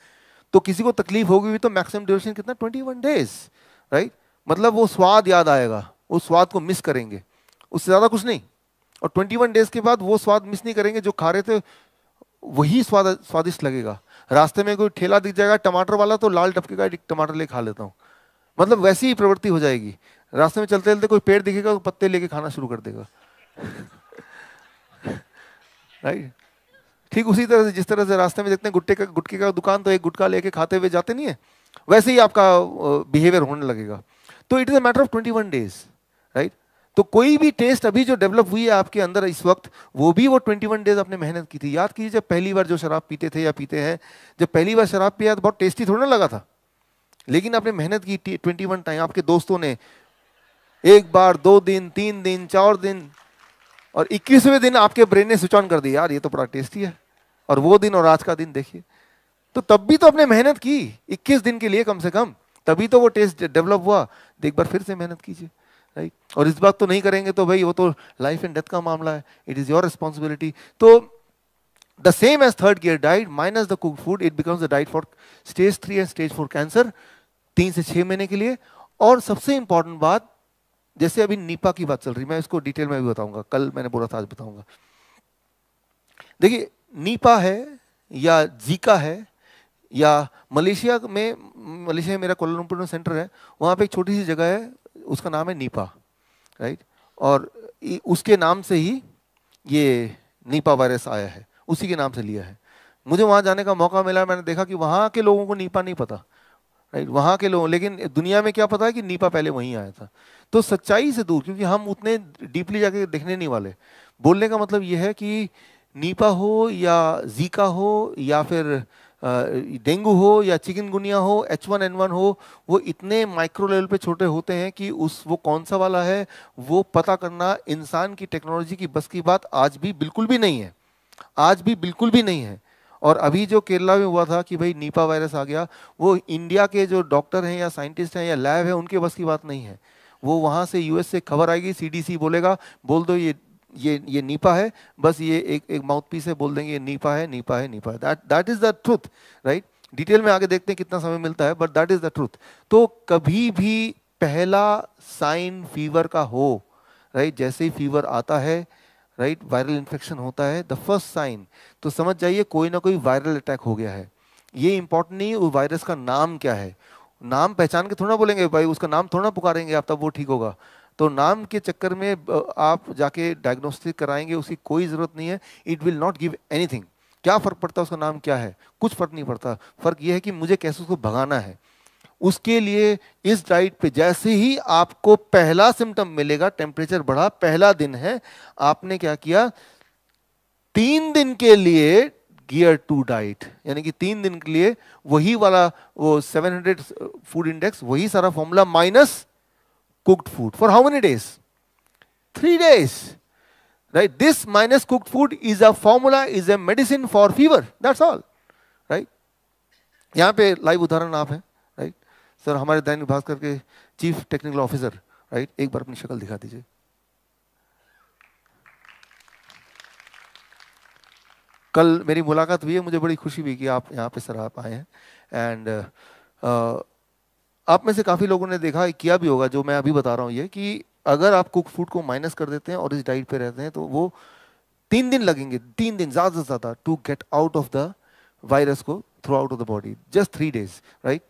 तो किसी को तकलीफ होगी भी तो मैक्सिमम ड्यूरेशन कितना 21 डेज राइट मतलब वो स्वाद याद आएगा उस स्वाद को मिस करेंगे उससे ज़्यादा कुछ नहीं और 21 डेज के बाद वो स्वाद मिस नहीं करेंगे जो खा रहे थे वही स्वाद स्वादिष्ट लगेगा रास्ते में कोई ठेला दिख जाएगा टमाटर वाला तो लाल टपके का टमाटर ले खा लेता हूँ मतलब वैसी ही प्रवृत्ति हो जाएगी रास्ते में चलते चलते कोई पेड़ दिखेगा तो पत्ते लेके खाना शुरू कर देगा राइट ठीक उसी तरह से जिस तरह से रास्ते में देखते हैं गुट्टे का गुटके का दुकान तो एक गुटका लेके खाते हुए जाते नहीं है वैसे ही आपका बिहेवियर होने लगेगा तो it is a matter of twenty one days right तो कोई भी टेस्ट अभी जो डेवलप हुई है आपके अंदर इस वक्त वो भी वो 21 डेज आपने मेहनत की थी याद कीजिए जब पहली बार जो शराब पीते थे या पीते हैं जब पहली बार शराब पिया तो बहुत टेस्टी थोड़ा ना लगा था लेकिन आपने मेहनत की वन टाइम आपके दोस्तों ने एक बार दो दिन तीन दिन चार दिन और इक्कीसवें दिन आपके ब्रेन ने स्विच ऑन कर दिया यार ये तो बड़ा टेस्टी है और वो दिन और आज का दिन देखिए तो तब भी तो आपने मेहनत की 21 दिन के लिए कम से कम तभी तो वो टेस्ट डेवलप हुआ तो एक बार फिर से मेहनत कीजिए राइट और इस बात तो नहीं करेंगे तो भाई वो तो लाइफ एंड डेथ का मामला है इट इज़ योर रिस्पॉन्सिबिलिटी तो the same as third gear diet minus the cook food it becomes the diet for stage three and stage four cancer तीन से छह महीने के लिए और सबसे इंपॉर्टेंट बात जैसे अभी नीपा की बात चल रही मैं इसको डिटेल में भी बताऊंगा कल मैंने बोला था आज बताऊंगा देखिए नीपा है या जीका है या मलेशिया में मलेशिया में मेरा कोलमपुर में सेंटर है वहाँ पे एक छोटी सी जगह है उसका नाम है नीपा राइट और उसके नाम से ही ये नीपा वायरस आया है उसी के नाम से लिया है मुझे वहाँ जाने का मौका मिला मैंने देखा कि वहाँ के लोगों को नीपा नहीं पता राइट वहाँ के लोगों लेकिन दुनिया में क्या पता है कि नीपा पहले वहीं आया था तो सच्चाई से दूर क्योंकि हम उतने डीपली जाके देखने नहीं वाले बोलने का मतलब ये है कि नीपा हो या जीका हो या फिर डेंगू हो या चिकनगुनिया हो एच वन एन वन हो वो इतने माइक्रो लेवल पे छोटे होते हैं कि उस वो कौन सा वाला है वो पता करना इंसान की टेक्नोलॉजी की बस की बात आज भी बिल्कुल भी नहीं है आज भी बिल्कुल भी नहीं है और अभी जो केरला में हुआ था कि भाई नीपा वायरस आ गया वो इंडिया के जो डॉक्टर हैं या साइंटिस्ट हैं या लैब है उनके बस की बात नहीं है वो वहाँ से यूएस से खबर आएगी सीडीसी बोलेगा बोल दो ये ये ये नीपा है बस ये एक एक माउथ पीस है बोल देंगे ये नीपा है नीपा है नीपा है that that is the truth right detail में आगे देखते हैं कितना समय मिलता है but that is the truth तो कभी भी पहला साइन फीवर का हो राइट right? जैसे ही फीवर आता है राइट वायरल इन्फेक्शन होता है द फर्स्ट साइन तो समझ जाइए कोई ना कोई वायरल अटैक हो गया है ये इंपॉर्टेंट नहीं है वायरस का नाम क्या है नाम पहचान के थोड़ा बोलेंगे भाई उसका नाम थोड़ा पुकारेंगे आप तब वो ठीक होगा तो नाम के चक्कर में आप जाके डायग्नोस्टिक कराएंगे उसकी कोई ज़रूरत नहीं है it will not give anything क्या फ़र्क पड़ता है उसका नाम क्या है कुछ फ़र्क नहीं पड़ता फ़र्क यह है कि मुझे कैसे उसको भगाना है उसके लिए इस डाइट पे जैसे ही आपको पहला सिम्टम मिलेगा टेम्परेचर बढ़ा पहला दिन है आपने क्या किया तीन दिन के लिए गियर टू डाइट यानी कि तीन दिन के लिए वही वाला वो 700 फूड इंडेक्स वही सारा formula minus cooked food. For how many days? 3 days. Right? This minus cooked food is a formula, is a medicine for fever. That's all. Right? yahan pe live पे aap hai right sir hamare dainik bhaskar ke chief technical officer right ek bar apni shakal dikha dijiye kal meri कल hui hai mujhe badi khushi hui ki aap yahan pe sir aap aaye hain and uh, uh, आप में से काफ़ी लोगों ने देखा किया भी होगा जो मैं अभी बता रहा हूँ ये कि अगर आप कुक फूड को माइनस कर देते हैं और इस डाइट पे रहते हैं तो वो तीन दिन लगेंगे तीन दिन ज़्यादा से ज़्यादा to get out of the virus को throw out of the body just three days right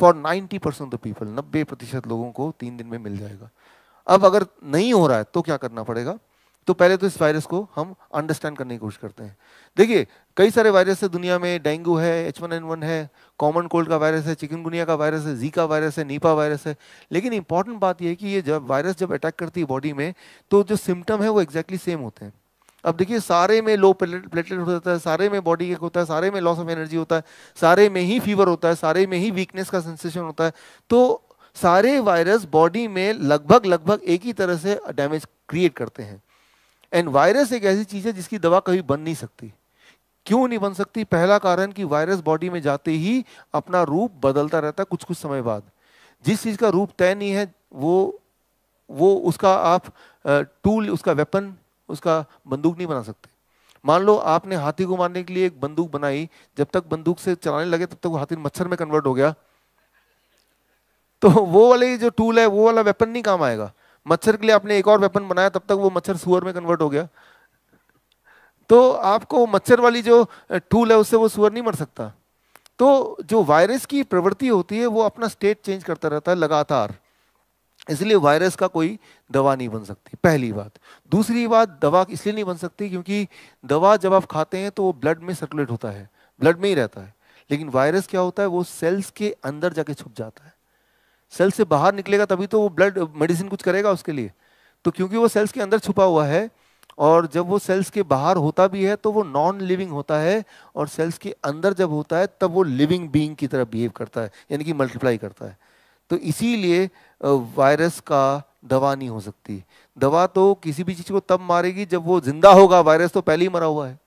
for ninety percent of people नब्बे प्रतिशत लोगों को तीन दिन में मिल जाएगा अब अगर नहीं हो रहा है तो क्या करना पड़ेगा तो पहले तो इस वायरस को हम अंडरस्टैंड करने की कोशिश करते हैं देखिए कई सारे वायरस है दुनिया में डेंगू है एच वन एन वन है कॉमन कोल्ड का वायरस है चिकनगुनिया का वायरस है जीका वायरस है नीपा वायरस है लेकिन इंपॉर्टेंट बात यह है कि ये जब वायरस जब अटैक करती है बॉडी में तो जो सिम्टम है वो एग्जैक्टली सेम होते हैं अब देखिए सारे में लो प्लेटलेट हो जाता है सारे में बॉडी एक होता है सारे में लॉस ऑफ एनर्जी होता है सारे में ही फीवर होता है सारे में ही वीकनेस का सेंसेशन होता है तो सारे वायरस बॉडी में लगभग लगभग एक ही तरह से डैमेज क्रिएट करते हैं एंड वायरस एक ऐसी चीज़ है जिसकी दवा कभी बन नहीं सकती क्यों नहीं बन सकती पहला कारण कि वायरस बॉडी में जाते ही अपना रूप बदलता रहता है कुछ कुछ समय बाद जिस चीज़ का रूप तय नहीं है वो वो उसका आप टूल उसका वेपन उसका बंदूक नहीं बना सकते मान लो आपने हाथी को मारने के लिए एक बंदूक बनाई जब तक बंदूक से चलाने लगे तब तक वो हाथी मच्छर में कन्वर्ट हो गया तो वो वाले जो टूल है वो वाला वेपन नहीं काम आएगा मच्छर के लिए आपने एक और वेपन बनाया तब तक वो मच्छर सुअर में कन्वर्ट हो गया तो आपको मच्छर वाली जो टूल है उससे वो सुअर नहीं मर सकता तो जो वायरस की प्रवृत्ति होती है वो अपना स्टेट चेंज करता रहता है लगातार इसलिए वायरस का कोई दवा नहीं बन सकती पहली बात दूसरी बात दवा इसलिए नहीं बन सकती क्योंकि दवा जब आप खाते हैं तो वो ब्लड में सर्कुलेट होता है ब्लड में ही रहता है लेकिन वायरस क्या होता है वो सेल्स के अंदर जाके छुप जाता है सेल से बाहर निकलेगा तभी तो वो ब्लड मेडिसिन कुछ करेगा उसके लिए तो क्योंकि वो सेल्स के अंदर छुपा हुआ है और जब वो सेल्स के बाहर होता भी है तो वो नॉन लिविंग होता है और सेल्स के अंदर जब होता है तब वो लिविंग बीइंग की तरह बिहेव करता है यानी कि मल्टीप्लाई करता है तो इसीलिए वायरस का दवा नहीं हो सकती दवा तो किसी भी चीज़ को तब मारेगी जब वो जिंदा होगा वायरस तो पहले ही मरा हुआ है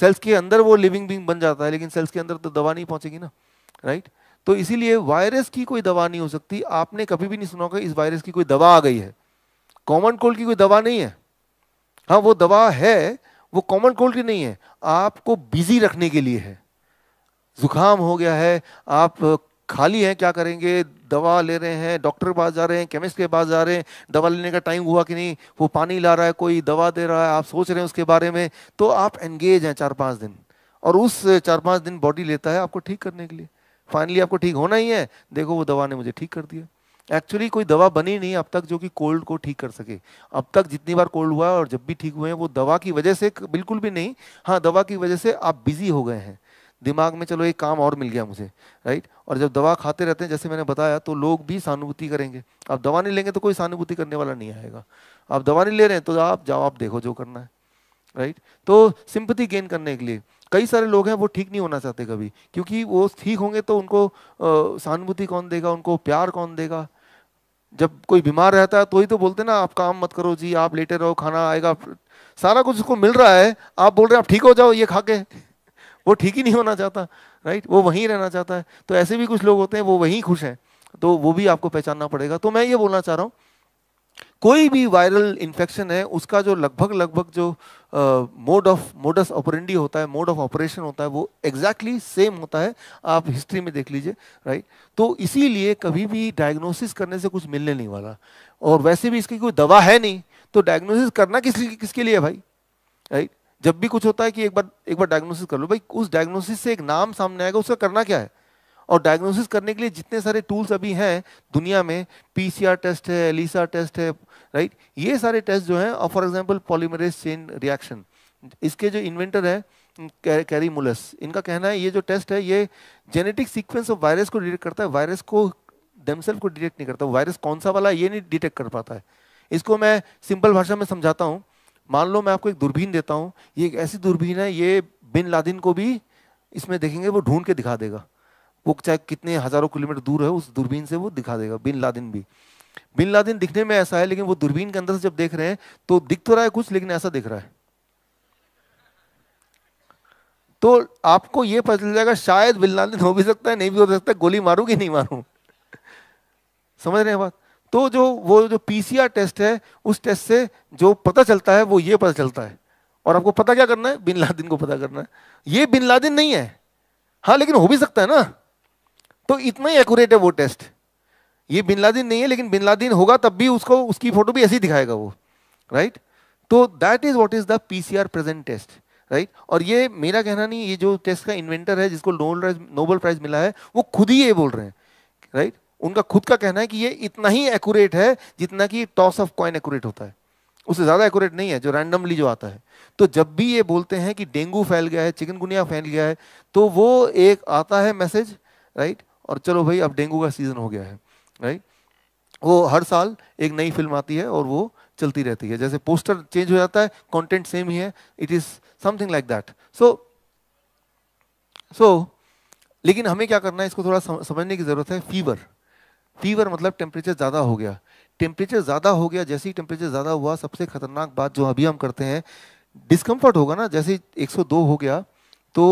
सेल्स के अंदर वो लिविंग बींग बन जाता है लेकिन सेल्स के अंदर तो दवा नहीं पहुंचेगी ना राइट तो इसीलिए वायरस की कोई दवा नहीं हो सकती आपने कभी भी नहीं सुना होगा इस वायरस की कोई दवा आ गई है कॉमन कोल्ड की कोई दवा नहीं है हाँ वो दवा है वो कॉमन कोल्ड की नहीं है आपको बिजी रखने के लिए है जुकाम हो गया है आप खाली हैं क्या करेंगे दवा ले रहे हैं डॉक्टर के पास जा रहे हैं केमिस्ट के पास जा रहे हैं दवा लेने का टाइम हुआ कि नहीं वो पानी ला रहा है कोई दवा दे रहा है आप सोच रहे हैं उसके बारे में तो आप एंगेज हैं चार पाँच दिन और उस चार पाँच दिन बॉडी लेता है आपको ठीक करने के लिए फाइनली आपको ठीक होना ही है देखो वो दवा ने मुझे ठीक कर दिया एक्चुअली कोई दवा बनी नहीं अब तक जो कि कोल्ड को ठीक कर सके अब तक जितनी बार कोल्ड हुआ और जब भी ठीक हुए हैं वो दवा की वजह से बिल्कुल भी नहीं हाँ दवा की वजह से आप बिजी हो गए हैं दिमाग में चलो एक काम और मिल गया मुझे राइट और जब दवा खाते रहते हैं जैसे मैंने बताया तो लोग भी सहानुभूति करेंगे आप दवा नहीं लेंगे तो कोई सहानुभूति करने वाला नहीं आएगा आप दवा नहीं ले रहे हैं तो आप जाओ आप देखो जो करना है राइट तो सिंपति गेन करने के लिए कई सारे लोग हैं वो ठीक नहीं होना चाहते कभी क्योंकि वो ठीक होंगे तो उनको सहानुभूति कौन देगा उनको प्यार कौन देगा जब कोई बीमार रहता है तो ही तो बोलते ना आप काम मत करो जी आप लेटे रहो खाना आएगा सारा कुछ उसको मिल रहा है आप बोल रहे हैं आप ठीक हो जाओ ये खा के वो ठीक ही नहीं होना चाहता राइट वो वहीं रहना चाहता है तो ऐसे भी कुछ लोग होते हैं वो वहीं खुश हैं तो वो भी आपको पहचानना पड़ेगा तो मैं ये बोलना चाह रहा हूँ कोई भी वायरल इन्फेक्शन है उसका जो लगभग लगभग जो मोड ऑफ मोडस ऑपरेंडी होता है मोड ऑफ ऑपरेशन होता है वो एग्जैक्टली exactly सेम होता है आप हिस्ट्री में देख लीजिए राइट तो इसीलिए कभी भी डायग्नोसिस करने से कुछ मिलने नहीं वाला और वैसे भी इसकी कोई दवा है नहीं तो डायग्नोसिस करना किस किसके लिए भाई राइट जब भी कुछ होता है कि एक बार एक बार डायग्नोसिस कर लो भाई उस डायग्नोसिस से एक नाम सामने आएगा उसका करना क्या है और डायग्नोसिस करने के लिए जितने सारे टूल्स अभी हैं दुनिया में पीसीआर टेस्ट है एलिसा टेस्ट है राइट ये सारे टेस्ट जो हैं और for example polymerase chain reaction इसके जो इन्वेंटर है कैरी मुलस इनका कहना है ये जो टेस्ट है ये जेनेटिक सीक्वेंस ऑफ वायरस को डिटेक्ट करता है वायरस को डेमसेल्फ को डिटेक्ट नहीं करता वायरस कौन सा वाला ये नहीं डिटेक्ट कर पाता है इसको मैं सिंपल भाषा में समझाता हूँ मान लो मैं आपको एक दूरबीन देता हूँ ये एक ऐसी दूरबीन है ये बिन लादिन को भी इसमें देखेंगे वो ढूंढ के दिखा देगा वो चाहे कितने हजारों किलोमीटर दूर है उस दूरबीन से वो दिखा देगा बिन लादिन भी बिन लादिन दिखने में ऐसा है लेकिन वो दूरबीन के अंदर से जब देख रहे हैं तो दिख तो रहा है कुछ लेकिन ऐसा दिख रहा है तो आपको ये पता चल जाएगा शायद बिन लादिन हो भी सकता है नहीं भी हो सकता गोली मारू कि नहीं मारू समझ रहे हैं बात तो जो वो जो पीसीआर टेस्ट है उस टेस्ट से जो पता चलता है वो ये पता चलता है और आपको पता क्या करना है बिन लादिन को पता करना है ये बिन लादिन नहीं है हाँ लेकिन हो भी सकता है ना तो इतना ही एक्यूरेट है वो टेस्ट ये बिन नहीं है लेकिन बिन लादेन होगा तब भी उसको उसकी फोटो भी ऐसी दिखाएगा वो राइट तो that is what is the PCR present test right और ये मेरा कहना नहीं ये जो टेस्ट का इन्वेंटर है जिसको नोबल प्राइज मिला है वो खुद ही ये बोल रहे हैं राइट उनका खुद का कहना है कि ये इतना ही एक्यूरेट है जितना कि टॉस ऑफ कॉइन एक्यूरेट होता है उससे ज़्यादा एक्यूरेट नहीं है जो रैंडमली जो आता है तो जब भी ये बोलते हैं कि डेंगू फैल गया है चिकनगुनिया फैल गया है तो वो एक आता है मैसेज राइट और चलो भाई अब डेंगू का सीज़न हो गया है राइट वो हर साल एक नई फिल्म आती है और वो चलती रहती है जैसे पोस्टर चेंज हो जाता है कंटेंट सेम ही है it is something like that so so लेकिन हमें क्या करना है इसको थोड़ा समझने की ज़रूरत है फीवर फीवर मतलब टेम्परेचर ज़्यादा हो गया टेम्परेचर ज़्यादा हो गया जैसे ही टेम्परेचर ज़्यादा हुआ सबसे खतरनाक बात जो अभी हम करते हैं डिस्कम्फर्ट होगा ना जैसे 102 हो गया तो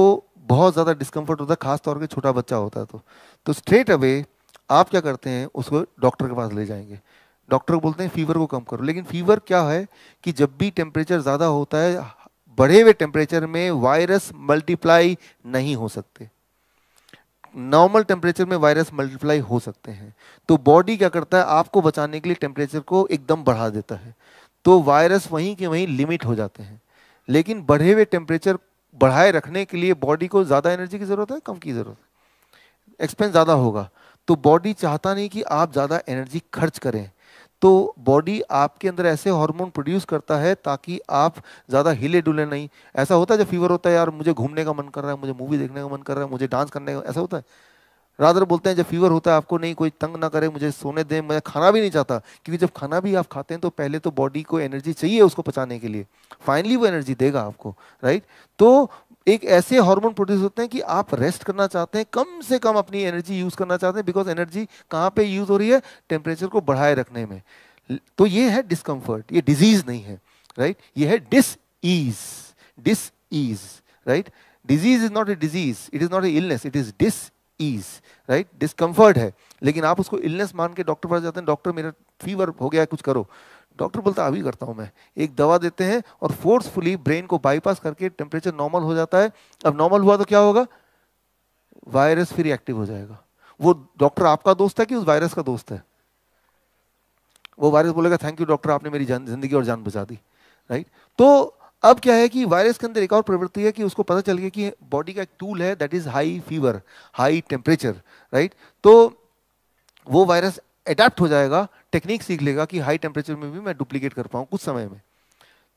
बहुत ज़्यादा डिस्कम्फर्ट होता है खासतौर पर के छोटा बच्चा होता है तो तो स्ट्रेट अवे आप क्या करते हैं उसको डॉक्टर के पास ले जाएंगे डॉक्टर बोलते हैं फीवर को कम करो लेकिन फीवर क्या है कि जब भी टेम्परेचर ज़्यादा होता है बढ़े हुए टेम्परेचर में वायरस मल्टीप्लाई नहीं हो सकते नॉर्मल टेम्परेचर में वायरस मल्टीप्लाई हो सकते हैं तो बॉडी क्या करता है आपको बचाने के लिए टेम्परेचर को एकदम बढ़ा देता है तो वायरस वहीं के वहीं लिमिट हो जाते हैं लेकिन बढ़े हुए टेम्परेचर बढ़ाए रखने के लिए बॉडी को ज़्यादा एनर्जी की ज़रूरत है कम की ज़रूरत है एक्सपेंस ज़्यादा होगा तो बॉडी चाहता नहीं कि आप ज़्यादा एनर्जी खर्च करें तो बॉडी आपके अंदर ऐसे हार्मोन प्रोड्यूस करता है ताकि आप ज़्यादा हिले डुले नहीं ऐसा होता है जब फीवर होता है यार मुझे घूमने का मन कर रहा है मुझे मूवी देखने का मन कर रहा है मुझे डांस करने का ऐसा होता है रादर बोलते हैं जब फीवर होता है आपको नहीं कोई तंग ना करे मुझे सोने दें मैं खाना भी नहीं चाहता क्योंकि जब खाना भी आप खाते हैं तो पहले तो बॉडी को एनर्जी चाहिए उसको पचाने के लिए फाइनली वो एनर्जी देगा आपको राइट तो एक ऐसे हार्मोन प्रोड्यूस होते हैं कि आप रेस्ट करना चाहते हैं कम से कम अपनी एनर्जी यूज़ करना चाहते हैं बिकॉज एनर्जी कहाँ पर यूज़ हो रही है टेम्परेचर को बढ़ाए रखने में तो ये है डिसकम्फर्ट ये डिजीज़ नहीं है राइट ये है dis ease dis ease right disease is not a disease it is not a illness it is dis ease right discomfort है लेकिन आप उसको इलनेस मान के डॉक्टर पास जाते हैं डॉक्टर मेरा फीवर हो गया कुछ करो डॉक्टर बोलता अभी करता हूँ मैं एक दवा देते हैं और फोर्सफुली ब्रेन को बाईपास करके टेम्परेचर नॉर्मल हो जाता है अब नॉर्मल हुआ तो क्या होगा वायरस फिर एक्टिव हो जाएगा वो डॉक्टर आपका दोस्त है कि उस वायरस का दोस्त है वो वायरस बोलेगा थैंक यू डॉक्टर आपने मेरी जिंदगी और जान बचा दी राइट तो अब क्या है कि वायरस के अंदर एक और प्रवृत्ति है कि उसको पता चल गया कि बॉडी का एक टूल है that is high fever high temperature right तो वो वायरस एडेप्ट हो जाएगा टेक्निक सीख लेगा कि हाई टेम्परेचर में भी मैं डुप्लीकेट कर पाऊँ कुछ समय में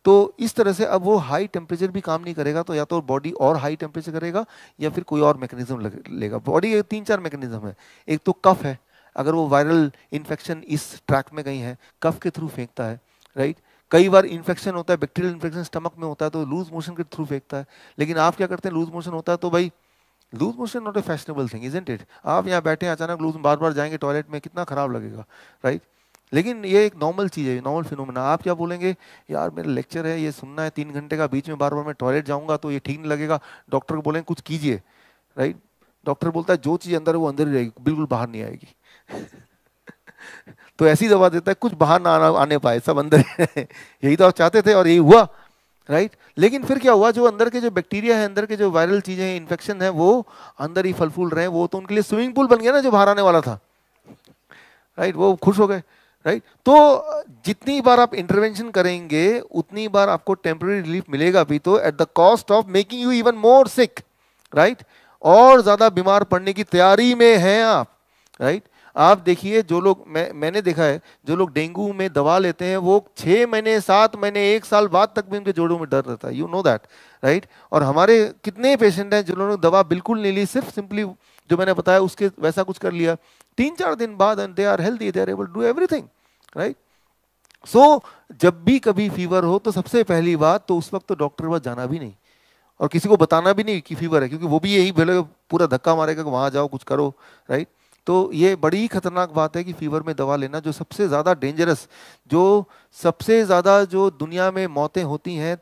तो इस तरह से अब वो हाई टेम्परेचर भी काम नहीं करेगा तो या तो बॉडी और हाई टेम्परेचर करेगा या फिर कोई और मैकेनिज्म लेगा बॉडी के तीन चार मैकेनिज्म है एक तो कफ है अगर वो वायरल इन्फेक्शन इस ट्रैक में कहीं है कफ के थ्रू फेंकता है राइट कई बार इन्फेक्शन होता है बैक्टीरियल इन्फेक्शन स्टमक में होता है तो लूज मोशन के थ्रू फेंकता है लेकिन आप क्या करते हैं लूज मोशन होता है तो भाई loose motion not a fashionable thing isn't it आप यहाँ बैठे हैं अचानक लूज बार बार जाएंगे टॉयलेट में कितना ख़राब लगेगा राइट लेकिन ये एक नॉर्मल चीज़ है नॉर्मल फिनोमेना आप क्या बोलेंगे यार मेरा लेक्चर है ये सुनना है तीन घंटे का बीच में बार बार मैं टॉयलेट जाऊँगा तो ये ठीक नहीं लगेगा डॉक्टर को बोलेंगे कुछ कीजिए राइट डॉक्टर बोलता है जो चीज़ अंदर है वो अंदर ही रहेगी बिल्कुल बाहर नहीं आएगी तो ऐसी दवा देता है कुछ बाहर ना आने पाए सब अंदर यही तो आप चाहते थे और यही हुआ राइट right? लेकिन फिर क्या हुआ जो अंदर के जो बैक्टीरिया है अंदर के जो वायरल चीज़ें हैं इन्फेक्शन है वो अंदर ही फल फूल रहे हैं वो तो उनके लिए स्विमिंग पूल बन गया ना जो बाहर आने वाला था राइट right? वो खुश हो गए राइट right? तो जितनी बार आप इंटरवेंशन करेंगे उतनी बार आपको टेम्पररी रिलीफ मिलेगा भी तो at the cost of making you even more sick right और ज़्यादा बीमार पड़ने की तैयारी में हैं आप राइट right? आप देखिए जो लोग मैं मैंने देखा है जो लोग डेंगू में दवा लेते हैं वो छः महीने सात महीने एक साल बाद तक भी उनके जोड़ों में डर रहता है यू नो दैट राइट और हमारे कितने पेशेंट हैं जिन्होंने दवा बिल्कुल नहीं ली सिर्फ सिंपली जो मैंने बताया उसके वैसा कुछ कर लिया तीन चार दिन बाद they are healthy they are able do everything right so जब भी कभी फीवर हो तो सबसे पहली बात तो उस वक्त तो डॉक्टर के पास जाना भी नहीं और किसी को बताना भी नहीं कि फीवर है क्योंकि वो भी यही बोले पूरा धक्का मारेगा कि वहाँ जाओ कुछ करो राइट तो ये बड़ी खतरनाक बात है कि फीवर में दवा लेना जो सबसे ज़्यादा डेंजरस जो सबसे ज़्यादा जो दुनिया में मौतें होती हैं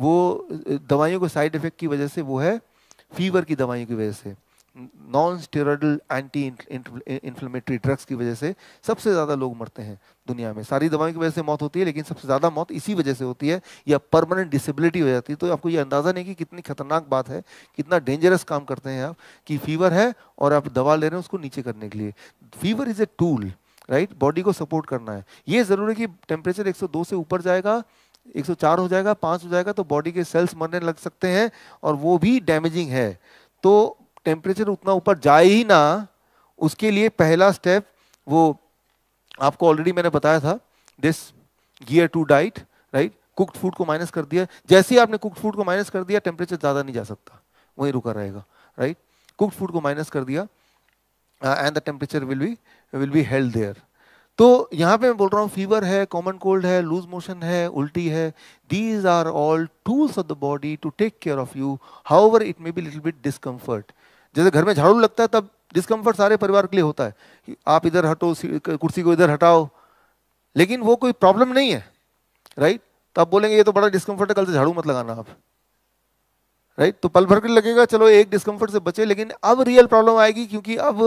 वो दवाइयों के साइड इफ़ेक्ट की वजह से वो है फीवर की दवाइयों की वजह से non steroidal anti inflammatory drugs की वजह से सबसे ज़्यादा लोग मरते हैं दुनिया में सारी दवाओं की वजह से मौत होती है लेकिन सबसे ज़्यादा मौत इसी वजह से होती है या परमानेंट डिसेबिलिटी हो जाती है तो आपको ये अंदाज़ा नहीं कि कितनी खतरनाक बात है कितना डेंजरस काम करते हैं आप कि फीवर है और आप दवा ले रहे हैं उसको नीचे करने के लिए fever is a tool right body को सपोर्ट करना है ये ज़रूर है कि टेम्परेचर एक से ऊपर जाएगा 104 हो जाएगा पाँच हो जाएगा तो बॉडी के सेल्स मरने लग सकते हैं और वो भी डैमेजिंग है तो टेम्परेचर उतना ऊपर जाए ही ना उसके लिए पहला स्टेप वो आपको ऑलरेडी मैंने बताया था this gear two diet right cooked food को माइनस कर दिया जैसे ही आपने कुक्ड फूड को माइनस कर दिया टेम्परेचर ज़्यादा नहीं जा सकता वहीं रुका रहेगा राइट कुक्ड फूड को माइनस कर दिया and the temperature will be will be held there तो यहाँ पे मैं बोल रहा हूँ फीवर है कॉमन कोल्ड है लूज मोशन है उल्टी है these are all tools of the body to take care of you however it may be little bit discomfort जैसे घर में झाड़ू लगता है तब डिस्कम्फर्ट सारे परिवार के लिए होता है कि आप इधर हटो कुर्सी को इधर हटाओ लेकिन वो कोई प्रॉब्लम नहीं है राइट तो आप बोलेंगे ये तो बड़ा डिस्कम्फर्ट है कल से झाड़ू मत लगाना आप राइट तो पल भर के लगेगा चलो एक डिस्कम्फर्ट से बचे लेकिन अब रियल प्रॉब्लम आएगी क्योंकि अब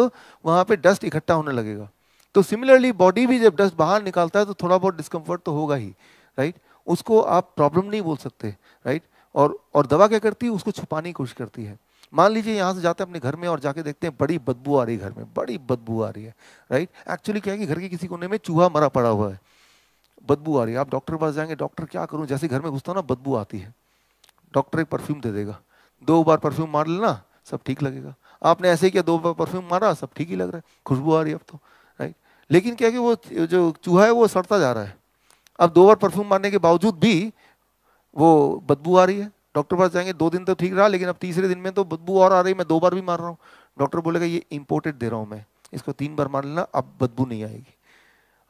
वहाँ पर डस्ट इकट्ठा होने लगेगा तो सिमिलरली बॉडी भी जब डस्ट बाहर निकालता है तो थोड़ा बहुत डिस्कम्फर्ट तो होगा ही राइट उसको आप प्रॉब्लम नहीं बोल सकते राइट और और दवा क्या करती है उसको छुपाने की कोशिश करती है मान लीजिए यहाँ से जाते हैं अपने घर में और जाके देखते हैं बड़ी बदबू आ रही घर में बड़ी बदबू आ रही है राइट एक्चुअली क्या है कि घर के किसी कोने में चूहा मरा पड़ा हुआ है बदबू आ रही है आप डॉक्टर के पास जाएंगे डॉक्टर क्या करूँ जैसे घर में घुसता ना बदबू आती है डॉक्टर एक परफ्यूम दे देगा दो बार परफ्यूम मार लेना सब ठीक लगेगा आपने ऐसे ही किया दो बार परफ्यूम मारा सब ठीक ही लग रहा है खुशबू आ रही है अब तो राइट लेकिन क्या कि वो जो चूहा है वो सड़ता जा रहा है अब दो बार परफ्यूम मारने के बावजूद भी वो बदबू आ रही है डॉक्टर पास जाएंगे दो दिन तो ठीक रहा लेकिन अब तीसरे दिन में तो बदबू और आ रही मैं दो बार भी मार रहा हूँ डॉक्टर बोलेगा ये इम्पोर्टेड दे रहा हूँ मैं इसको तीन बार मार लेना अब बदबू नहीं आएगी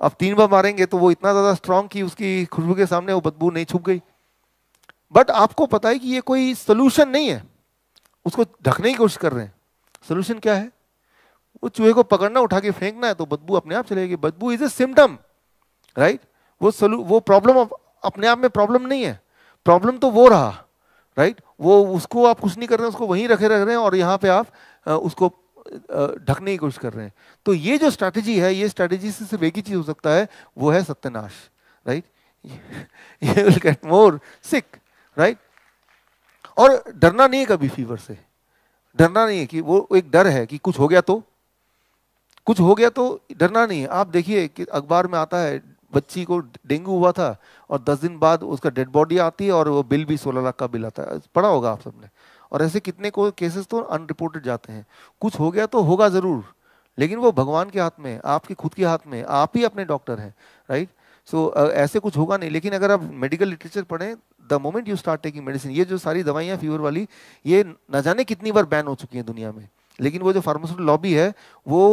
अब तीन बार मारेंगे तो वो इतना ज़्यादा स्ट्रांग कि उसकी खुशबू के सामने वो बदबू नहीं छुप गई बट आपको पता है कि ये कोई सोल्यूशन नहीं है उसको ढकने की कोशिश कर रहे हैं सोल्यूशन क्या है वो चूहे को पकड़ना उठा के फेंकना है तो बदबू अपने आप चलेगी बदबू इज ए सिम्टम राइट वो सोल्यू वो प्रॉब्लम अपने आप में प्रॉब्लम नहीं है प्रॉब्लम तो वो रहा राइट वो उसको आप कुछ नहीं कर रहे हैं उसको वहीं रखे रख रहे हैं और यहाँ पे आप उसको ढकने की कोशिश कर रहे हैं तो ये जो स्ट्रैटेजी है ये स्ट्रैटेजी से सिर्फ एक ही चीज़ हो सकता है वो है सत्यनाश राइट ये will get more sick right और डरना नहीं है कभी फीवर से डरना नहीं है कि वो एक डर है कि कुछ हो गया तो कुछ हो गया तो डरना नहीं है आप देखिए कि अखबार में आता है बच्ची को डेंगू हुआ था और दस दिन बाद उसका डेड बॉडी आती है और वो बिल भी सोलह लाख का बिल आता है पड़ा होगा आप सबने और ऐसे कितने को केसेस तो अनरिपोर्टेड जाते हैं कुछ हो गया तो होगा ज़रूर लेकिन वो भगवान के हाथ में आपके खुद के हाथ में आप ही अपने डॉक्टर हैं राइट सो ऐसे कुछ होगा नहीं लेकिन अगर आप मेडिकल लिटरेचर पढ़ें the moment you start taking medicine ये जो सारी दवाइयाँ फीवर वाली ये न जाने कितनी बार बैन हो चुकी हैं दुनिया में लेकिन वो जो फार्मास्यूटिकल लॉबी है वो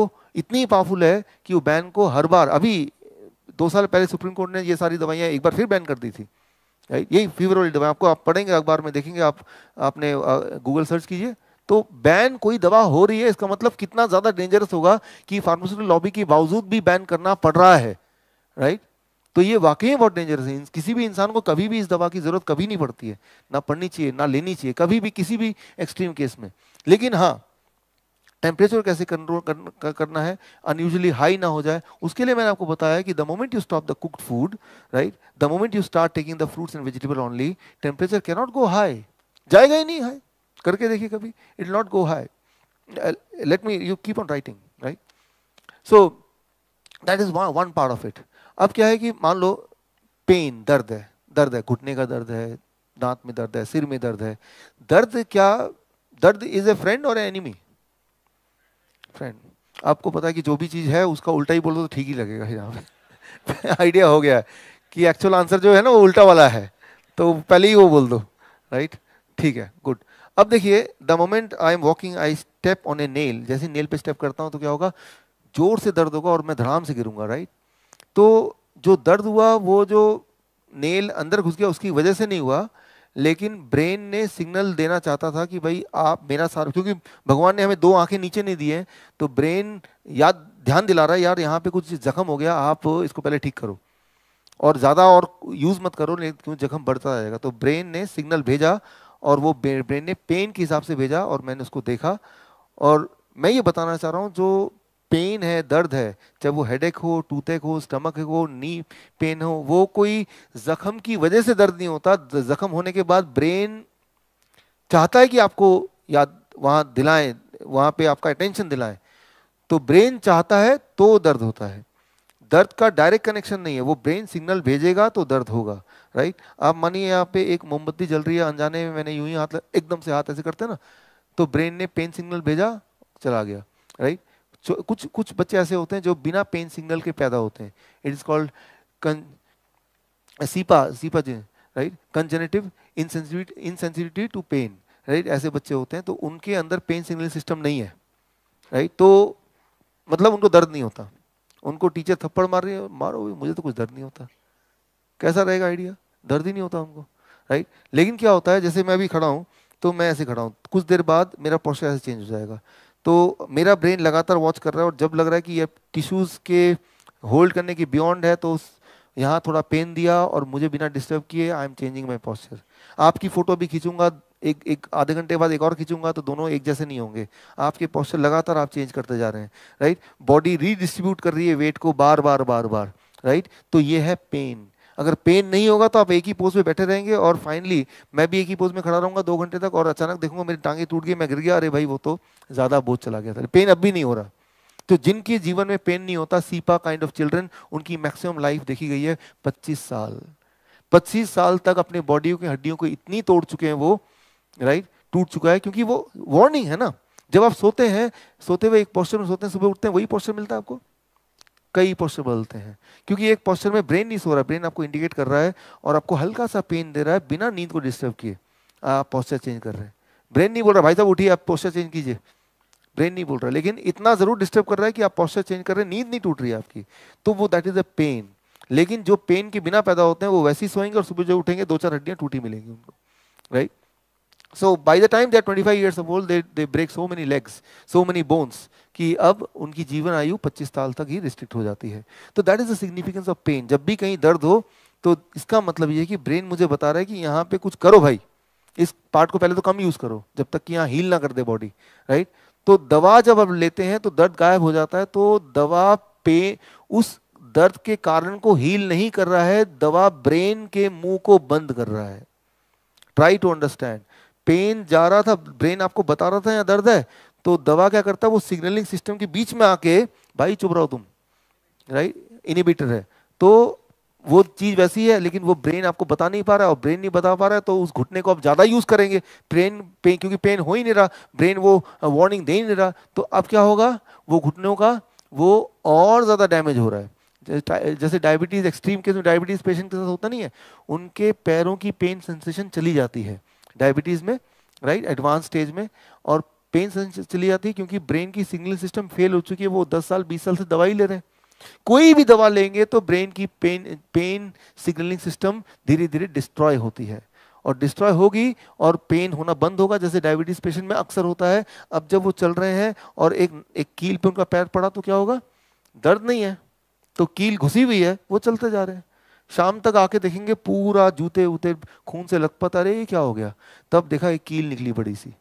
इतनी पावरफुल है कि वो बैन को हर बार अभी दो साल पहले सुप्रीम कोर्ट ने ये सारी दवाइयाँ एक बार फिर बैन कर दी थी यही फीवर वाली दवाई आपको आप पढ़ेंगे अखबार में देखेंगे आप आपने गूगल सर्च कीजिए तो बैन कोई दवा हो रही है इसका मतलब कितना ज़्यादा डेंजरस होगा कि फार्मास्यूटिकल लॉबी के बावजूद भी बैन करना पड़ रहा है राइट तो ये वाकई बहुत डेंजरस है किसी भी इंसान को कभी भी इस दवा की ज़रूरत कभी नहीं पड़ती है ना पढ़नी चाहिए ना लेनी चाहिए कभी भी किसी भी एक्सट्रीम केस में लेकिन हाँ टेम्परेचर कैसे कंट्रोल कर, करना है अनयूजली हाई ना हो जाए उसके लिए मैंने आपको बताया कि the moment you stop the cooked food right the moment you start taking the fruits and vegetable only temperature can not go high जाएगा ही नहीं हाई करके देखिए कभी it not go high let me you keep on writing right so that is one part of it अब क्या है कि मान लो पेन दर्द है दर्द है घुटने का दर्द है दांत में दर्द है सिर में दर्द है दर्द क्या दर्द इज ए फ्रेंड और एनिमी फ्रेंड आपको पता है कि जो भी चीज़ है उसका उल्टा ही बोलो तो ठीक ही लगेगा यहाँ पे आइडिया हो गया है कि एक्चुअल आंसर जो है ना वो उल्टा वाला है तो पहले ही वो बोल दो राइट ठीक है गुड अब देखिए the moment I am walking I step on a nail जैसे नेल पे स्टेप करता हूँ तो क्या होगा जोर से दर्द होगा और मैं धड़ाम से गिरूंगा राइट तो जो दर्द हुआ वो जो नेल अंदर घुस गया उसकी वजह से नहीं हुआ लेकिन ब्रेन ने सिग्नल देना चाहता था कि भाई आप मेरा सार क्योंकि भगवान ने हमें दो आंखें नीचे नहीं दी तो ब्रेन याद ध्यान दिला रहा है यार यहाँ पे कुछ जख्म हो गया आप इसको पहले ठीक करो और ज़्यादा और यूज़ मत करो लेकिन क्यों तो जख्म बढ़ता जाएगा तो ब्रेन ने सिग्नल भेजा और वो ब्रेन ने पेन के हिसाब से भेजा और मैंने उसको देखा और मैं ये बताना चाह रहा हूँ जो पेन है दर्द है चाहे वो हेडेक हो टूथेक हो स्टमक हो नी पेन हो वो कोई जख्म की वजह से दर्द नहीं होता जख्म होने के बाद ब्रेन चाहता है कि आपको याद वहाँ दिलाएं वहाँ पे आपका अटेंशन दिलाएं तो ब्रेन चाहता है तो दर्द होता है दर्द का डायरेक्ट कनेक्शन नहीं है वो ब्रेन सिग्नल भेजेगा तो दर्द होगा राइट आप मानिए यहाँ पे एक मोमबत्ती जल रही है अनजाने में मैंने यूं ही हाथ एकदम से हाथ ऐसे करते ना तो ब्रेन ने पेन सिग्नल भेजा चला गया राइट कुछ कुछ बच्चे ऐसे होते हैं जो बिना पेन सिग्नल के पैदा होते हैं इट इज़ कॉल्ड कन CIPA CIPA right congenital insensitive insensitivity to pain right ऐसे बच्चे होते हैं तो उनके अंदर पेन सिग्नल सिस्टम नहीं है राइट तो मतलब उनको दर्द नहीं होता उनको टीचर थप्पड़ मार रही है मारो मुझे तो कुछ दर्द नहीं होता कैसा रहेगा आइडिया दर्द ही नहीं होता उनको राइट लेकिन क्या होता है जैसे मैं अभी खड़ा हूँ तो मैं ऐसे खड़ा हूँ कुछ देर बाद मेरा पोस्टर ऐसे चेंज हो जाएगा तो मेरा ब्रेन लगातार वॉच कर रहा है और जब लग रहा है कि ये टिश्यूज़ के होल्ड करने की बियॉन्ड है तो यहाँ थोड़ा पेन दिया और मुझे बिना डिस्टर्ब किए I am changing my posture आपकी फ़ोटो भी खींचूंगा एक एक आधे घंटे बाद एक और खींचूंगा तो दोनों एक जैसे नहीं होंगे आपके पॉस्चर लगातार आप चेंज करते जा रहे हैं राइट बॉडी रीडिस्ट्रीब्यूट कर रही है वेट को बार बार बार बार राइट तो ये है पेन अगर पेन नहीं होगा तो आप एक ही पोज में बैठे रहेंगे और फाइनली मैं भी एक ही पोज में खड़ा रहूंगा दो घंटे तक और अचानक देखूंगा मेरी टांगे टूट गई मैं गिर गया अरे भाई वो तो ज़्यादा बोझ चला गया था पेन अब भी नहीं हो रहा तो जिनके जीवन में पेन नहीं होता सीपा काइंड ऑफ चिल्ड्रन उनकी मैक्सिमम लाइफ देखी गई है पच्चीस साल पच्चीस साल तक अपने बॉडी की हड्डियों को इतनी तोड़ चुके हैं वो राइट टूट चुका है क्योंकि वो वार्निंग है ना जब आप सोते हैं सोते हुए एक पोस्टर में सोते हैं सुबह उठते हैं वही पोस्टर मिलता है आपको कई पोस्चर बदलते हैं क्योंकि एक पोस्चर में ब्रेन नहीं सो रहा ब्रेन आपको इंडिकेट कर रहा है और आपको हल्का सा पेन दे रहा है बिना नींद को डिस्टर्ब किए आप पोस्चर चेंज कर रहे हैं ब्रेन नहीं बोल रहा भाई साहब उठिए आप पोस्चर चेंज कीजिए ब्रेन नहीं बोल रहा लेकिन इतना ज़रूर डिस्टर्ब कर रहा है कि आप पोस्चर चेंज कर रहे हैं नींद नहीं टूट रही आपकी तो वो दैट इज़ अ पेन लेकिन जो पेन के बिना पैदा होते हैं वो वैसे ही सोएंगे और सुबह जो उठेंगे दो चार हड्डियाँ टूटी मिलेंगी उनको right so by the time they are five years of old they they break so many legs so many bones कि अब उनकी जीवन आयु 25 साल तक ही रिस्ट्रिक्ट हो जाती है तो that is the significance of pain जब भी कहीं दर्द हो तो इसका मतलब ये है कि ब्रेन मुझे बता रहा है कि यहाँ पे कुछ करो भाई इस पार्ट को पहले तो कम यूज़ करो जब तक कि यहाँ हील ना कर दे बॉडी राइट तो दवा जब अब लेते हैं तो दर्द गायब हो जाता है तो दवा पे उस दर्द के कारण को हील नहीं कर रहा है दवा ब्रेन के मुंह को बंद कर रहा है ट्राई टू अंडरस्टैंड पेन जा रहा था ब्रेन आपको बता रहा था या दर्द है तो दवा क्या करता है वो सिग्नलिंग सिस्टम के बीच में आके भाई चुप रहो तुम राइट इनिबिटर है तो वो चीज़ वैसी है लेकिन वो ब्रेन आपको बता नहीं पा रहा है और ब्रेन नहीं बता पा रहा है तो उस घुटने को आप ज़्यादा यूज़ करेंगे ब्रेन पेन क्योंकि पेन हो ही नहीं रहा ब्रेन वो वार्निंग दे ही नहीं रहा तो अब क्या होगा वो घुटनों का वो और ज़्यादा डैमेज हो रहा है जैसे डायबिटीज़ एक्सट्रीम केस में डायबिटीज़ पेशेंट के साथ होता नहीं है उनके पैरों की पेन सेंसेशन चली जाती है डायबिटीज़ में राइट एडवांस स्टेज में और पेन चली जाती है क्योंकि ब्रेन की सिग्नल सिस्टम फेल हो चुकी है वो 10 साल 20 साल से दवाई ले रहे हैं कोई भी दवा लेंगे तो ब्रेन की पेन पेन सिग्नलिंग सिस्टम धीरे धीरे डिस्ट्रॉय होती है और डिस्ट्रॉय होगी और पेन होना बंद होगा जैसे डायबिटीज पेशेंट में अक्सर होता है अब जब वो चल रहे हैं और एक एक कील पे उनका पैर पड़ा तो क्या होगा दर्द नहीं है तो कील घुसी हुई है वो चलते जा रहे हैं शाम तक आके देखेंगे पूरा जूते उते खून से लथपथ अरे ये क्या हो गया तब देखा एक कील निकली बड़ी सी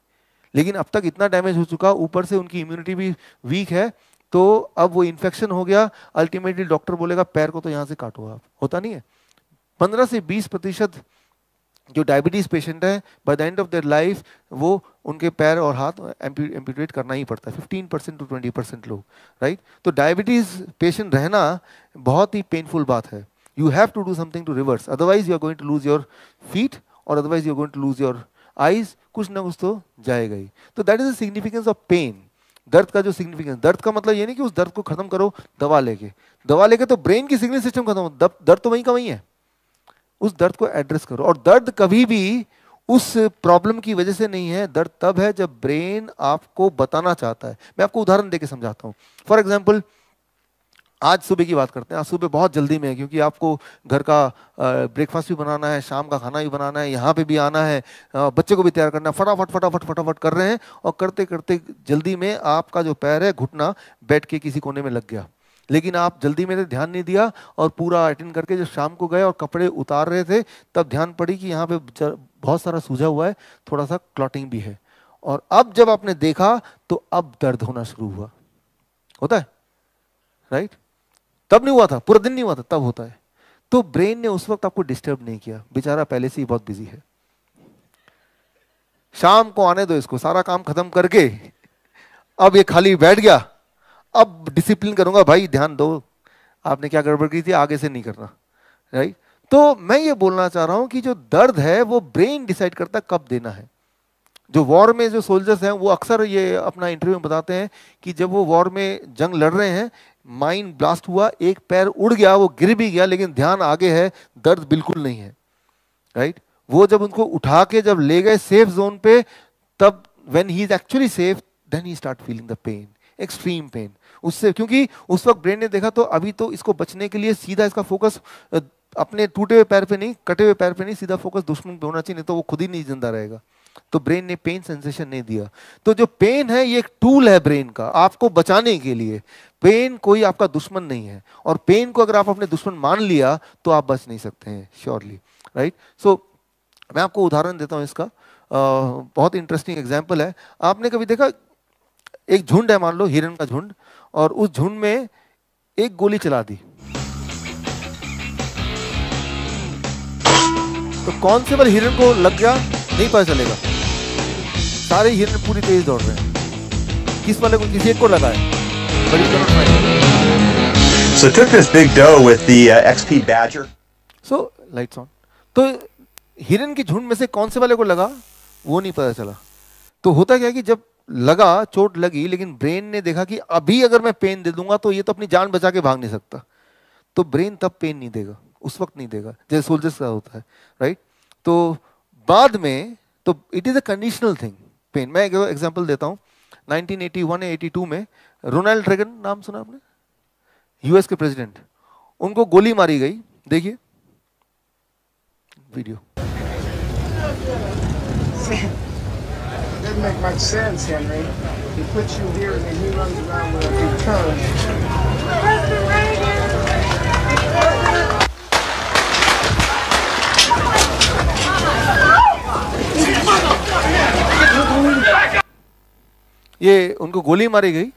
लेकिन अब तक इतना डैमेज हो चुका ऊपर से उनकी इम्यूनिटी भी वीक है तो अब वो इन्फेक्शन हो गया अल्टीमेटली डॉक्टर बोलेगा पैर को तो यहाँ से काटो आप होता नहीं है पंद्रह से बीस प्रतिशत जो डायबिटीज़ पेशेंट है by the end of their life वो उनके पैर और हाथ एम्पीटेट करना ही पड़ता है fifteen percent to twenty percent लोग राइट तो डायबिटीज़ पेशेंट रहना बहुत ही पेनफुल बात है you have to do something to reverse otherwise you are going to lose your feet or otherwise you are going to lose your eyes कुछ ना कुछ तो जाएगा ही तो that is the significance of pain दर्द का जो सिग्निफिकेंस दर्द का मतलब ये नहीं कि उस दर्द को खत्म करो दवा लेके दवा लेके तो ब्रेन की सिग्नल सिस्टम खत्म दर्द तो वहीं का वहीं है उस दर्द को एड्रेस करो और दर्द कभी भी उस प्रॉब्लम की वजह से नहीं है दर्द तब है जब ब्रेन आपको बताना चाहता है मैं आपको उदाहरण देके समझाता हूँ फॉर एग्जाम्पल आज सुबह की बात करते हैं आज सुबह बहुत जल्दी में है क्योंकि आपको घर का ब्रेकफास्ट भी बनाना है शाम का खाना भी बनाना है यहाँ पे भी आना है बच्चे को भी तैयार करना है फटाफट फटाफट फटाफट कर रहे हैं और करते करते जल्दी में आपका जो पैर है घुटना बैठ के किसी कोने में लग गया लेकिन आप जल्दी में ध्यान नहीं दिया और पूरा अटेंड करके जब शाम को गए और कपड़े उतार रहे थे तब ध्यान पड़ी कि यहाँ पे बहुत सारा सूझा हुआ है थोड़ा सा क्लॉटिंग भी है और अब जब आपने देखा तो अब दर्द होना शुरू हुआ होता है राइट तब नहीं हुआ था पूरा दिन नहीं हुआ था तब होता है तो ब्रेन ने उस वक्त आपको डिस्टर्ब नहीं किया बेचारा पहले से ही बहुत बिजी है शाम को आने दो इसको सारा काम खत्म करके अब ये खाली बैठ गया अब डिसिप्लिन करूंगा भाई ध्यान दो आपने क्या गड़बड़ की थी आगे से नहीं करना राइट तो मैं ये बोलना चाह रहा हूं कि जो दर्द है वो ब्रेन डिसाइड करता है कब देना है जो वॉर में जो सोल्जर्स हैं वो अक्सर ये अपना इंटरव्यू में बताते हैं कि जब वो वॉर में जंग लड़ रहे हैं माइंड ब्लास्ट हुआ एक पैर उड़ गया वो गिर भी गया लेकिन ध्यान आगे है दर्द बिल्कुल नहीं है राइट वो जब उनको उठा के जब ले गए सेफ जोन पे तब when he is actually safe then he start feeling the pain extreme pain उससे क्योंकि उस वक्त ब्रेन ने देखा तो अभी तो इसको बचने के लिए सीधा इसका फोकस अपने टूटे हुए पैर पे नहीं कटे हुए पैर पे नहीं सीधा फोकस दुश्मन पे होना चाहिए नहीं तो वो खुद ही नहीं जिंदा रहेगा तो ब्रेन ने पेन सेंसेशन नहीं दिया तो जो पेन है ये एक टूल है ब्रेन का आपको बचाने के लिए पेन कोई आपका दुश्मन नहीं है और पेन को अगर आप अपने दुश्मन मान लिया तो आप बच नहीं सकते हैं श्योरली राइट सो मैं आपको उदाहरण देता हूँ इसका आ, बहुत इंटरेस्टिंग एग्जाम्पल है आपने कभी देखा एक झुंड है मान लो हिरन का झुंड और उस झुंड में एक गोली चला दी तो कौन से बार हिरन को लग गया नहीं पता चलेगा सारे हिरन पूरी तेज दौड़ रहे हैं किस वाले को किसी एक को लगा है बड़ी So took this big doe with the uh, XP Badger. So lights on. तो हिरन के झुंड में से कौन से वाले को लगा वो नहीं पता चला तो होता क्या कि जब लगा चोट लगी लेकिन ब्रेन ने देखा कि अभी अगर मैं पेन दे दूंगा तो ये तो अपनी जान बचा के भाग नहीं सकता तो ब्रेन तब पेन नहीं देगा उस वक्त नहीं देगा जैसे सोल्जर्स का होता है राइट तो बाद में तो it is a conditional thing pain मैं एक एग्जांपल देता हूँ 1981 या 82 में रोनाल्ड रेगन नाम सुना आपने यूएस के प्रेसिडेंट उनको गोली मारी गई देखिए video make much sense, Henry. He puts you here and then he runs around with a big return. President Reagan! ये उनको गोली मारी गई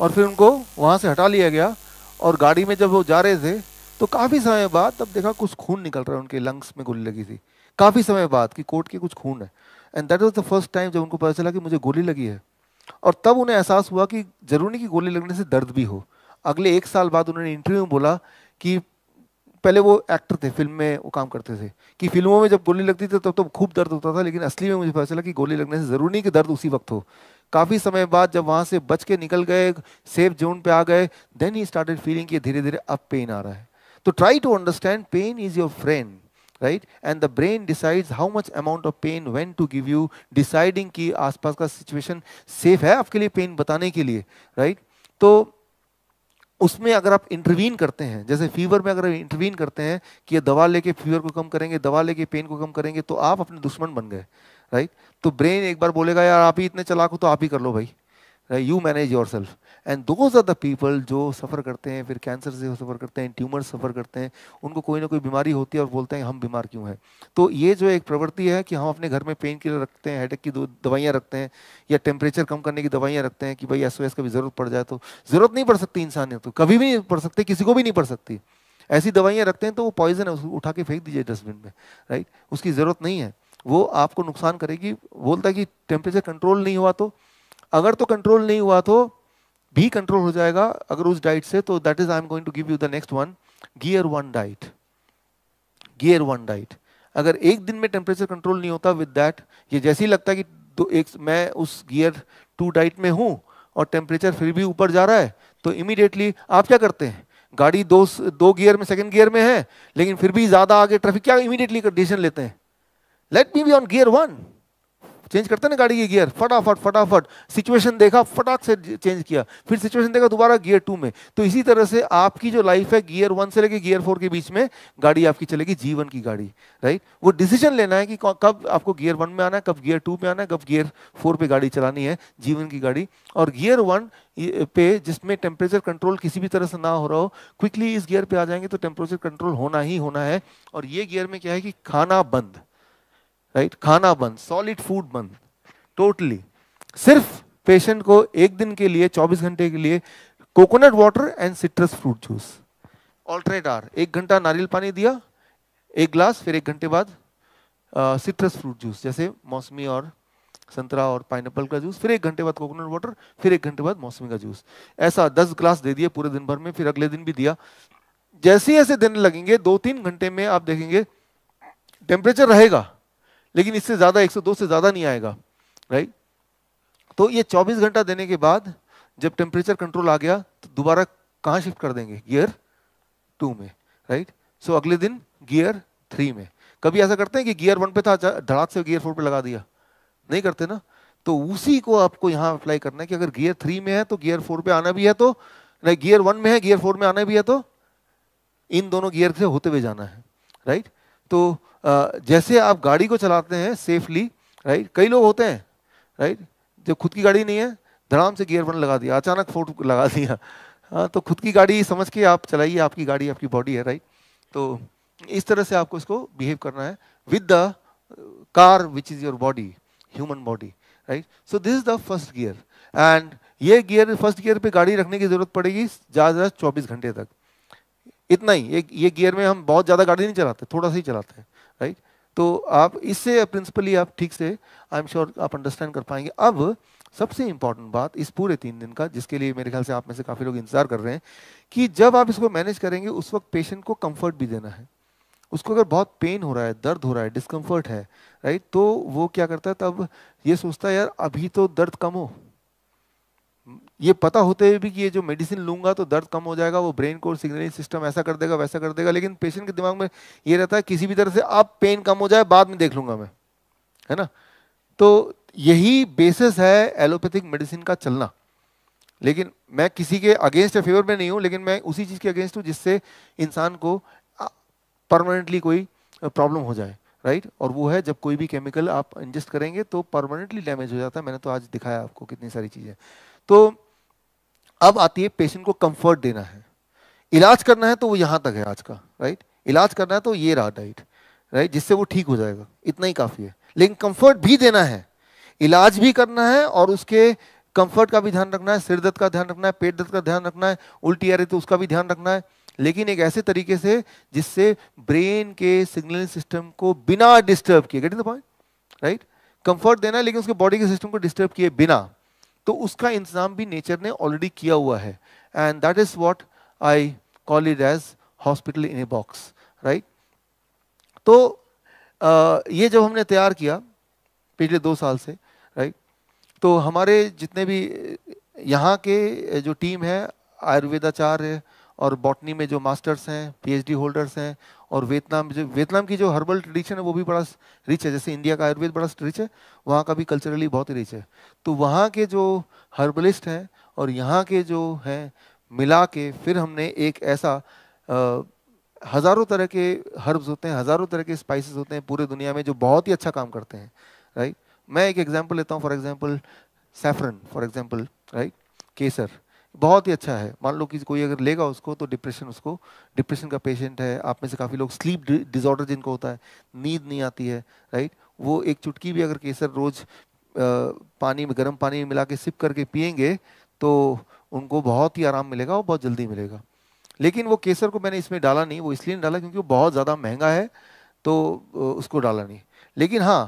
और फिर उनको वहाँ से हटा लिया गया और गाड़ी में जब वो जा रहे थे तो काफ़ी समय बाद तब देखा कुछ खून निकल रहा है उनके लंग्स में गोली लगी थी काफ़ी समय बाद कि कोर्ट के कुछ खून है and that was the first time जब उनको पता चला कि मुझे गोली लगी है और तब उन्हें एहसास हुआ कि जरूरी की कि गोली लगने से दर्द भी हो अगले एक साल बाद उन्होंने इंटरव्यू में बोला कि पहले वो एक्टर थे फिल्म में वो काम करते थे कि फिल्मों में जब गोली लगती थी तब तो, खूब दर्द होता था लेकिन असली में मुझे पता चला कि गोली लगने से ज़रूरी नहीं कि दर्द उसी वक्त हो काफ़ी समय बाद जब वहाँ से बच के निकल गए सेफ जोन पे आ गए देन ही स्टार्टेड फीलिंग कि धीरे धीरे अब पेन आ रहा है तो try to understand pain is your friend right and the brain decides how much amount of pain when to give you deciding कि आसपास का सिचुएशन सेफ है आपके लिए पेन बताने के लिए राइट right? तो उसमें अगर आप इंटरवीन करते हैं जैसे फीवर में अगर इंटरवीन करते हैं कि ये दवा लेके फीवर को कम करेंगे दवा लेके पेन को कम करेंगे तो आप अपने दुश्मन बन गए राइट तो ब्रेन एक बार बोलेगा यार आप ही इतने चलाक हो तो आप ही कर लो भाई you manage yourself and those are the people जो सफ़र करते हैं फिर कैंसर से सफ़र करते हैं ट्यूमर सफ़र करते हैं उनको कोई ना कोई बीमारी होती है और बोलते हैं हम बीमार क्यों हैं तो ये जो एक प्रवृत्ति है कि हम अपने घर में पेन किलर रखते हैं हेडेक की दवाइयाँ रखते हैं या टेम्परेचर कम करने की दवाइयाँ रखते हैं कि भाई एस कभी ज़रूरत पड़ जाए तो ज़रूरत नहीं पड़ सकती ने तो कभी भी नहीं पड़ सकती किसी को भी नहीं पड़ सकती ऐसी दवाइयाँ रखते हैं तो वो पॉइजन है उसको उठा के फेंक दीजिए डस्टबिन में राइट उसकी ज़रूरत नहीं है वो आपको नुकसान करेगी बोलता है कि टेम्परेचर कंट्रोल नहीं हुआ तो अगर तो कंट्रोल नहीं हुआ तो भी कंट्रोल हो जाएगा अगर उस डाइट से तो that is I am going to give you the next one gear one diet gear one diet अगर एक दिन में टेम्परेचर कंट्रोल नहीं होता विद डैट ये जैसे ही लगता है कि तो एक मैं उस गियर टू डाइट में हूँ और टेम्परेचर फिर भी ऊपर जा रहा है तो इमीडिएटली आप क्या करते हैं गाड़ी दो दो गियर में सेकंड गियर में है लेकिन फिर भी ज़्यादा आगे ट्रैफिक क्या इमीडिएटली डिसीजन लेते हैं let me be on gear one change करते ना गाड़ी की गियर फटाफट फटाफट सिचुएशन देखा फटाक से चेंज किया फिर सिचुएशन देखा दोबारा गियर टू में तो इसी तरह से आपकी जो लाइफ है गियर वन से लेके गियर फोर के बीच में गाड़ी आपकी चलेगी जीवन की गाड़ी राइट वो डिसीजन लेना है कि कब आपको गियर वन में आना है कब गियर टू में आना है कब गियर फोर पे गाड़ी चलानी है जीवन की गाड़ी और गियर वन पे जिसमें टेम्परेचर कंट्रोल किसी भी तरह से ना हो रहा हो क्विकली इस गियर पे आ जाएंगे तो टेम्परेचर कंट्रोल होना ही होना है और ये गियर में क्या है कि खाना बंद राइट खाना बंद सॉलिड फूड बंद टोटली सिर्फ पेशेंट को एक दिन के लिए 24 घंटे के लिए coconut water and citrus fruit juice alternate or एक घंटा नारियल पानी दिया एक ग्लास फिर एक घंटे बाद सिट्रस फ्रूट जूस जैसे मौसमी और संतरा और पाइनएप्पल का जूस फिर एक घंटे बाद कोकोनट वाटर फिर एक घंटे बाद मौसमी का जूस ऐसा दस ग्लास दे दिए पूरे दिन भर में फिर अगले दिन भी दिया जैसे ऐसे दिन लगेंगे दो तीन घंटे में आप देखेंगे टेम्परेचर रहेगा लेकिन इससे ज़्यादा 102 से ज़्यादा नहीं आएगा राइट तो ये 24 घंटा देने के बाद जब टेम्परेचर कंट्रोल आ गया तो दोबारा कहाँ शिफ्ट कर देंगे गियर टू में राइट सो so, अगले दिन गियर थ्री में कभी ऐसा करते हैं कि गियर वन पे था धड़ाक से गियर फोर पे लगा दिया नहीं करते ना तो उसी को आपको यहाँ अप्लाई करना है कि अगर गियर थ्री में है तो गियर फोर पे आना भी है तो नहीं गियर वन में है गियर फोर में आना भी है तो इन दोनों गियर से होते हुए जाना है राइट तो जैसे आप गाड़ी को चलाते हैं सेफली राइट कई लोग होते हैं राइट जो खुद की गाड़ी नहीं है धड़ाम से गियर बंद लगा दिया अचानक फोट लगा दिया हाँ तो खुद की गाड़ी समझ के आप चलाइए आपकी गाड़ी आपकी बॉडी है राइट तो इस तरह से आपको इसको बिहेव करना है with the car which is your body human body right so this is the first gear and ये गियर फर्स्ट गियर पे गाड़ी रखने की ज़रूरत पड़ेगी ज़्यादा ज़्यादा चौबीस घंटे तक इतना ही ये ये गियर में हम बहुत ज़्यादा गाड़ी नहीं चलाते थोड़ा सा ही चलाते हैं राइट तो आप इससे प्रिंसिपली आप ठीक से आई एम श्योर आप अंडरस्टैंड कर पाएंगे अब सबसे इंपॉर्टेंट बात इस पूरे तीन दिन का जिसके लिए मेरे ख्याल से आप में से काफ़ी लोग इंतजार कर रहे हैं कि जब आप इसको मैनेज करेंगे उस वक्त पेशेंट को कंफर्ट भी देना है उसको अगर बहुत पेन हो रहा है दर्द हो रहा है डिस्कम्फर्ट है राइट तो वो क्या करता है तब ये सोचता है यार अभी तो दर्द कम हो ये पता होते हुए भी कि ये जो मेडिसिन लूंगा तो दर्द कम हो जाएगा वो ब्रेन को सिग्नलिंग सिस्टम ऐसा कर देगा वैसा कर देगा लेकिन पेशेंट के दिमाग में ये रहता है किसी भी तरह से अब पेन कम हो जाए बाद में देख लूंगा मैं है ना तो यही बेसिस है एलोपैथिक मेडिसिन का चलना लेकिन मैं किसी के अगेंस्ट या फेवर में नहीं हूँ लेकिन मैं उसी चीज़ के अगेंस्ट हूँ जिससे इंसान को परमानेंटली कोई प्रॉब्लम हो जाए राइट और वो है जब कोई भी केमिकल आप इंजेस्ट करेंगे तो परमानेंटली डैमेज हो जाता है मैंने तो आज दिखाया आपको कितनी सारी चीज़ें तो अब आती है पेशेंट को कंफर्ट देना है इलाज करना है तो वो यहां तक है आज का राइट इलाज करना है तो ये रहा डाइट राइट जिससे वो ठीक हो जाएगा इतना ही काफ़ी है लेकिन कंफर्ट भी देना है इलाज भी करना है और उसके कंफर्ट का भी ध्यान रखना है सिर दर्द का ध्यान रखना है पेट दर्द का ध्यान रखना है उल्टी आ रही तो उसका भी ध्यान रखना है लेकिन एक ऐसे तरीके से जिससे ब्रेन के सिग्नलिंग सिस्टम को बिना डिस्टर्ब किए गए द पॉइंट राइट कंफर्ट देना है लेकिन उसके बॉडी के सिस्टम को डिस्टर्ब किए बिना तो उसका इंतज़ाम भी नेचर ने ऑलरेडी किया हुआ है and that is what I call it as hospital in a box right तो आ, ये जब हमने तैयार किया पिछले दो साल से राइट तो हमारे जितने भी यहाँ के जो टीम है आयुर्वेदाचार्य और बॉटनी में जो मास्टर्स हैं पीएचडी होल्डर्स हैं और वियतनाम जो वियतनाम की जो हर्बल ट्रेडिशन है वो भी बड़ा रिच है जैसे इंडिया का आयुर्वेद बड़ा रिच है वहाँ का भी कल्चरली बहुत ही रिच है तो वहाँ के जो हर्बलिस्ट हैं और यहाँ के जो हैं मिला के फिर हमने एक ऐसा आ, हज़ारों तरह के हर्ब्स होते हैं हज़ारों तरह के स्पाइसेस होते हैं पूरे दुनिया में जो बहुत ही अच्छा काम करते हैं राइट मैं एक एग्जांपल लेता हूँ for example saffron for example right केसर बहुत ही अच्छा है मान लो कि कोई अगर लेगा उसको तो डिप्रेशन उसको डिप्रेशन का पेशेंट है आप में से काफ़ी लोग स्लीप डिसऑर्डर जिनको होता है नींद नहीं आती है राइट वो एक चुटकी भी अगर केसर रोज़ पानी में गर्म पानी में मिला के सिप करके पियेंगे तो उनको बहुत ही आराम मिलेगा और बहुत जल्दी मिलेगा लेकिन वो केसर को मैंने इसमें डाला नहीं वो इसलिए नहीं डाला क्योंकि वो बहुत ज़्यादा महंगा है तो उसको डाला नहीं लेकिन हाँ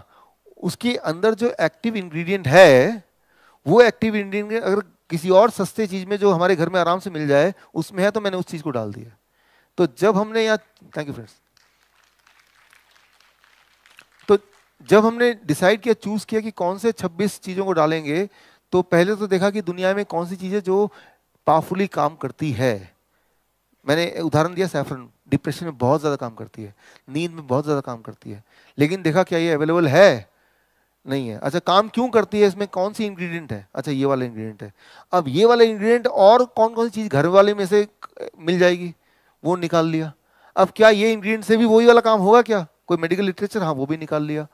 उसके अंदर जो एक्टिव इंग्रेडिएंट है वो एक्टिव इंग्रेडिएंट अगर किसी और सस्ते चीज़ में जो हमारे घर में आराम से मिल जाए उसमें है तो मैंने उस चीज़ को डाल दिया तो जब हमने यहाँ थैंक यू फ्रेंड्स तो जब हमने डिसाइड किया चूज़ किया कि कौन से 26 चीज़ों को डालेंगे तो पहले तो देखा कि दुनिया में कौन सी चीज़ें जो पावरफुली काम करती है मैंने उदाहरण दिया सैफरन डिप्रेशन में बहुत ज़्यादा काम करती है नींद में बहुत ज़्यादा काम करती है लेकिन देखा क्या ये अवेलेबल है नहीं है अच्छा काम क्यों करती है इसमें कौन सी इंग्रेडिएंट है अच्छा ये वाला इंग्रेडिएंट है अब ये वाला इंग्रेडिएंट और कौन कौन सी चीज़ घर वाले में से मिल जाएगी वो निकाल लिया अब क्या ये इंग्रेडिएंट से भी वही वाला काम होगा क्या कोई मेडिकल लिटरेचर हाँ वो भी निकाल लिया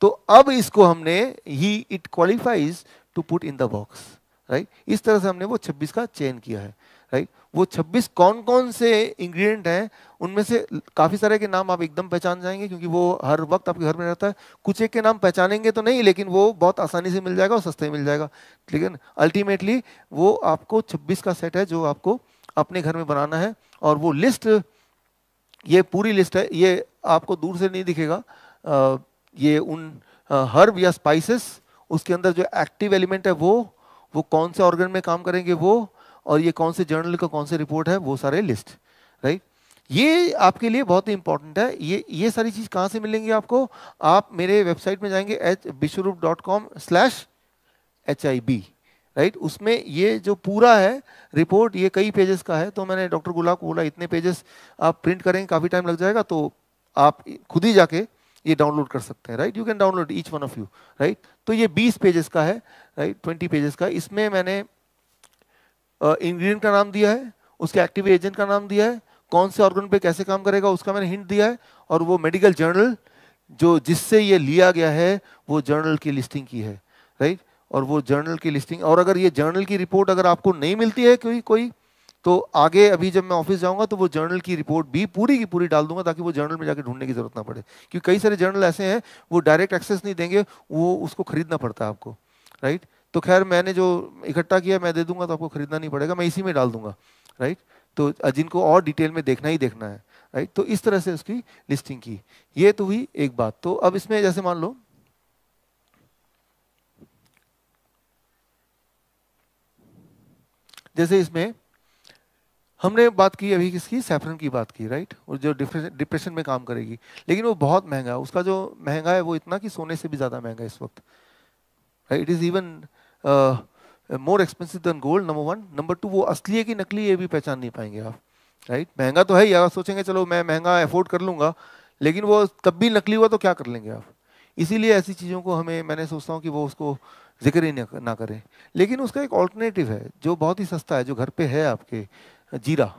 तो अब इसको हमने ही it qualifies to put in the box right इस तरह से हमने वो छब्बीस का चयन किया है राइट वो 26 कौन कौन से इंग्रेडिएंट हैं उनमें से काफ़ी सारे के नाम आप एकदम पहचान जाएंगे क्योंकि वो हर वक्त आपके घर में रहता है कुछ एक के नाम पहचानेंगे तो नहीं लेकिन वो बहुत आसानी से मिल जाएगा और सस्ते मिल जाएगा लेकिन अल्टीमेटली वो आपको 26 का सेट है जो आपको अपने घर में बनाना है और वो लिस्ट ये पूरी लिस्ट है ये आपको दूर से नहीं दिखेगा ये उन हर्ब या स्पाइसेस उसके अंदर जो एक्टिव एलिमेंट है वो वो कौन से ऑर्गन में काम करेंगे वो और ये कौन से जर्नल का कौन से रिपोर्ट है वो सारे लिस्ट राइट ये आपके लिए बहुत ही इंपॉर्टेंट है ये ये सारी चीज़ कहाँ से मिलेंगी आपको आप मेरे वेबसाइट में जाएंगे H Biswaroop dot com slash H I B right उसमें ये जो पूरा है रिपोर्ट ये कई पेजेस का है तो मैंने डॉक्टर गुलाब को बोला इतने पेजेस आप प्रिंट करेंगे काफ़ी टाइम लग जाएगा तो आप खुद ही जाके ये डाउनलोड कर सकते हैं right you can download each one of you right तो ये 20 पेजेस का है राइट ट्वेंटी 20 पेजेस का इसमें मैंने इंग्रेडिएंट का नाम दिया है उसके एक्टिव एजेंट का नाम दिया है कौन से ऑर्गन पे कैसे काम करेगा उसका मैंने हिंट दिया है और वो मेडिकल जर्नल जो जिससे ये लिया गया है वो जर्नल की लिस्टिंग की है राइट और वो जर्नल की लिस्टिंग और अगर ये जर्नल की रिपोर्ट अगर आपको नहीं मिलती है कोई कोई तो आगे अभी जब मैं ऑफिस जाऊंगा तो वो जर्नल की रिपोर्ट भी पूरी की पूरी डाल दूंगा ताकि वो जर्नल में जाके ढूंढने की जरूरत ना पड़े क्योंकि कई सारे जर्नल ऐसे हैं वो डायरेक्ट एक्सेस नहीं देंगे वो उसको खरीदना पड़ता है आपको राइट तो खैर मैंने जो इकट्ठा किया मैं दे दूंगा तो आपको खरीदना नहीं पड़ेगा मैं इसी में डाल दूंगा राइट तो जिनको और डिटेल में देखना ही देखना है राइट तो इस तरह से उसकी लिस्टिंग की ये तो हुई एक बात तो अब इसमें जैसे मान लो जैसे इसमें हमने बात की अभी किसकी सैफरन की बात की राइट और जो डिप्रेशन में काम करेगी लेकिन वो बहुत महंगा है उसका जो महंगा है वो इतना कि सोने से भी ज़्यादा महंगा है इस वक्त right it is even more expensive than gold number one number two वो असली है कि नकली ये भी पहचान नहीं पाएंगे आप राइट महंगा तो है ही आप सोचेंगे चलो मैं महंगा अफोर्ड कर लूँगा लेकिन वो तब भी नकली हुआ तो क्या कर लेंगे आप इसीलिए ऐसी चीज़ों को हमें मैंने सोचता हूँ कि वो उसको जिक्र ही ना करें लेकिन उसका एक ऑल्टरनेटिव है जो बहुत ही सस्ता है जो घर पे है आपके जीरा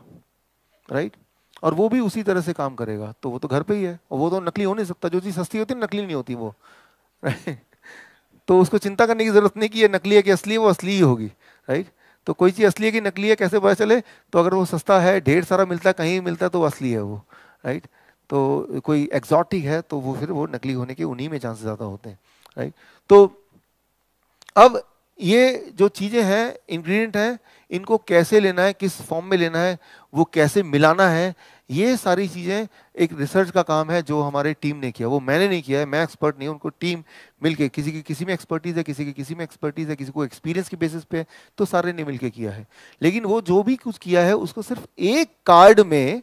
राइट और वो भी उसी तरह से काम करेगा तो वो तो घर पे ही है और वो तो नकली हो नहीं सकता जो चीज़ सस्ती होती है नकली नहीं होती वो राइट तो उसको चिंता करने की ज़रूरत नहीं कि ये नकली है कि असली है वो असली ही होगी राइट तो कोई चीज़ असली है कि नकली है कैसे पता चले तो अगर वो सस्ता है ढेर सारा मिलता है कहीं मिलता है तो वो असली है वो राइट तो कोई एग्जॉटिक है तो वो फिर वो नकली होने के उन्हीं में चांसेस ज़्यादा होते हैं राइट तो अब ये जो चीज़ें हैं इंग्रेडिएंट हैं इनको कैसे लेना है किस फॉर्म में लेना है वो कैसे मिलाना है ये सारी चीज़ें एक रिसर्च का काम है जो हमारे टीम ने किया वो मैंने नहीं किया है मैं एक्सपर्ट नहीं हूँ उनको टीम मिलके किसी की किसी में एक्सपर्टीज़ है किसी की किसी में एक्सपर्टीज़ है किसी को एक्सपीरियंस के बेसिस पे तो सारे ने मिलके किया है लेकिन वो जो भी कुछ किया है उसको सिर्फ एक कार्ड में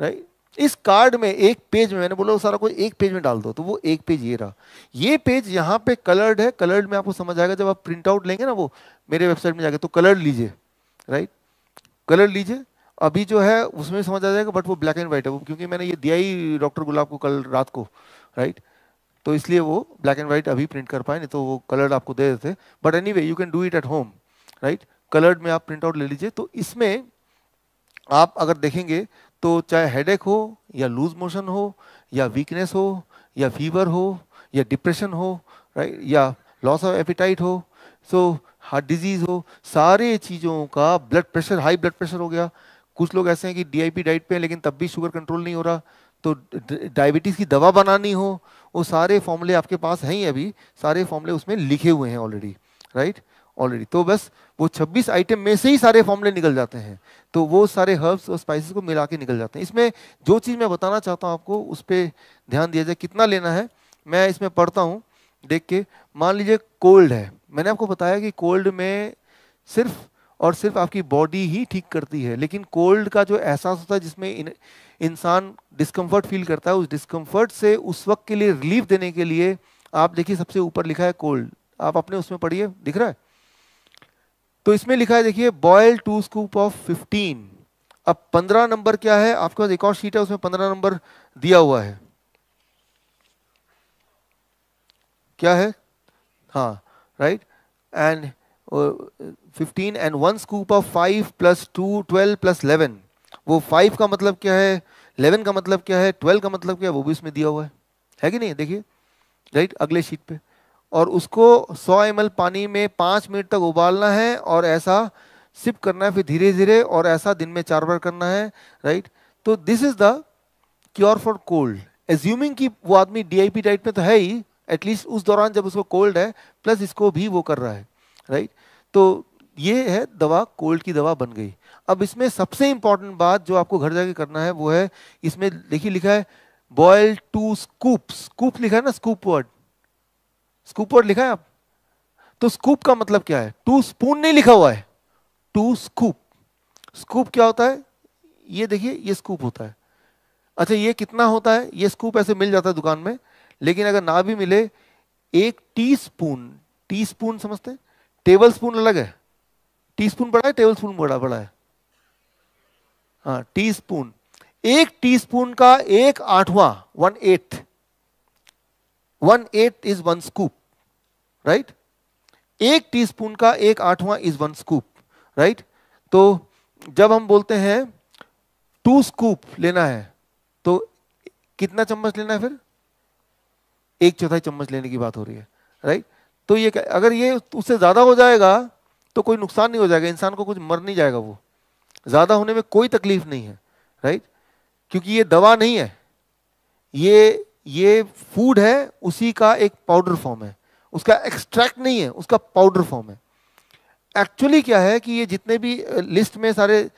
राइट इस कार्ड में एक पेज में मैंने बोला वो सारा कोई एक पेज में डाल दो तो वो एक पेज ये रहा ये पेज यहाँ पे कलर्ड है कलर्ड में आपको समझ आएगा जब आप प्रिंट आउट लेंगे ना वो मेरे वेबसाइट में जाके तो कलर लीजिए राइट कलर लीजिए अभी जो है उसमें समझ आ जाएगा बट वो ब्लैक एंड वाइट है वो क्योंकि मैंने ये दिया ही डॉक्टर गुलाब को कल रात को राइट तो इसलिए वो ब्लैक एंड वाइट अभी प्रिंट कर पाए नहीं तो वो कलर्ड आपको दे देते but anyway you can do it at home right coloured में आप प्रिंट आउट ले लीजिए तो इसमें आप अगर देखेंगे तो चाहे हेड हो या लूज मोशन हो या वीकनेस हो या फीवर हो या डिप्रेशन हो राइट या लॉस ऑफ एपिटाइट हो सो हार्ट डिजीज़ हो सारे चीज़ों का blood pressure high blood pressure हो गया कुछ लोग ऐसे हैं कि पी डाइट पे हैं लेकिन तब भी शुगर कंट्रोल नहीं हो रहा तो डायबिटीज़ की दवा बनानी हो वो सारे फॉर्मूले आपके पास हैं ही अभी सारे फॉर्मूले उसमें लिखे हुए हैं ऑलरेडी राइट ऑलरेडी तो बस वो 26 आइटम में से ही सारे फॉर्मूले निकल जाते हैं तो वो सारे हर्ब्स और स्पाइसेस को मिला के निकल जाते हैं इसमें जो चीज़ मैं बताना चाहता हूँ आपको उस पर ध्यान दिया जाए कितना लेना है मैं इसमें पढ़ता हूँ देख के मान लीजिए कोल्ड है मैंने आपको बताया कि कोल्ड में सिर्फ और सिर्फ आपकी बॉडी ही ठीक करती है लेकिन कोल्ड का जो एहसास होता है जिसमें इंसान डिस्कम्फर्ट फील करता है उस डिस्कम्फर्ट से उस वक्त के लिए रिलीफ देने के लिए आप देखिए सबसे ऊपर लिखा है कोल्ड आप अपने उसमें पढ़िए दिख रहा है तो इसमें लिखा है देखिए boil two scoop of fifteen अब पंद्रह नंबर क्या है आपके पास एक और शीट है उसमें पंद्रह नंबर दिया हुआ है क्या है हाँ right and fifteen and one scoop of five plus two twelve plus eleven वो फाइव का मतलब क्या है इलेवन का मतलब क्या है ट्वेल्व का मतलब क्या है वो भी इसमें दिया हुआ है है कि नहीं देखिए राइट अगले शीट पे और उसको 100 एम पानी में पाँच मिनट तक उबालना है और ऐसा सिप करना है फिर धीरे धीरे और ऐसा दिन में चार बार करना है राइट तो this is the cure for cold assuming कि वो आदमी पी डाइट में तो है ही एटलीस्ट उस दौरान जब उसको कोल्ड है प्लस इसको भी वो कर रहा है राइट तो ये है दवा कोल्ड की दवा बन गई अब इसमें सबसे इंपॉर्टेंट बात जो आपको घर जाके करना है वो है इसमें देखिए लिखा है बॉयल टू स्कूप स्कूप लिखा है ना स्कूप वर्ड स्कूप वर्ड लिखा है आप तो स्कूप का मतलब क्या है टू स्पून नहीं लिखा हुआ है टू स्कूप स्कूप क्या होता है ये देखिए ये स्कूप होता है अच्छा ये कितना होता है ये स्कूप ऐसे मिल जाता है दुकान में लेकिन अगर ना भी मिले एक टी स्पून टी स्पून समझते हैं टेबल स्पून अलग है टीस्पून बड़ा है टेबल स्पून बड़ा बड़ा है हाँ टीस्पून एक टीस्पून का एक आठवां one eight one eight is one scoop right एक टीस्पून का एक आठवां इज वन स्कूप राइट तो जब हम बोलते हैं टू स्कूप लेना है तो कितना चम्मच लेना है फिर एक चौथाई चम्मच लेने की बात हो रही है राइट तो ये अगर ये उससे ज़्यादा हो जाएगा तो कोई नुकसान नहीं हो जाएगा इंसान को कुछ मर नहीं जाएगा वो ज़्यादा होने में कोई तकलीफ नहीं है राइट क्योंकि ये दवा नहीं है ये ये फूड है उसी का एक पाउडर फॉर्म है उसका एक्सट्रैक्ट नहीं है उसका पाउडर फॉर्म है एक्चुअली क्या है कि ये जितने भी लिस्ट में सारे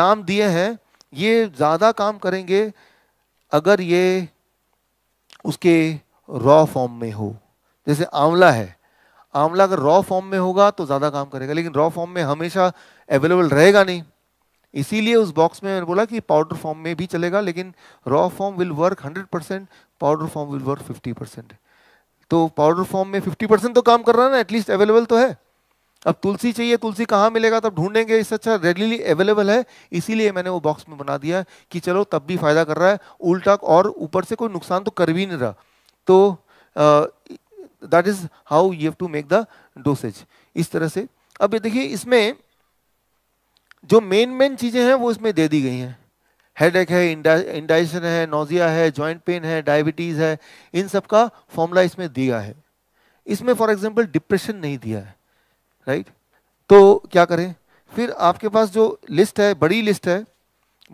नाम दिए हैं ये ज़्यादा काम करेंगे अगर ये उसके रॉ फॉर्म में हो जैसे आंवला है आंवला अगर रॉ फॉर्म में होगा तो ज़्यादा काम करेगा लेकिन रॉ फॉर्म में हमेशा अवेलेबल रहेगा नहीं इसीलिए उस बॉक्स में मैंने बोला कि पाउडर फॉर्म में भी चलेगा लेकिन raw form will work 100 percent powder form will work 50 percent तो पाउडर फॉर्म में 50 परसेंट तो काम कर रहा है ना एटलीस्ट अवेलेबल तो है अब तुलसी चाहिए तुलसी कहाँ मिलेगा तब ढूंढेंगे इससे अच्छा रेडिली अवेलेबल है इसीलिए मैंने वो बॉक्स में बना दिया कि चलो तब भी फ़ायदा कर रहा है उल्टा और ऊपर से कोई नुकसान तो कर भी नहीं रहा तो आ, that is how you have to make the dosage इस तरह से अब ये देखिए इसमें जो मेन मेन चीज़ें हैं वो इसमें दे दी गई हैं हेड एक है इंडाइशन है नोजिया है जॉइंट पेन है डायबिटीज़ है इन सब का फॉर्मूला इसमें दिया है इसमें फॉर एग्जांपल डिप्रेशन नहीं दिया है राइट तो क्या करें फिर आपके पास जो लिस्ट है बड़ी लिस्ट है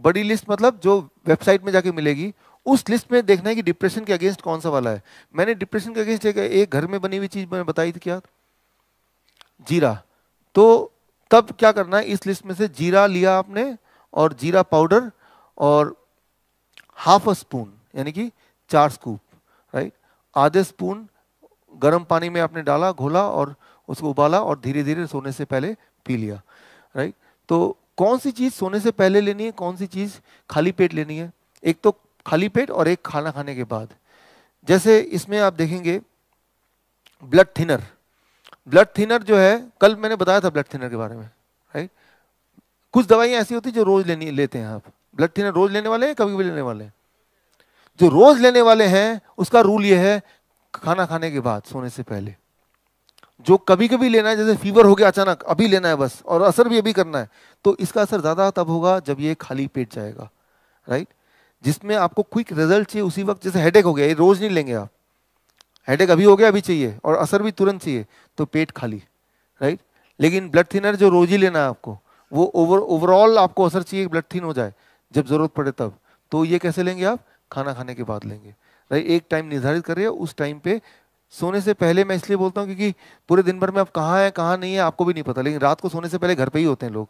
बड़ी लिस्ट मतलब जो वेबसाइट में जाके मिलेगी उस लिस्ट में देखना है कि डिप्रेशन के अगेंस्ट कौन सा वाला है मैंने डिप्रेशन के अगेंस्ट एक, एक घर में बनी हुई चीज़ मैंने बताई थी क्या जीरा तो तब क्या करना है इस लिस्ट में से जीरा लिया आपने और जीरा पाउडर और हाफ अ स्पून यानी कि चार स्कूप राइट आधे स्पून गर्म पानी में आपने डाला घोला और उसको उबाला और धीरे धीरे सोने से पहले पी लिया राइट तो कौन सी चीज़ सोने से पहले लेनी है कौन सी चीज़ खाली पेट लेनी है एक तो खाली पेट और एक खाना खाने के बाद जैसे इसमें आप देखेंगे ब्लड थिनर ब्लड थिनर जो है कल मैंने बताया था ब्लड थिनर के बारे में राइट कुछ दवाइयाँ ऐसी होती जो रोज लेनी लेते हैं आप ब्लड थिनर रोज लेने वाले हैं कभी भी लेने वाले हैं जो रोज लेने वाले हैं उसका रूल ये है खाना खाने के बाद सोने से पहले जो कभी कभी लेना है जैसे फीवर हो गया अचानक अभी लेना है बस और असर भी अभी करना है तो इसका असर ज़्यादा तब होगा जब ये खाली पेट जाएगा राइट जिसमें आपको क्विक रिजल्ट चाहिए उसी वक्त जैसे हेडेक हो गया ये रोज़ नहीं लेंगे आप हेडेक अभी हो गया अभी चाहिए और असर भी तुरंत चाहिए तो पेट खाली राइट लेकिन ब्लड थिनर जो रोज ही लेना है आपको वो ओवर ओवरऑल आपको असर चाहिए ब्लड थिन हो जाए जब ज़रूरत पड़े तब तो ये कैसे लेंगे आप खाना खाने के बाद लेंगे राइट एक टाइम निर्धारित करिए उस टाइम पे सोने से पहले मैं इसलिए बोलता हूँ क्योंकि पूरे दिन भर में आप कहाँ हैं कहाँ नहीं है आपको भी नहीं पता लेकिन रात को सोने से पहले घर पर ही होते हैं लोग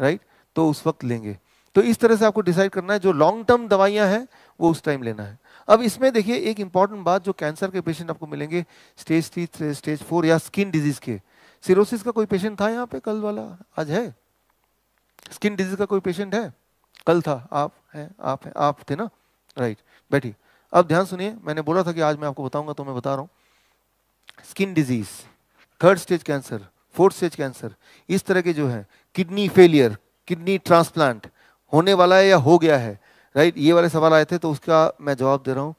राइट तो उस वक्त लेंगे तो इस तरह से आपको डिसाइड करना है जो लॉन्ग टर्म दवाइयां हैं वो उस टाइम लेना है अब इसमें देखिए एक इंपॉर्टेंट बात जो कैंसर के पेशेंट आपको मिलेंगे स्टेज थ्री स्टेज फोर या स्किन डिजीज के सिरोसिस का कोई पेशेंट था यहाँ पे कल वाला आज है स्किन डिजीज का कोई पेशेंट है कल था आप हैं आप हैं आप थे ना राइट बैठिए अब ध्यान सुनिए मैंने बोला था कि आज मैं आपको बताऊंगा तो मैं बता रहा हूँ skin disease third stage cancer fourth stage cancer इस तरह के जो है किडनी फेलियर किडनी ट्रांसप्लांट होने वाला है या हो गया है राइट ये वाले सवाल आए थे तो उसका मैं जवाब दे रहा हूँ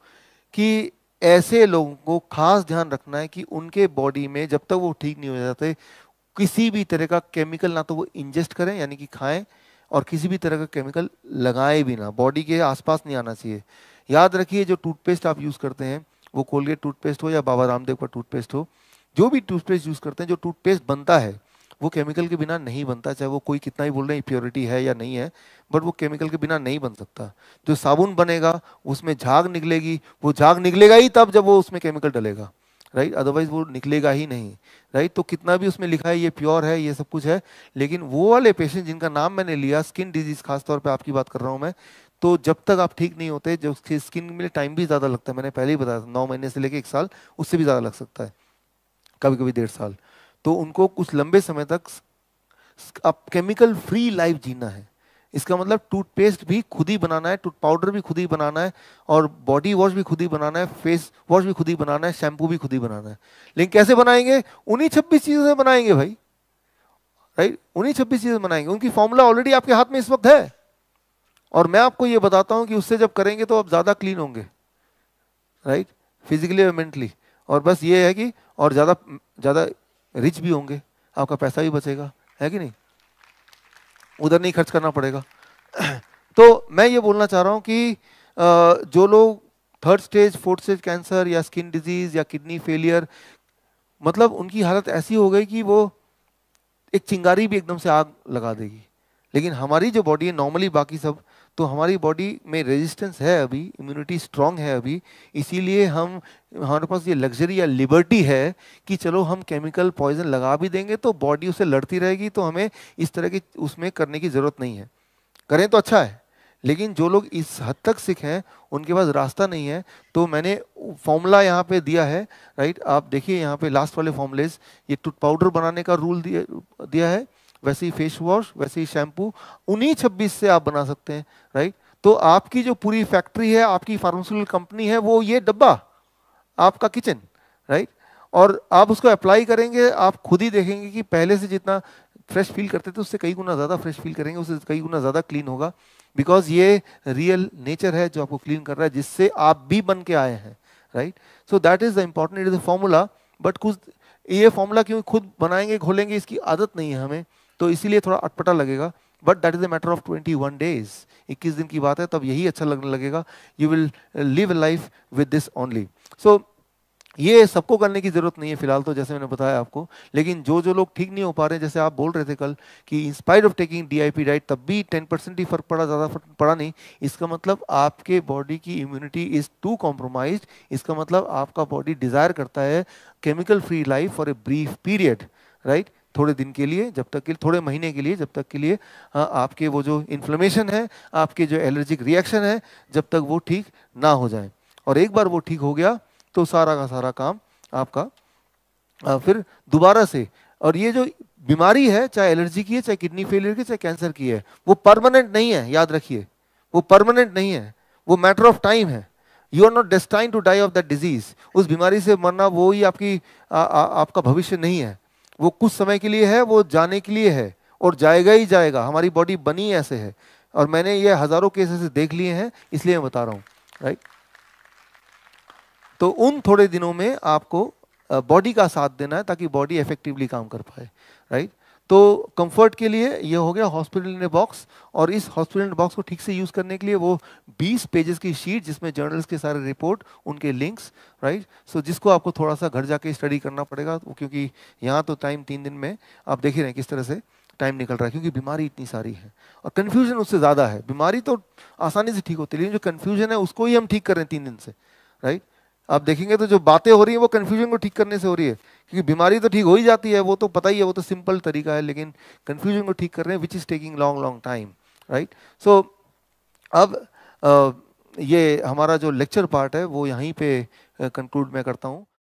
कि ऐसे लोगों को खास ध्यान रखना है कि उनके बॉडी में जब तक वो ठीक नहीं हो जाते किसी भी तरह का केमिकल ना तो वो इंजेस्ट करें यानी कि खाएं और किसी भी तरह का केमिकल लगाएं भी ना बॉडी के आसपास नहीं आना चाहिए याद रखिए जो टूथपेस्ट आप यूज़ करते हैं वो कोलगेट टूथपेस्ट हो या बाबा रामदेव का टूथपेस्ट हो जो भी टूथपेस्ट यूज़ करते हैं जो टूथपेस्ट बनता है वो केमिकल के बिना नहीं बनता चाहे वो कोई कितना ही बोल रहे हैं प्योरिटी है या नहीं है बट वो केमिकल के बिना नहीं बन सकता जो साबुन बनेगा उसमें झाग निकलेगी वो झाग निकलेगा ही तब जब वो उसमें केमिकल डलेगा राइट अदरवाइज वो निकलेगा ही नहीं राइट तो कितना भी उसमें लिखा है ये प्योर है ये सब कुछ है लेकिन वो वाले पेशेंट जिनका नाम मैंने लिया स्किन डिजीज खासतौर पर आपकी बात कर रहा हूँ मैं तो जब तक आप ठीक नहीं होते जब स्किन में टाइम भी ज़्यादा लगता है मैंने पहले ही बताया था नौ महीने से लेकर एक साल उससे भी ज़्यादा लग सकता है कभी कभी डेढ़ साल तो उनको कुछ लंबे समय तक अब केमिकल फ्री लाइफ जीना है इसका मतलब टूथपेस्ट भी खुद ही बनाना है टूथ पाउडर भी खुद ही बनाना है और बॉडी वॉश भी खुद ही बनाना है फेस वॉश भी खुद ही बनाना है शैम्पू भी खुद ही बनाना है लेकिन कैसे बनाएंगे उन्हीं छब्बीस चीज़ों से बनाएंगे भाई राइट उन्हीं छब्बीस चीज़ें बनाएंगे उनकी फॉर्मूला ऑलरेडी आपके हाथ में इस वक्त है और मैं आपको ये बताता हूँ कि उससे जब करेंगे तो आप ज़्यादा क्लीन होंगे राइट फिजिकली और मेंटली और बस ये है कि और ज़्यादा ज़्यादा रिच भी होंगे आपका पैसा भी बचेगा है कि नहीं उधर नहीं खर्च करना पड़ेगा तो मैं ये बोलना चाह रहा हूँ कि जो लोग third stage fourth stage cancer या स्किन डिजीज़ या किडनी फेलियर मतलब उनकी हालत ऐसी हो गई कि वो एक चिंगारी भी एकदम से आग लगा देगी लेकिन हमारी जो बॉडी है नॉर्मली बाकी सब तो हमारी बॉडी में रेजिस्टेंस है अभी इम्यूनिटी स्ट्रांग है अभी इसीलिए हम हमारे पास ये लग्जरी या लिबर्टी है कि चलो हम केमिकल पॉइजन लगा भी देंगे तो बॉडी उसे लड़ती रहेगी तो हमें इस तरह की उसमें करने की ज़रूरत नहीं है करें तो अच्छा है लेकिन जो लोग इस हद तक सिख हैं उनके पास रास्ता नहीं है तो मैंने फॉर्मूला यहाँ पे दिया है राइट आप देखिए यहाँ पे लास्ट वाले फॉर्मूलेज ये टूथ पाउडर बनाने का रूल दिया दिया है वैसे ही फेस वॉश वैसे ही शैम्पू उन्हीं छब्बीस से आप बना सकते हैं राइट तो आपकी जो पूरी फैक्ट्री है आपकी फार्मास्यूटिकल कंपनी है वो ये डब्बा आपका किचन राइट और आप उसको अप्लाई करेंगे आप खुद ही देखेंगे कि पहले से जितना फ्रेश फील करते थे उससे कई गुना ज़्यादा फ्रेश फील करेंगे उससे कई गुना ज़्यादा क्लीन होगा बिकॉज ये रियल नेचर है जो आपको क्लीन कर रहा है जिससे आप भी बन के आए हैं right so that is the important it is formula but कुछ ये फॉर्मूला क्योंकि खुद बनाएंगे खोलेंगे इसकी आदत नहीं है हमें तो इसीलिए थोड़ा अटपटा लगेगा but that is a matter of twenty one days इक्कीस दिन की बात है तब यही अच्छा लगने लगेगा you will live life with this only so ये सबको करने की ज़रूरत नहीं है फिलहाल तो जैसे मैंने बताया आपको लेकिन जो जो लोग ठीक नहीं हो पा रहे हैं जैसे आप बोल रहे थे कल कि inspire of taking DIP diet तब भी टेन परसेंट ही फर्क पड़ा ज़्यादा फर्क पड़ा नहीं इसका मतलब आपके बॉडी की इम्यूनिटी इज़ टू कॉम्प्रोमाइज इसका मतलब आपका बॉडी डिज़ायर करता है chemical free life for a brief period right थोड़े दिन के लिए जब तक के थोड़े महीने के लिए जब तक के लिए हाँ, आपके वो जो इन्फ्लेमेशन है आपके जो एलर्जिक रिएक्शन है जब तक वो ठीक ना हो जाए और एक बार वो ठीक हो गया तो सारा का सारा काम आपका आ, हाँ, फिर दोबारा से और ये जो बीमारी है चाहे एलर्जी की है चाहे किडनी फेलियर की चाहे कैंसर की है वो परमानेंट नहीं है याद रखिए वो परमानेंट नहीं है वो मैटर ऑफ टाइम है you are not destine to die of that disease उस बीमारी से मरना वो ही आपकी आ, आ, आपका भविष्य नहीं है वो कुछ समय के लिए है वो जाने के लिए है और जाएगा ही जाएगा हमारी बॉडी बनी ऐसे है और मैंने ये हज़ारों केसेस देख लिए हैं इसलिए मैं बता रहा हूँ राइट तो उन थोड़े दिनों में आपको बॉडी का साथ देना है ताकि बॉडी इफेक्टिवली काम कर पाए राइट तो कंफर्ट के लिए ये हो गया हॉस्पिटल ने बॉक्स और इस हॉस्पिटल बॉक्स को ठीक से यूज़ करने के लिए वो 20 पेजेस की शीट जिसमें जर्नल्स के सारे रिपोर्ट उनके लिंक्स राइट सो जिसको आपको थोड़ा सा घर जाके स्टडी करना पड़ेगा क्योंकि यहाँ तो टाइम तीन दिन में आप देख ही रहे हैं किस तरह से टाइम निकल रहा है क्योंकि बीमारी इतनी सारी है और कन्फ्यूजन उससे ज़्यादा है बीमारी तो आसानी से ठीक होती है लेकिन जो कन्फ्यूजन है उसको ही हम ठीक कर रहे हैं तीन दिन से राइट right? आप देखेंगे तो जो बातें हो रही हैं वो कन्फ्यूजन को ठीक करने से हो रही है क्योंकि बीमारी तो ठीक हो ही जाती है वो तो पता ही है वो तो सिंपल तरीका है लेकिन कन्फ्यूजन को ठीक कर रहे हैं which is taking long long time right so अब आ, ये हमारा जो लेक्चर पार्ट है वो यहीं पे कंक्लूड मैं करता हूँ